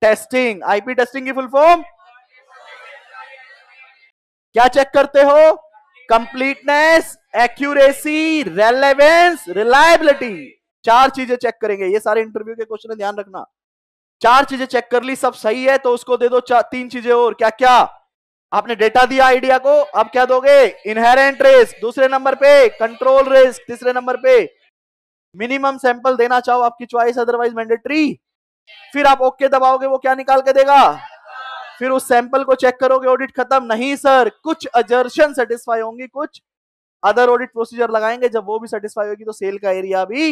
टेस्टिंग आईपी टेस्टिंग की फुल फॉर्म क्या चेक करते हो कंप्लीटनेस एक्यूरेसी रेलेवेंस रिलायबिलिटी चार चीजें चेक करेंगे ये सारे इंटरव्यू के क्वेश्चन ध्यान रखना चार चीजें चेक कर ली सब सही है तो उसको दे दो तीन चीजें और क्या क्या आपने डेटा दिया आइडिया को अब क्या दोगे इनहेरेंट रिस्क दूसरे नंबर पे कंट्रोल रिस्क तीसरे नंबर पे मिनिमम सैंपल देना चाहो आपकी चॉइस अदरवाइज मैंडेटरी फिर आप ओके दबाओगे वो क्या निकाल के देगा फिर उस सैंपल को चेक करोगे ऑडिट खत्म नहीं सर कुछ अजर्शन सेटिस्फाई होंगी कुछ अदर ऑडिट प्रोसीजर लगाएंगे जब वो भी सेटिस्फाई होगी तो सेल का एरिया भी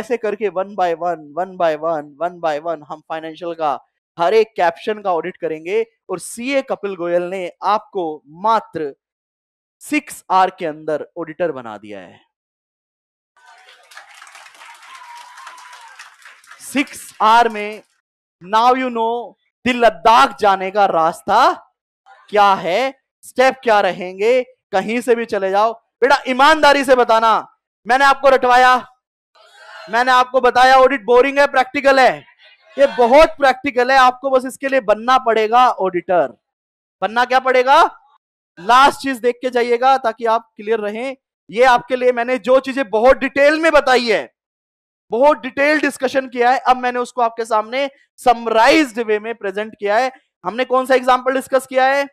ऐसे करके one by one one by one one by one हम फाइनेंशियल का हर एक कैप्शन का ऑडिट करेंगे और सीए कपिल गोयल ने आपको मात्र सिक्स आर के अंदर ऑडिटर बना दिया है सिक्स आर में नाव यू नो दिल लद्दाख जाने का रास्ता क्या है स्टेप क्या रहेंगे कहीं से भी चले जाओ बेटा ईमानदारी से बताना मैंने आपको रटवाया मैंने आपको बताया ऑडिट बोरिंग है प्रैक्टिकल है ये बहुत प्रैक्टिकल है आपको बस इसके लिए बनना पड़ेगा ऑडिटर बनना क्या पड़ेगा लास्ट चीज देख के जाइएगा ताकि आप क्लियर रहें ये आपके लिए मैंने जो चीजें बहुत डिटेल में बताई है बहुत डिटेल डिस्कशन किया है अब मैंने उसको आपके सामने समराइज वे में प्रेजेंट किया है हमने कौन सा एग्जाम्पल डिस्कस किया है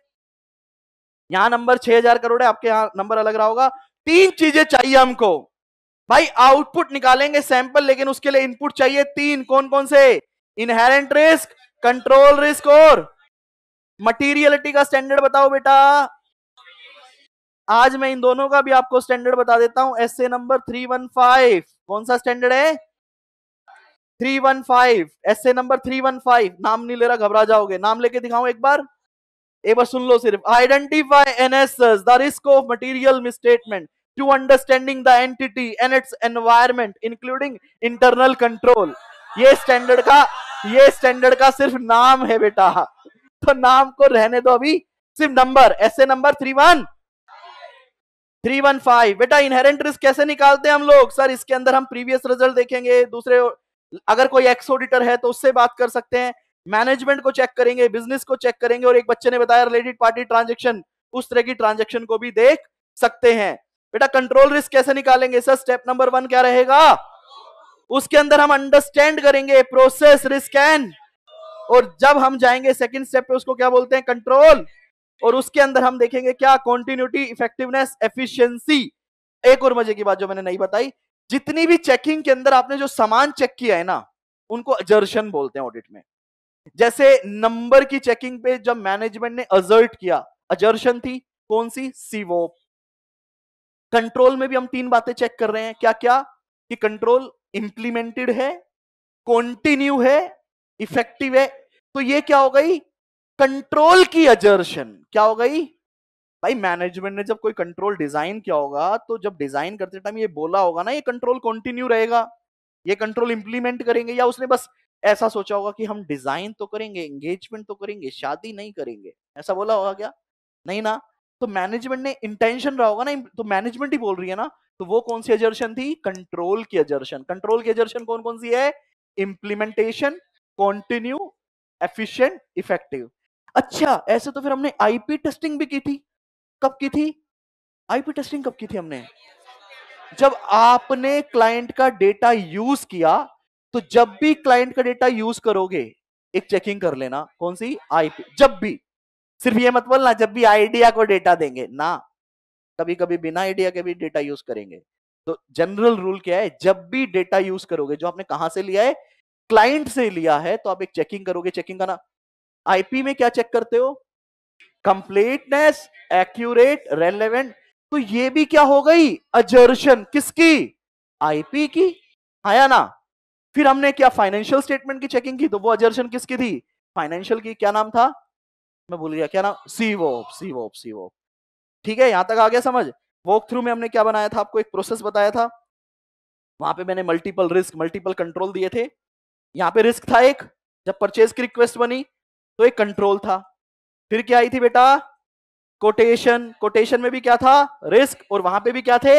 यहां नंबर छह हजार करोड़ है आपके यहां नंबर अलग रहा होगा तीन चीजें चाहिए हमको भाई आउटपुट निकालेंगे सैंपल लेकिन उसके लिए इनपुट चाहिए तीन कौन कौन से इनहेरेंट रिस्क कंट्रोल रिस्क और मटीरियलिटी का स्टैंडर्ड बताओ बेटा आज मैं इन दोनों का भी आपको स्टैंडर्ड बता देता हूं S number three one five कौन सा स्टैंडर्ड है three one five S number three one five नाम नहीं ले रहा घबरा जाओगे नाम लेके दिखाऊं एक बार एक बार सुन लो सिर्फ identify and assess the risk of material misstatement to understanding the entity and its environment including internal control ये स्टैंडर्ड का ये स्टैंडर्ड का सिर्फ नाम है बेटा तो नाम को रहने दो अभी सिर्फ नंबर ऐसे number three one three one five बेटा इनहेरेंट रिस्क कैसे निकालते हैं हम लोग सर इसके अंदर हम प्रीवियस रिजल्ट देखेंगे दूसरे अगर कोई एक्स ऑडिटर है तो उससे बात कर सकते हैं मैनेजमेंट को चेक करेंगे बिजनेस को चेक करेंगे और एक बच्चे ने बताया रिलेटेड पार्टी ट्रांजेक्शन उस तरह की ट्रांजेक्शन को भी देख सकते हैं बेटा कंट्रोल रिस्क कैसे निकालेंगे सर स्टेप नंबर वन क्या रहेगा उसके अंदर हम अंडरस्टैंड करेंगे प्रोसेस रिस्क एंड और जब हम जाएंगे सेकंड स्टेप पे उसको क्या बोलते हैं कंट्रोल और उसके अंदर हम देखेंगे क्या कॉन्टिन्यूटी इफेक्टिवनेस एफिशिएंसी एक और मजे की बात जो मैंने नहीं बताई जितनी भी चेकिंग के अंदर आपने जो सामान चेक किया है ना उनको अजर्शन बोलते हैं ऑडिट में जैसे नंबर की चेकिंग पे जब मैनेजमेंट ने अजर्ट किया अजर्शन थी कौन सी सीवो कंट्रोल में भी हम तीन बातें चेक कर रहे हैं क्या क्या कि कंट्रोल इंप्लीमेंटेड है कॉन्टिन्यू है इफेक्टिव है तो ये क्या हो गई कंट्रोल की अजर्शन क्या हो गई भाई मैनेजमेंट ने जब कोई कंट्रोल डिजाइन किया होगा तो जब डिजाइन करते टाइम ये बोला होगा ना ये कंट्रोल कंटिन्यू रहेगा ये कंट्रोल इंप्लीमेंट करेंगे या उसने बस ऐसा सोचा होगा कि हम डिजाइन तो करेंगे एंगेजमेंट तो करेंगे शादी नहीं करेंगे ऐसा बोला होगा क्या नहीं ना तो मैनेजमेंट ने इंटेंशन रहा होगा ना तो मैनेजमेंट ही बोल रही है ना तो वो कौन सी एजर्शन थी कंट्रोल की एजर्शन कंट्रोल की एजर्शन कौन कौन सी है इंप्लीमेंटेशन कॉन्टिन्यू एफिशियंट इफेक्टिव अच्छा ऐसे तो फिर हमने आईपी टेस्टिंग भी की थी कब की थी आईपी टेस्टिंग कब की थी हमने जब आपने क्लाइंट का डेटा यूज किया तो जब भी क्लाइंट का डेटा यूज करोगे एक चेकिंग कर लेना कौन सी आईपी जब भी सिर्फ ये मत बोलना जब भी आइडिया को डेटा देंगे ना कभी कभी बिना आइडिया के भी डेटा यूज करेंगे तो जनरल रूल क्या है जब भी डेटा यूज करोगे जो आपने कहा से लिया है क्लाइंट से लिया है तो आप एक चेकिंग करोगे चेकिंग का ना आईपी में क्या चेक करते हो कंप्लीटनेस एक्यूरेट रेलेवेंट तो ये भी क्या हो गई अजर्शन किसकी आईपी की आया हाँ ना फिर हमने क्या फाइनेंशियल स्टेटमेंट की चेकिंग की तो वो अजर्शन किसकी थी फाइनेंशियल की क्या नाम था मैं भूल गया क्या नाम वो सी वो ठीक है यहां तक आ गया समझ वॉक थ्रू में हमने क्या बनाया था आपको एक प्रोसेस बताया था वहां पे मैंने मल्टीपल रिस्क मल्टीपल कंट्रोल दिए थे यहाँ पे रिस्क था एक जब परचेज की रिक्वेस्ट बनी तो एक कंट्रोल था फिर क्या आई थी बेटा कोटेशन कोटेशन में भी क्या था रिस्क और वहां पे भी क्या थे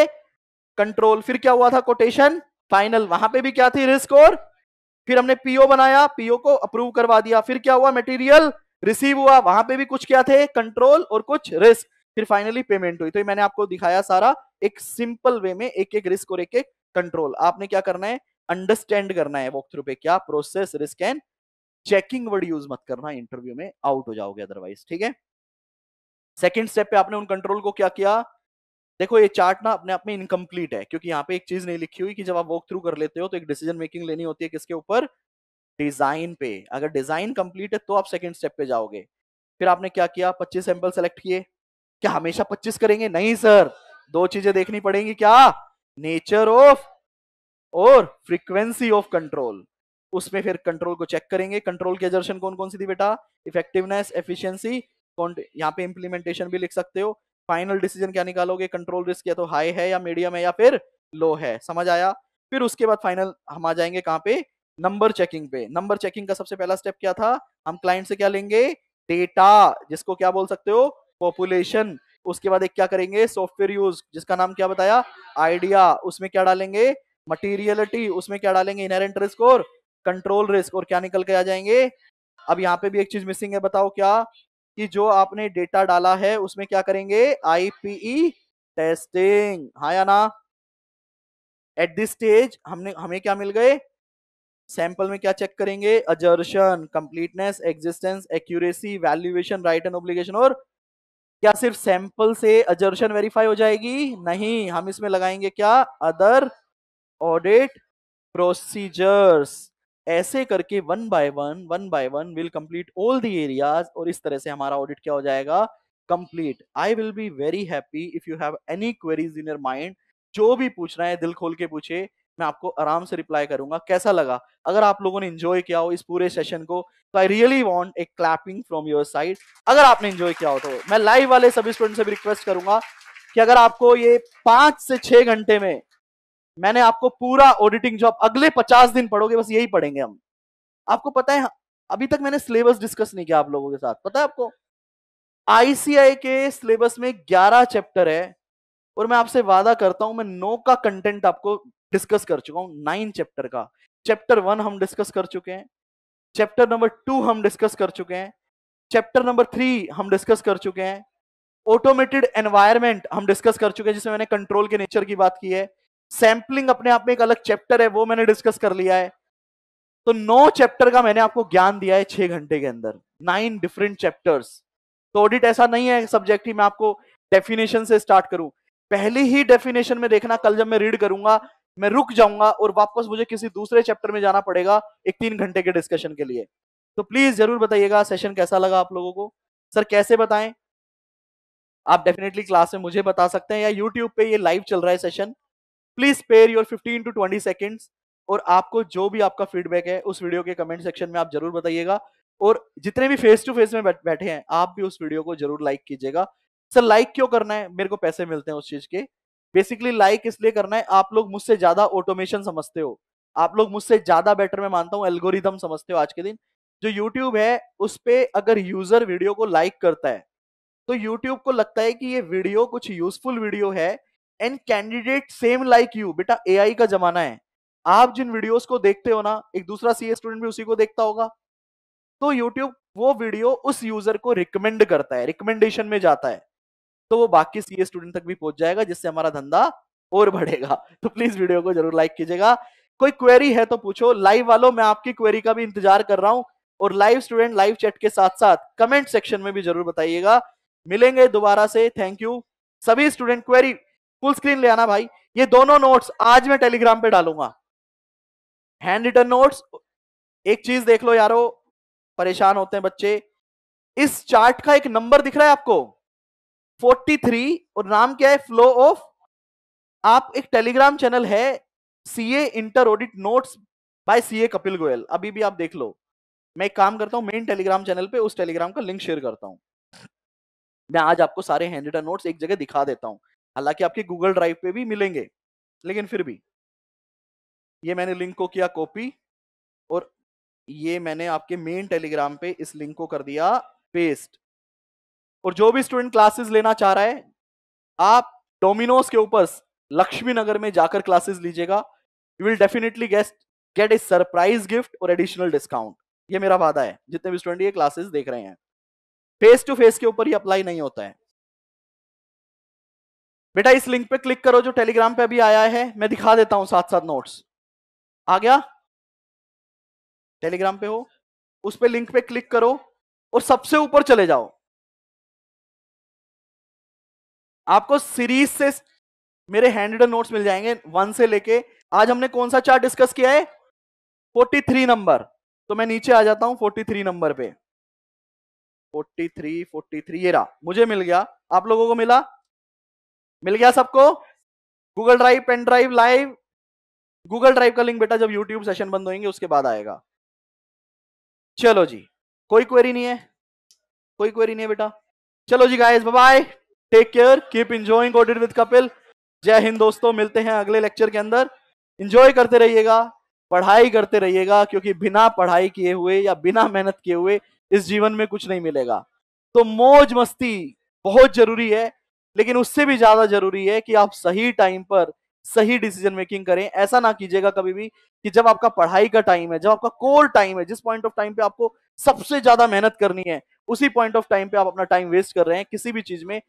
कंट्रोल फिर क्या हुआ था कोटेशन फाइनल वहां पे भी क्या थी रिस्क और फिर हमने पीओ बनाया पीओ को अप्रूव करवा दिया फिर क्या हुआ मटेरियल रिसीव हुआ वहां पे भी कुछ क्या थे कंट्रोल और कुछ रिस्क फिर फाइनली पेमेंट हुई तो मैंने आपको दिखाया सारा एक सिंपल वे में एक एक रिस्क और एक एक कंट्रोल आपने क्या करना है अंडरस्टैंड करना है वॉक थ्रू पे क्या process risk and checking word use मत करना इंटरव्यू में आउट हो जाओगे अदरवाइज ठीक है सेकेंड स्टेप पे आपने उन कंट्रोल को क्या किया देखो ये चार्ट ना अपने आप में इनकम्प्लीट है क्योंकि यहाँ पे एक चीज नहीं लिखी हुई कि जब आप वॉक थ्रू कर लेते हो तो एक डिसीजन मेकिंग लेनी होती है किसके ऊपर डिजाइन पे अगर डिजाइन कंप्लीट है तो आप सेकेंड स्टेप पे जाओगे फिर आपने क्या किया पच्चीस सैंपल सेलेक्ट किए क्या हमेशा पच्चीस करेंगे नहीं सर दो चीजें देखनी पड़ेंगी क्या नेचर ऑफ और फ्रीक्वेंसी ऑफ कंट्रोल उसमें फिर कंट्रोल को चेक करेंगे कंट्रोल की एजर्शन कौन कौन सी थी बेटा इफेक्टिवनेस एफिशिएंसी यहाँ पे इंप्लीमेंटेशन भी लिख सकते हो फाइनल डिसीजन क्या निकालोगे कंट्रोल रिस्क या तो हाई है या मीडियम है या फिर लो है समझ आया फिर उसके बाद फाइनल हम आ जाएंगे कहाँ पे नंबर चेकिंग पे नंबर चेकिंग का सबसे पहला स्टेप क्या था हम क्लाइंट से क्या लेंगे डेटा जिसको क्या बोल सकते हो पॉपुलेशन उसके बाद एक क्या करेंगे सॉफ्टवेयर यूज जिसका नाम क्या बताया आइडिया उसमें क्या डालेंगे मटीरियलिटी उसमें क्या डालेंगे इनहेरेंट रिस्क और कंट्रोल रिस्क और क्या निकल के आ जाएंगे अब यहाँ पे भी एक चीज मिसिंग है बताओ क्या कि जो आपने डेटा डाला है उसमें क्या करेंगे आईपीई टेस्टिंग हा या ना एट दिस स्टेज हमने हमें क्या मिल गए सैंपल में क्या चेक करेंगे assertion completeness existence accuracy valuation right and obligation और क्या सिर्फ सैंपल से अजर्शन वेरीफाई हो जाएगी नहीं हम इसमें लगाएंगे क्या अदर ऑडिट प्रोसीजर्स ऐसे करके one by one one by one will complete all the areas और इस तरह से हमारा ऑडिट क्या हो जाएगा complete I will be very happy if you have any queries in your mind जो भी पूछना है दिल खोल के पूछे मैं आपको आराम से रिप्लाई करूंगा कैसा लगा अगर आप लोगों ने इंजॉय किया हो इस पूरे सेशन को तो I really want a clapping from your side अगर आपने इंजॉय किया हो तो मैं लाइव वाले सभी स्टूडेंट से भी रिक्वेस्ट करूंगा कि अगर आपको ये पांच से छह घंटे में मैंने आपको पूरा ऑडिटिंग जो आप अगले पचास दिन पढ़ोगे बस यही पढ़ेंगे हम आपको पता है अभी तक मैंने सिलेबस डिस्कस नहीं किया आप लोगों के साथ पता है आपको आईसीआई के सिलेबस में 11 चैप्टर है और मैं आपसे वादा करता हूं मैं नो का कंटेंट आपको डिस्कस कर चुका हूँ नाइन चैप्टर का चैप्टर वन हम डिस्कस कर चुके हैं चैप्टर नंबर टू हम डिस्कस कर चुके हैं चैप्टर नंबर थ्री हम डिस्कस कर चुके हैं ऑटोमेटेड एनवायरमेंट हम डिस्कस कर चुके हैं जिसमें मैंने कंट्रोल के नेचर की बात की है सैम्पलिंग अपने आप में एक अलग चैप्टर है वो मैंने डिस्कस कर लिया है तो नौ चैप्टर का मैंने आपको ज्ञान दिया है छह घंटे के अंदर नाइन डिफरेंट चैप्टर्स तो ऑडिट ऐसा नहीं है सब्जेक्ट ही मैं आपको डेफिनेशन से स्टार्ट करूं पहली ही डेफिनेशन में देखना कल जब मैं रीड करूंगा मैं रुक जाऊंगा और वापस मुझे किसी दूसरे चैप्टर में जाना पड़ेगा एक तीन घंटे के डिस्कशन के लिए तो प्लीज जरूर बताइएगा सेशन कैसा लगा आप लोगों को सर कैसे बताएं आप डेफिनेटली क्लास में मुझे बता सकते हैं या यूट्यूब पे ये लाइव चल रहा है session please pair your 15 to 20 seconds और आपको जो भी आपका फीडबैक है उस वीडियो के कमेंट सेक्शन में आप जरूर बताइएगा और जितने भी फेस टू फेस में बैठे हैं आप भी उस वीडियो को जरूर लाइक कीजिएगा सर लाइक क्यों करना है मेरे को पैसे मिलते हैं उस चीज के बेसिकली लाइक इसलिए करना है आप लोग मुझसे ज्यादा ऑटोमेशन समझते हो आप लोग मुझसे ज्यादा बेटर मैं मानता हूँ एल्गोरिदम समझते हो आज के दिन जो यूट्यूब है उस पर अगर यूजर वीडियो को लाइक करता है तो यूट्यूब को लगता है कि ये वीडियो कुछ यूजफुल वीडियो है and candidate same like you बेटा ए का जमाना है आप जिन वीडियोज को देखते हो ना एक दूसरा सी स्टूडेंट भी उसी को देखता होगा तो यूट्यूब वो वीडियो उस यूजर को रिकमेंड करता है रिकमेंडेशन में जाता है तो वो बाकी सीए स्टूडेंट तक भी पहुंच जाएगा जिससे हमारा धंधा और बढ़ेगा तो प्लीज वीडियो को जरूर लाइक कीजिएगा कोई क्वेरी है तो पूछो लाइव वालों मैं आपकी क्वेरी का भी इंतजार कर रहा हूँ और लाइव स्टूडेंट लाइव चैट के साथ साथ कमेंट सेक्शन में भी जरूर बताइएगा मिलेंगे दोबारा से थैंक यू सभी स्टूडेंट क्वेरी फुल स्क्रीन ले आना भाई ये दोनों नोट्स आज मैं टेलीग्राम पे डालूंगा हैंड रिटर्न नोट्स एक चीज देख लो यारो परेशान होते हैं बच्चे इस चार्ट का एक नंबर दिख रहा है आपको 43 और नाम क्या है फ्लो ऑफ आप एक टेलीग्राम चैनल है CA inter audit notes by CA Kapil Goyal अभी भी आप देख लो मैं एक काम करता हूँ मेन टेलीग्राम चैनल पे उस टेलीग्राम का लिंक शेयर करता हूं मैं आज आपको सारे हैंड रिटन नोट्स एक जगह दिखा देता हूँ हालांकि आपके गूगल ड्राइव पे भी मिलेंगे लेकिन फिर भी ये मैंने लिंक को किया कॉपी और ये मैंने आपके मेन टेलीग्राम पे इस लिंक को कर दिया पेस्ट और जो भी स्टूडेंट क्लासेस लेना चाह रहा है आप डोमिनोज के ऊपर लक्ष्मी नगर में जाकर क्लासेस लीजिएगा you will definitely guest get a surprise gift और एडिशनल डिस्काउंट ये मेरा वादा है जितने भी स्टूडेंट ये क्लासेस देख रहे हैं फेस टू फेस के ऊपर ही अप्लाई नहीं होता है बेटा इस लिंक पे क्लिक करो जो टेलीग्राम पे अभी आया है मैं दिखा देता हूं साथ साथ नोट्स आ गया टेलीग्राम पे हो उस पर लिंक पे क्लिक करो और सबसे ऊपर चले जाओ आपको सीरीज से मेरे हैंड रिटन नोट्स मिल जाएंगे वन से लेके आज हमने कौन सा चार्ट डिस्कस किया है थ्री नंबर तो मैं नीचे आ जाता हूं थ्री नंबर पे फोर्टी थ्री ये रहा मुझे मिल गया आप लोगों को मिला मिल गया सबको Google drive pen drive live Google drive का लिंक बेटा जब यूट्यूब सेशन बंद होंगे उसके बाद आएगा चलो जी कोई क्वेरी नहीं है कोई क्वेरी नहीं है बेटा चलो जी guys bye take care keep enjoying audit with Kapil जय हिंद दोस्तों मिलते हैं अगले लेक्चर के अंदर इंजॉय करते रहिएगा पढ़ाई करते रहिएगा क्योंकि बिना पढ़ाई किए हुए या बिना मेहनत किए हुए इस जीवन में कुछ नहीं मिलेगा तो मौज मस्ती बहुत जरूरी है लेकिन उससे भी ज्यादा जरूरी है कि आप सही टाइम पर सही डिसीजन मेकिंग करें ऐसा ना कीजिएगा कभी भी कि जब आपका पढ़ाई का टाइम है जब आपका कोर टाइम है जिस पॉइंट ऑफ टाइम पे आपको सबसे ज्यादा मेहनत करनी है उसी पॉइंट ऑफ टाइम पे आप अपना टाइम वेस्ट कर रहे हैं किसी भी चीज में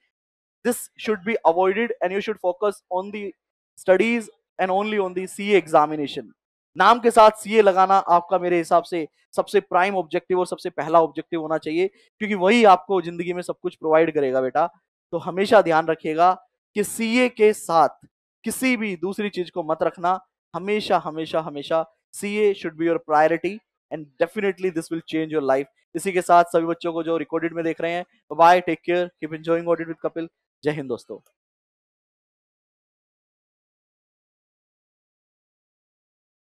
this should be avoided and you should focus on the studies and only on the CA examination. नाम के साथ सीए लगाना आपका मेरे हिसाब से सबसे प्राइम ऑब्जेक्टिव और सबसे पहला ऑब्जेक्टिव होना चाहिए क्योंकि वही आपको जिंदगी में सब कुछ प्रोवाइड करेगा बेटा तो हमेशा ध्यान रखिएगा कि सीए के साथ किसी भी दूसरी चीज को मत रखना हमेशा हमेशा हमेशा CA should be your priority and definitely this will change your life इसी के साथ सभी बच्चों को जो रिकॉर्डेड में देख रहे हैं bye take care keep enjoying audit with Kapil जय हिंद दोस्तों